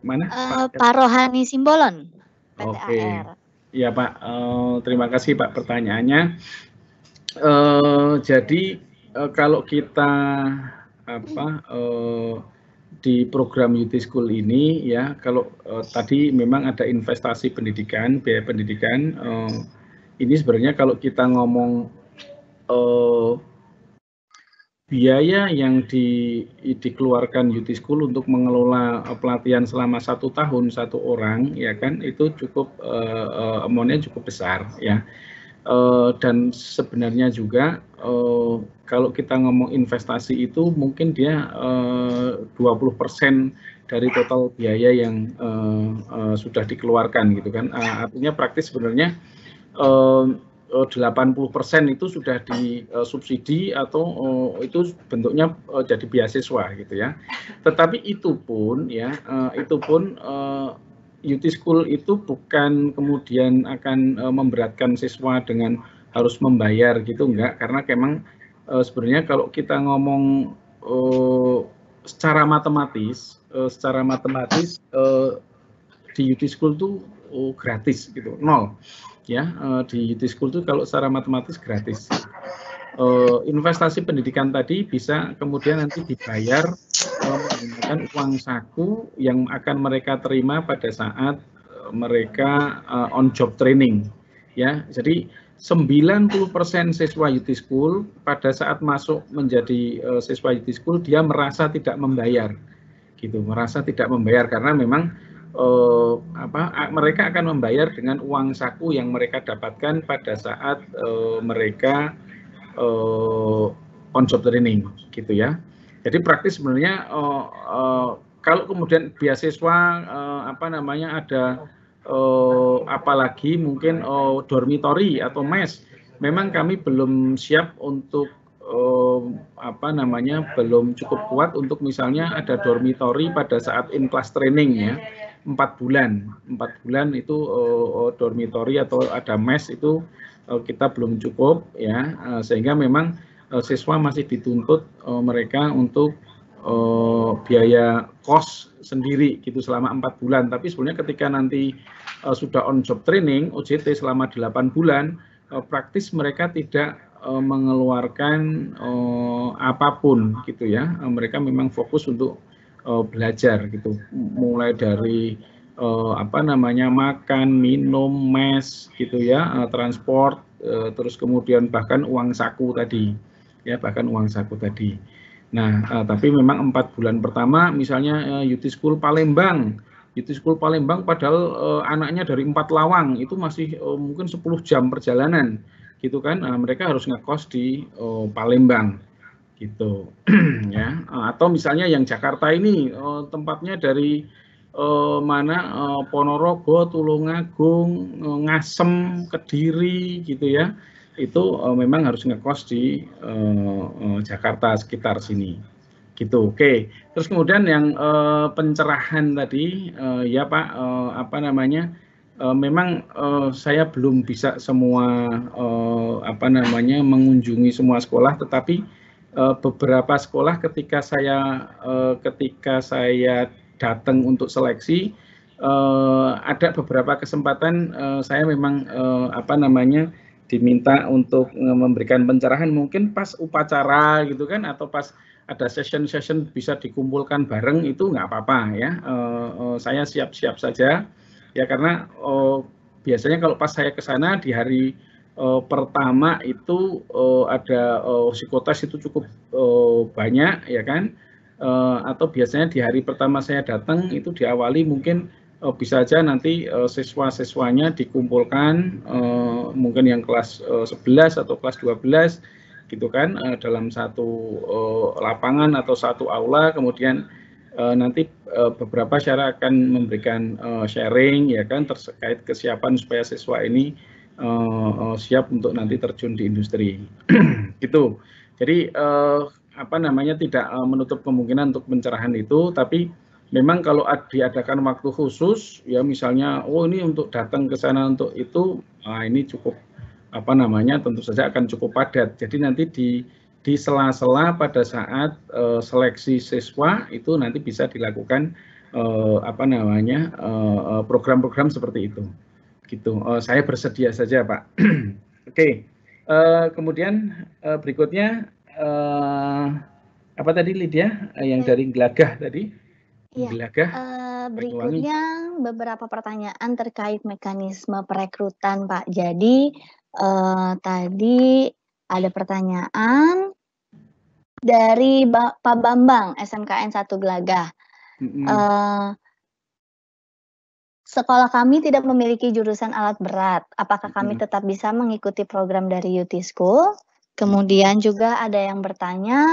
mana? Uh, Pak Rohani Simbolon. PTAR. Okay. Ya Pak, uh, terima kasih Pak pertanyaannya. Uh, jadi uh, kalau kita apa uh, di program UT School ini ya kalau uh, tadi memang ada investasi pendidikan biaya pendidikan uh, ini sebenarnya kalau kita ngomong uh, biaya yang di, dikeluarkan Yutiskul School untuk mengelola eh, pelatihan selama satu tahun satu orang ya kan itu cukup uh, eh, eh, amounnya cukup besar ya uh, dan sebenarnya juga uh, kalau kita ngomong investasi itu mungkin dia uh, 20 persen dari total biaya yang uh, uh, sudah dikeluarkan gitu kan uh, artinya praktis sebenarnya uh, 80% eh, itu sudah disubsidi eh, atau eh, itu bentuknya jadi beasiswa gitu ya. Tetapi itu pun ya, itu pun UT School itu bukan kemudian akan memberatkan siswa dengan harus membayar gitu enggak karena memang sebenarnya kalau kita ngomong secara matematis, secara matematis di UT School itu oh, gratis gitu, nol ya uh, di School itu kalau secara matematis gratis. Eh, investasi pendidikan tadi bisa kemudian nanti dibayar uh, menggunakan uang saku yang akan mereka terima pada saat mereka on job training ya. Jadi 90% siswa UT School pada saat masuk menjadi siswa UT School dia merasa tidak membayar gitu, merasa tidak membayar karena memang Eh, apa mereka akan membayar dengan uang saku yang mereka dapatkan pada saat eh, mereka eh, on job training gitu ya. Jadi praktis sebenarnya kalau kemudian beasiswa apa namanya ada apalagi mungkin dormitory atau mes, memang kami belum siap untuk Um, apa namanya belum cukup kuat untuk misalnya ada dormitory pada saat in class training ya empat bulan empat bulan itu uh, dormitori atau ada mes itu uh, kita belum cukup ya uh, sehingga memang uh, siswa masih dituntut uh, mereka untuk uh, biaya kos sendiri gitu selama empat bulan tapi sebenarnya ketika nanti uh, sudah on job training OJT selama delapan bulan uh, praktis mereka tidak mengeluarkan uh, apapun gitu ya. Uh, mereka memang fokus untuk uh, belajar gitu mulai dari uh, apa namanya makan minum mes gitu ya uh, transport uh, terus kemudian bahkan uang saku tadi ya bahkan uang saku tadi nah uh, tapi memang empat bulan pertama misalnya uh, Yuti School Palembang Yuti School Palembang padahal uh, anaknya dari empat lawang itu masih uh, mungkin 10 jam perjalanan gitu kan uh, mereka harus ngekos di uh, Palembang gitu ya eh, atau misalnya yang Jakarta ini uh, tempatnya dari uh, mana uh, Ponorogo, Tulungagung, uh, Ngasem, Kediri gitu ya itu uh, memang harus ngekos di uh, uh, Jakarta sekitar sini gitu oke okay. terus kemudian yang uh, pencerahan tadi uh, ya Pak uh, apa namanya memang uh, saya belum bisa semua uh, apa namanya mengunjungi semua sekolah tetapi Eh, beberapa sekolah ketika saya eh, ketika saya datang untuk seleksi eh, ada beberapa kesempatan saya memang apa namanya diminta untuk memberikan pencerahan mungkin pas upacara gitu kan atau pas ada session-session bisa dikumpulkan bareng itu nggak apa-apa ya saya siap-siap saja ya karena oh, biasanya kalau pas saya ke sana di hari uh, pertama itu uh, ada uh, psikotes itu cukup uh, banyak ya kan uh, atau biasanya di hari pertama saya datang itu diawali mungkin uh, bisa aja nanti uh, siswa-siswanya dikumpulkan uh, mungkin yang kelas uh, 11 atau kelas 12 gitu kan uh, dalam satu uh, lapangan atau satu aula kemudian uh, nanti uh, beberapa syarat akan memberikan uh, sharing ya kan terkait kesiapan supaya siswa ini uh, uh, siap untuk nanti terjun di industri. gitu. Jadi uh, apa namanya tidak uh, menutup kemungkinan untuk pencerahan itu, tapi memang kalau diadakan waktu khusus, ya misalnya oh ini untuk datang ke sana untuk itu, nah ini cukup apa namanya tentu saja akan cukup padat. Jadi nanti di di sela-sela pada saat uh, seleksi siswa itu nanti bisa dilakukan uh, apa namanya program-program uh, program -program seperti itu gitu. Oh, saya bersedia saja, Pak. Oke. Okay. Uh, eh, kemudian uh, berikutnya uh, apa tadi Lydia uh, yang dari Gelagah tadi? Iya. Gelagah. Uh, berikutnya beberapa pertanyaan terkait mekanisme perekrutan, Pak. Jadi uh, tadi ada pertanyaan dari ba Pak Bambang SMKN 1 Gelagah. Mm -hmm. uh, Sekolah kami tidak memiliki jurusan alat berat. Apakah kami tetap bisa mengikuti program dari UT School? Kemudian juga ada yang bertanya,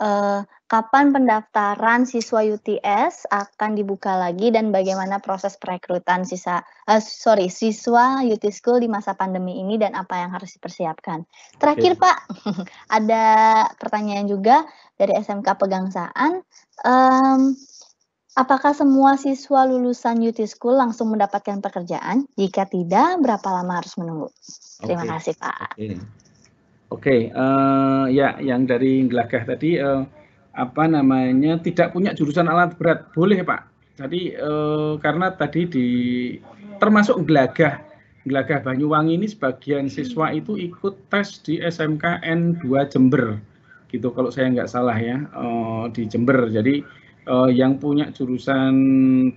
eh, kapan pendaftaran siswa UTS akan dibuka lagi dan bagaimana proses perekrutan sisa eh, sorry siswa UT School di masa pandemi ini dan apa yang harus dipersiapkan? Terakhir okay. Pak, ada pertanyaan juga dari SMK Pegangsaan. Um, Apakah semua siswa lulusan UT School langsung mendapatkan pekerjaan? Jika tidak, berapa lama harus menunggu? Terima okay. kasih Pak. Oke, okay. okay. uh, eh, ya yang dari Gelagah tadi uh, apa namanya tidak punya jurusan alat berat boleh Pak. Tadi uh, eh, karena tadi di termasuk Gelagah Gelagah Banyuwangi ini sebagian siswa itu ikut tes di SMKN 2 Jember gitu kalau saya nggak salah ya uh, di Jember. Jadi uh, yang punya jurusan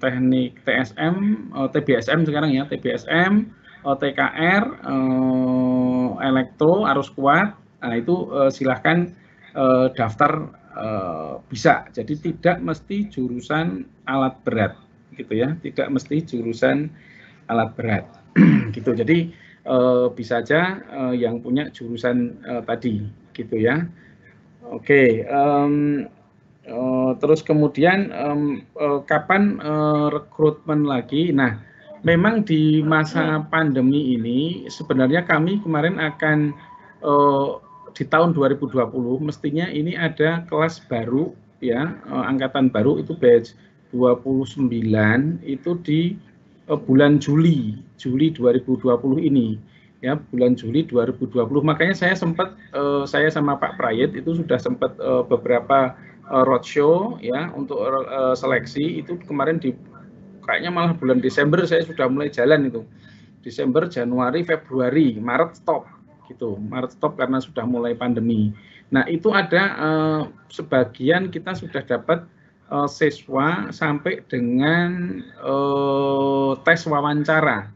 teknik TSM, uh, eh, TBSM sekarang ya, TBSM, uh, eh, TKR, uh, elektro, arus kuat, nah itu uh, silahkan uh, daftar uh, bisa. Jadi tidak mesti jurusan alat berat, gitu ya, tidak mesti jurusan alat berat, gitu. Jadi uh, bisa aja uh, yang punya jurusan uh, tadi, gitu ya. Oke, okay, um, Eh, terus kemudian um, uh, kapan uh, rekrutmen lagi? Nah, memang di masa hmm. pandemi ini sebenarnya kami kemarin akan uh, di tahun 2020 mestinya ini ada kelas baru ya uh, angkatan baru itu batch 29 itu di uh, bulan Juli Juli 2020 ini ya bulan Juli 2020 makanya saya sempat uh, saya sama Pak Prayet itu sudah sempat uh, beberapa uh, roadshow ya untuk uh, seleksi itu kemarin di kayaknya malah bulan Desember saya sudah mulai jalan itu. Desember, Januari, Februari, Maret stop gitu. Maret stop karena sudah mulai pandemi. Nah, itu ada uh, sebagian kita sudah dapat uh, siswa sampai dengan uh, tes wawancara.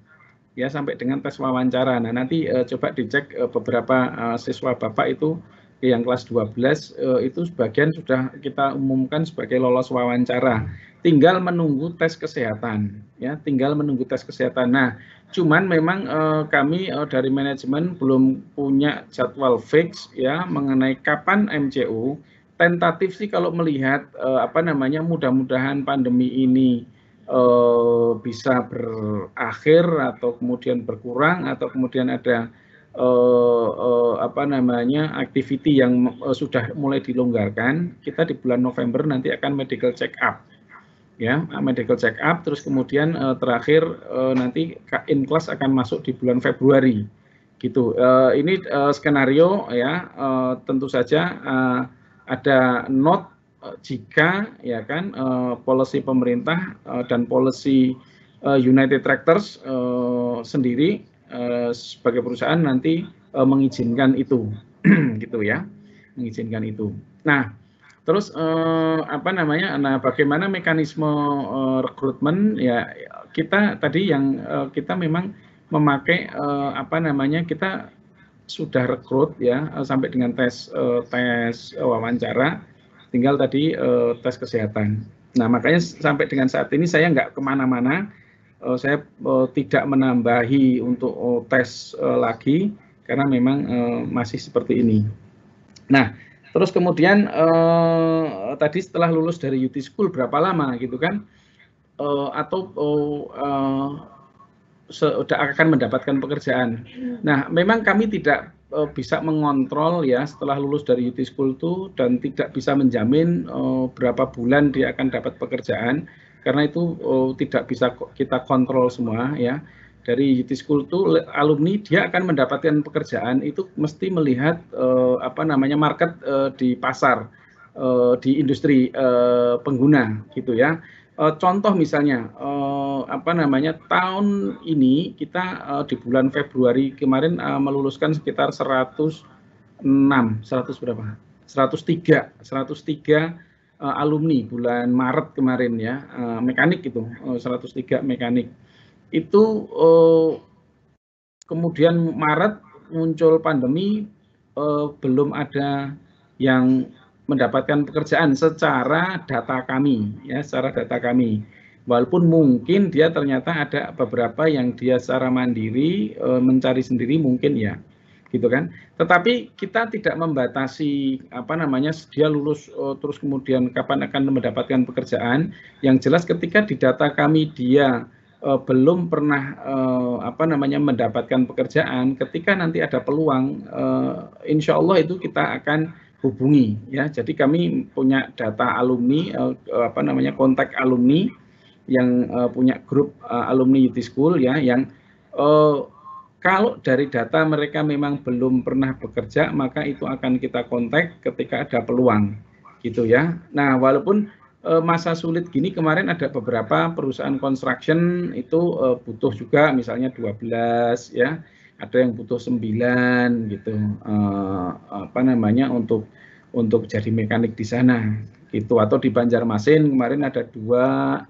Ya, sampai dengan tes wawancara. Nah, nanti uh, coba dicek uh, beberapa uh, siswa Bapak itu yang kelas 12 eh, itu sebagian sudah kita umumkan sebagai lolos wawancara. Tinggal menunggu tes kesehatan, ya, tinggal menunggu tes kesehatan. Nah, cuman memang eh, kami eh, dari manajemen belum punya jadwal fix ya mengenai kapan MCU. Tentatif sih kalau melihat eh, apa namanya mudah-mudahan pandemi ini bisa berakhir atau kemudian berkurang atau kemudian ada uh, uh, apa namanya activity yang uh, sudah mulai dilonggarkan, kita di bulan November nanti akan medical check up. Ya, medical check up terus kemudian uh, terakhir uh, nanti in class akan masuk di bulan Februari. Gitu. Uh, ini uh, skenario ya uh, tentu saja uh, ada not jika ya kan uh, policy pemerintah uh, dan policy uh, United Tractors uh, sendiri Eh, sebagai perusahaan nanti uh, mengizinkan itu gitu ya mengizinkan itu nah terus uh, apa namanya nah bagaimana mekanisme uh, rekrutmen ya kita tadi yang uh, kita memang memakai uh, apa namanya kita sudah rekrut ya sampai dengan tes uh, tes wawancara tinggal tadi uh, tes kesehatan nah makanya sampai dengan saat ini saya nggak kemana-mana uh, saya uh, tidak menambahi untuk uh, tes uh, lagi karena memang uh, masih seperti ini. Nah, terus kemudian uh, tadi setelah lulus dari UT School berapa lama gitu kan? Uh, atau uh, uh, sudah akan mendapatkan pekerjaan. Nah, memang kami tidak uh, bisa mengontrol ya setelah lulus dari UT School itu dan tidak bisa menjamin uh, berapa bulan dia akan dapat pekerjaan karena itu oh, tidak bisa kita kontrol semua ya dari UT School itu alumni dia akan mendapatkan pekerjaan itu mesti melihat uh, apa namanya market uh, di pasar uh, di industri uh, pengguna gitu ya uh, contoh misalnya uh, apa namanya tahun ini kita uh, di bulan Februari kemarin uh, meluluskan sekitar 106 100 berapa 103 103 uh, alumni bulan Maret kemarin ya, uh, mekanik itu, uh, eh, 103 mekanik. Itu uh, kemudian Maret muncul pandemi, uh, belum ada yang mendapatkan pekerjaan secara data kami, ya, secara data kami. Walaupun mungkin dia ternyata ada beberapa yang dia secara mandiri mencari sendiri mungkin ya gitu kan. Tetapi kita tidak membatasi apa namanya dia lulus uh, terus kemudian kapan akan mendapatkan pekerjaan. Yang jelas ketika di data kami dia uh, belum pernah uh, apa namanya mendapatkan pekerjaan, ketika nanti ada peluang, uh, insya Allah itu kita akan hubungi ya. Jadi kami punya data alumni uh, apa namanya kontak alumni yang uh, punya grup uh, alumni di School ya yang uh, kalau dari data mereka memang belum pernah bekerja, maka itu akan kita kontak ketika ada peluang, gitu ya. Nah, walaupun e, masa sulit gini kemarin ada beberapa perusahaan construction itu e, butuh juga misalnya 12 ya, ada yang butuh 9 gitu. E, apa namanya untuk untuk jadi mekanik di sana gitu atau di Banjarmasin kemarin ada dua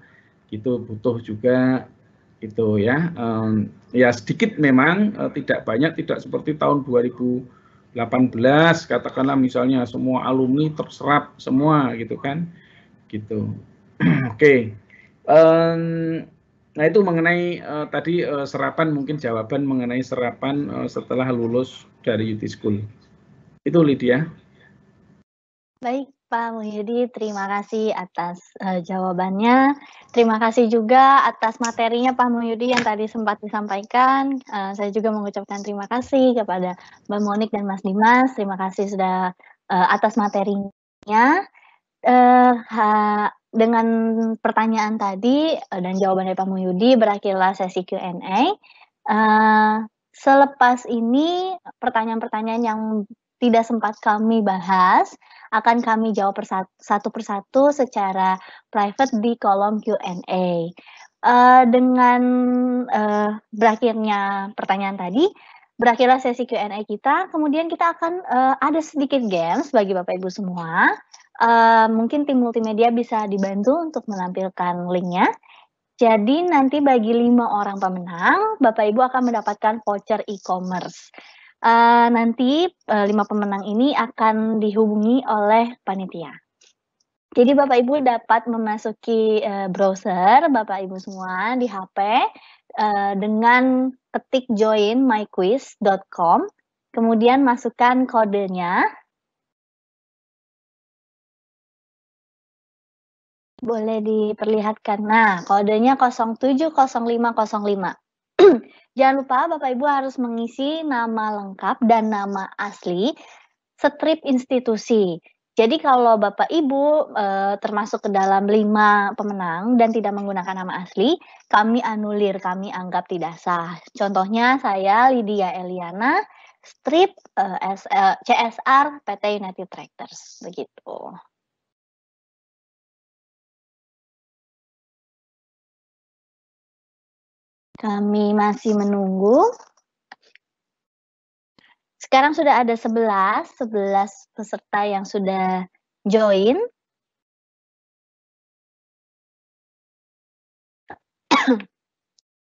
gitu butuh juga itu ya um, ya sedikit memang uh, tidak banyak tidak seperti tahun 2018 katakanlah misalnya semua alumni terserap semua gitu kan gitu oke okay. um, nah itu mengenai uh, tadi uh, serapan mungkin jawaban mengenai serapan uh, setelah lulus dari UT School itu Lydia baik Pak Muhyiddi, terima kasih atas uh, jawabannya. Terima kasih juga atas materinya Pak Muhyiddi yang tadi sempat disampaikan. Uh, saya juga mengucapkan terima kasih kepada Mbak Monik dan Mas Dimas. Terima kasih sudah uh, atas materinya. Uh, ha, dengan pertanyaan tadi uh, dan jawaban dari Pak Muhyiddi, berakhirlah sesi Q&A. Uh, selepas ini pertanyaan-pertanyaan yang tidak sempat kami bahas akan kami jawab satu persatu secara private di kolom Q&A. Uh, eh, dengan uh, berakhirnya pertanyaan tadi, berakhirlah sesi Q&A kita. Kemudian kita akan uh, ada sedikit games bagi Bapak Ibu semua. Uh, mungkin tim multimedia bisa dibantu untuk menampilkan linknya. Jadi nanti bagi lima orang pemenang, Bapak Ibu akan mendapatkan voucher e-commerce. Uh, nanti uh, lima pemenang ini akan dihubungi oleh panitia. Jadi Bapak Ibu dapat memasuki uh, browser Bapak Ibu semua di HP uh, dengan ketik join myquiz.com, kemudian masukkan kodenya. Boleh diperlihatkan. Nah, kodenya 070505. Jangan lupa Bapak Ibu harus mengisi nama lengkap dan nama asli strip institusi. Jadi kalau Bapak Ibu e, termasuk ke dalam lima pemenang dan tidak menggunakan nama asli, kami anulir, kami anggap tidak sah. Contohnya saya Lydia Eliana, strip e, eh, SL, eh, CSR PT United Tractors, begitu. Kami masih menunggu. Sekarang sudah ada 11, 11 peserta yang sudah join.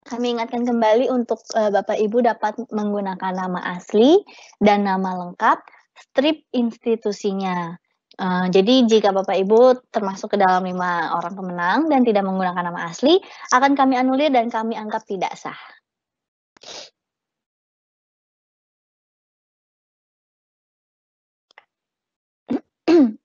Kami ingatkan kembali untuk eh, Bapak Ibu dapat menggunakan nama asli dan nama lengkap strip institusinya. Uh, jadi jika Bapak Ibu termasuk ke dalam lima orang pemenang dan tidak menggunakan nama asli, akan kami anulir dan kami anggap tidak sah.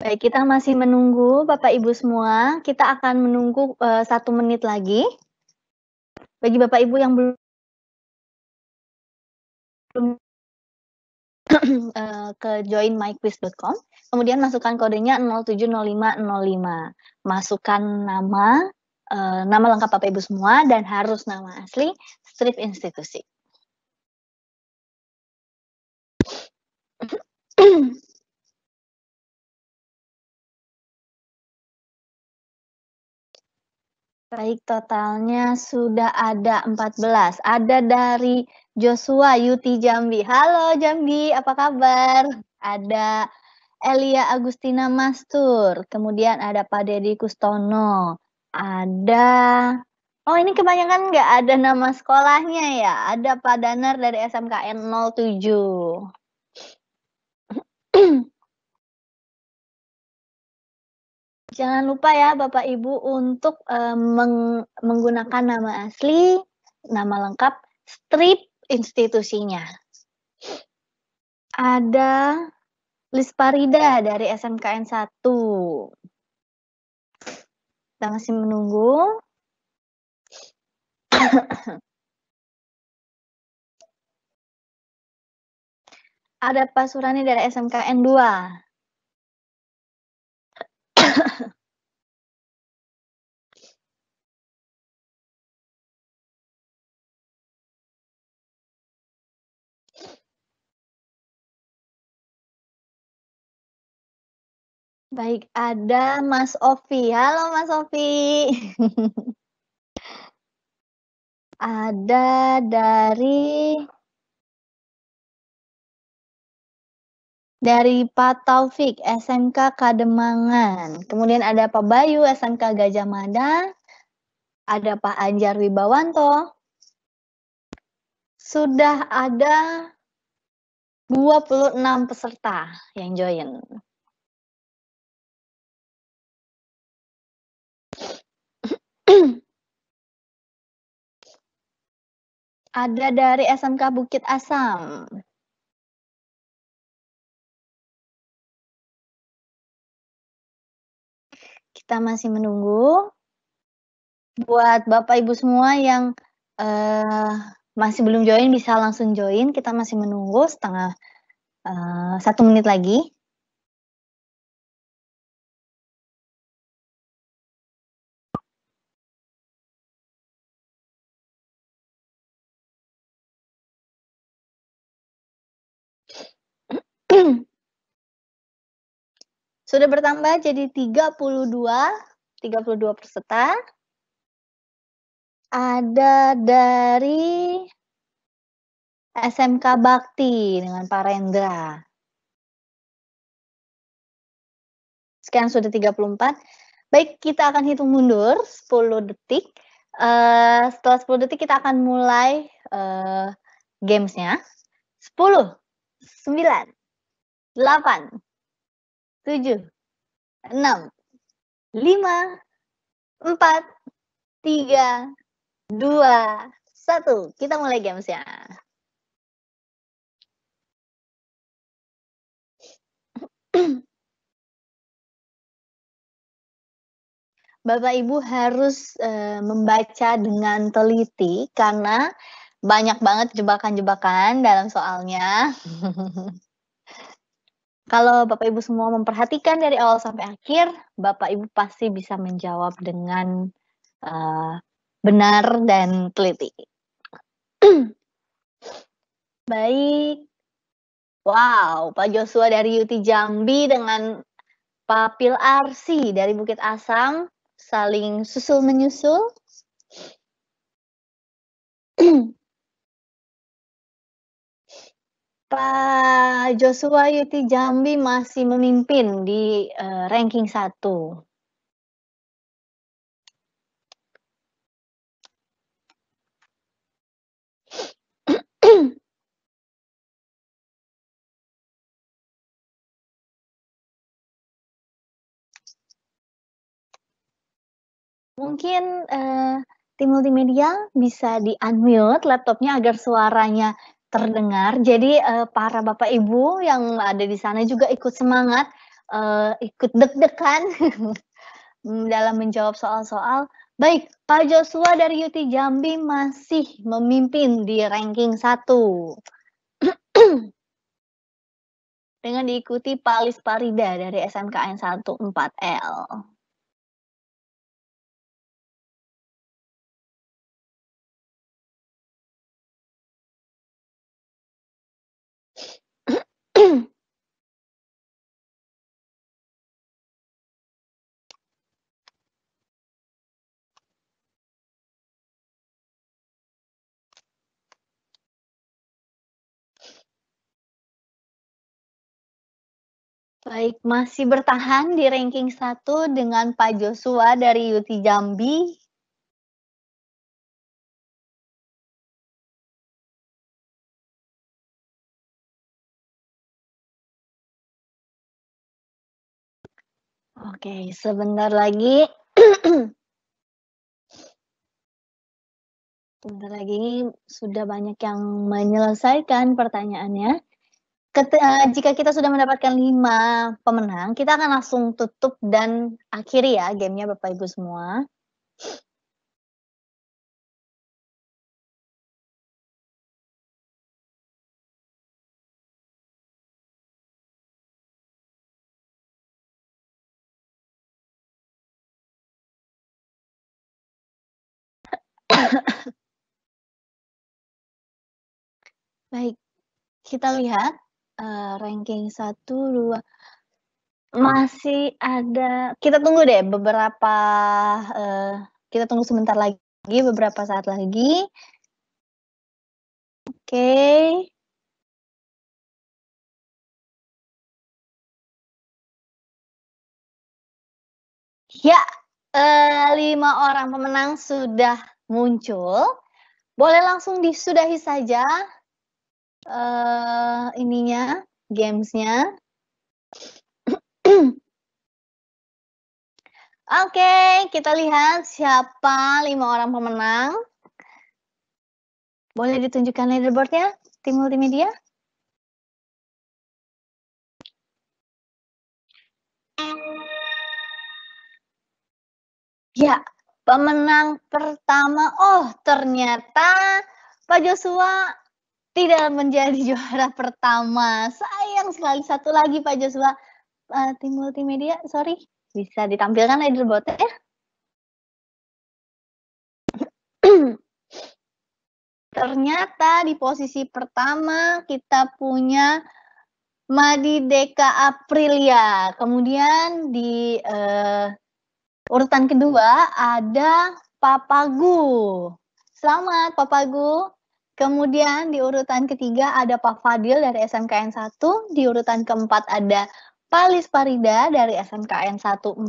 Baik, kita masih menunggu Bapak Ibu semua. Kita akan menunggu uh, satu menit lagi. Bagi Bapak Ibu yang belum join eh, ke joinmyquiz.com, kemudian masukkan kodenya 070505. Masukkan nama, eh, nama lengkap Bapak Ibu semua dan harus nama asli strip institusi. Baik, totalnya sudah ada 14. Ada dari Joshua Yuti Jambi. Halo Jambi, apa kabar? Ada Elia Agustina Mastur, kemudian ada Pak Dedi Kustono, ada Oh ini kebanyakan nggak ada nama sekolahnya ya, ada Pak Danar dari SMKN 07. Jangan lupa ya Bapak Ibu untuk um, menggunakan nama asli, nama lengkap, strip institusinya. Ada Lisparida dari SMKN 1. Kita masih menunggu. Ada Pak Surani dari SMKN 2. Baik, ada Mas Ovi. Halo Mas Ovi. ada dari dari Pak Taufik SMK Kademangan. Kemudian ada Pak Bayu SMK Gajah Mada. Ada Pak Anjar Wibawanto. Sudah ada 26 peserta yang join. Ada dari SMK Bukit Asam. Kita masih menunggu. Buat Bapak Ibu semua yang uh, masih belum join bisa langsung join. Kita masih menunggu setengah uh, satu menit lagi. Sudah bertambah jadi 32, 32 peserta. Ada dari SMK Bakti dengan Pak Rendra. Sekian sudah 34. Baik, kita akan hitung mundur 10 detik. Uh, setelah 10 detik kita akan mulai uh, gamesnya. 10, 9, 8, tujuh, enam, lima, empat, tiga, dua, satu. Kita mulai gamesnya. Bapak Ibu harus e, membaca dengan teliti karena banyak banget jebakan-jebakan dalam soalnya. Kalau Bapak Ibu semua memperhatikan dari awal sampai akhir, Bapak Ibu pasti bisa menjawab dengan uh, benar dan teliti. Baik. Wow, Pak Joshua dari Yuti Jambi dengan Pak Pil Arsi dari Bukit Asam saling susul menyusul. Pak Joshua Yuti Jambi masih memimpin di uh, ranking 1. Mungkin uh, eh, tim multimedia bisa di-unmute laptopnya agar suaranya Terdengar. Jadi, uh, para Bapak Ibu yang ada di sana juga ikut semangat, uh, ikut deg-degan, hmm, dalam menjawab soal-soal. Baik, Pak Joshua dari Yuti Jambi masih memimpin di ranking 1. Dengan diikuti Pak Lis Parida dari SMKN 14L. Baik, masih bertahan di ranking 1 dengan Pak Joshua dari Yuti Jambi. Oke, sebentar lagi. sebentar lagi ini sudah banyak yang menyelesaikan pertanyaannya. Ket, uh, eh, jika kita sudah mendapatkan lima pemenang, kita akan langsung tutup dan akhiri ya gamenya Bapak Ibu semua. Baik, kita lihat uh, ranking 1, 2, masih ada kita tunggu deh beberapa, uh, kita tunggu sebentar lagi, beberapa saat lagi. Oke. Ya, eh, lima orang pemenang sudah muncul. Boleh langsung disudahi saja uh, ininya, gamesnya. Oke, okay, kita lihat siapa lima orang pemenang. Boleh ditunjukkan leaderboardnya, tim multimedia? Ya, pemenang pertama, oh ternyata Pak Joshua tidak menjadi juara pertama. Sayang sekali satu lagi Pak Joshua. Uh, tim multimedia, sorry, bisa ditampilkan leaderboardnya ya? Ternyata di posisi pertama kita punya Madi Deka Aprilia. Kemudian di uh, urutan kedua ada Papagu. Selamat Papagu. Kemudian di urutan ketiga ada Pak Fadil dari SMKN 1, di urutan keempat ada Palis Parida dari SMKN 14.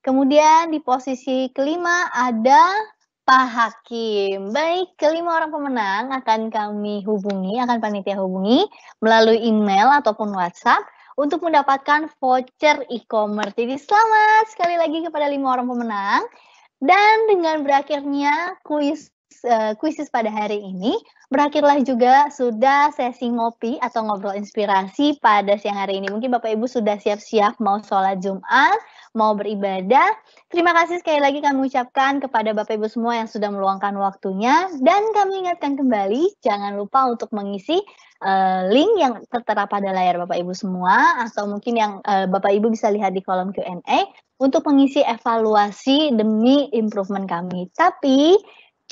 Kemudian di posisi kelima ada Pak Hakim. Baik, kelima orang pemenang akan kami hubungi, akan panitia hubungi melalui email ataupun WhatsApp untuk mendapatkan voucher e-commerce. Jadi selamat sekali lagi kepada lima orang pemenang. Dan dengan berakhirnya kuis Eh, kuisis pada hari ini. Berakhirlah juga sudah sesi ngopi atau ngobrol inspirasi pada siang hari ini. Mungkin Bapak Ibu sudah siap-siap mau sholat Jumat, mau beribadah. Terima kasih sekali lagi kami ucapkan kepada Bapak Ibu semua yang sudah meluangkan waktunya. Dan kami ingatkan kembali, jangan lupa untuk mengisi eh, link yang tertera pada layar Bapak Ibu semua atau mungkin yang eh, Bapak Ibu bisa lihat di kolom Q&A untuk mengisi evaluasi demi improvement kami. Tapi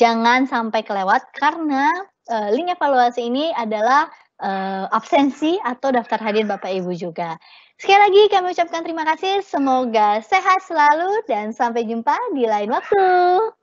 Jangan sampai kelewat karena uh, link evaluasi ini adalah uh, absensi atau daftar hadir Bapak Ibu juga. Sekali lagi kami ucapkan terima kasih, semoga sehat selalu dan sampai jumpa di lain waktu.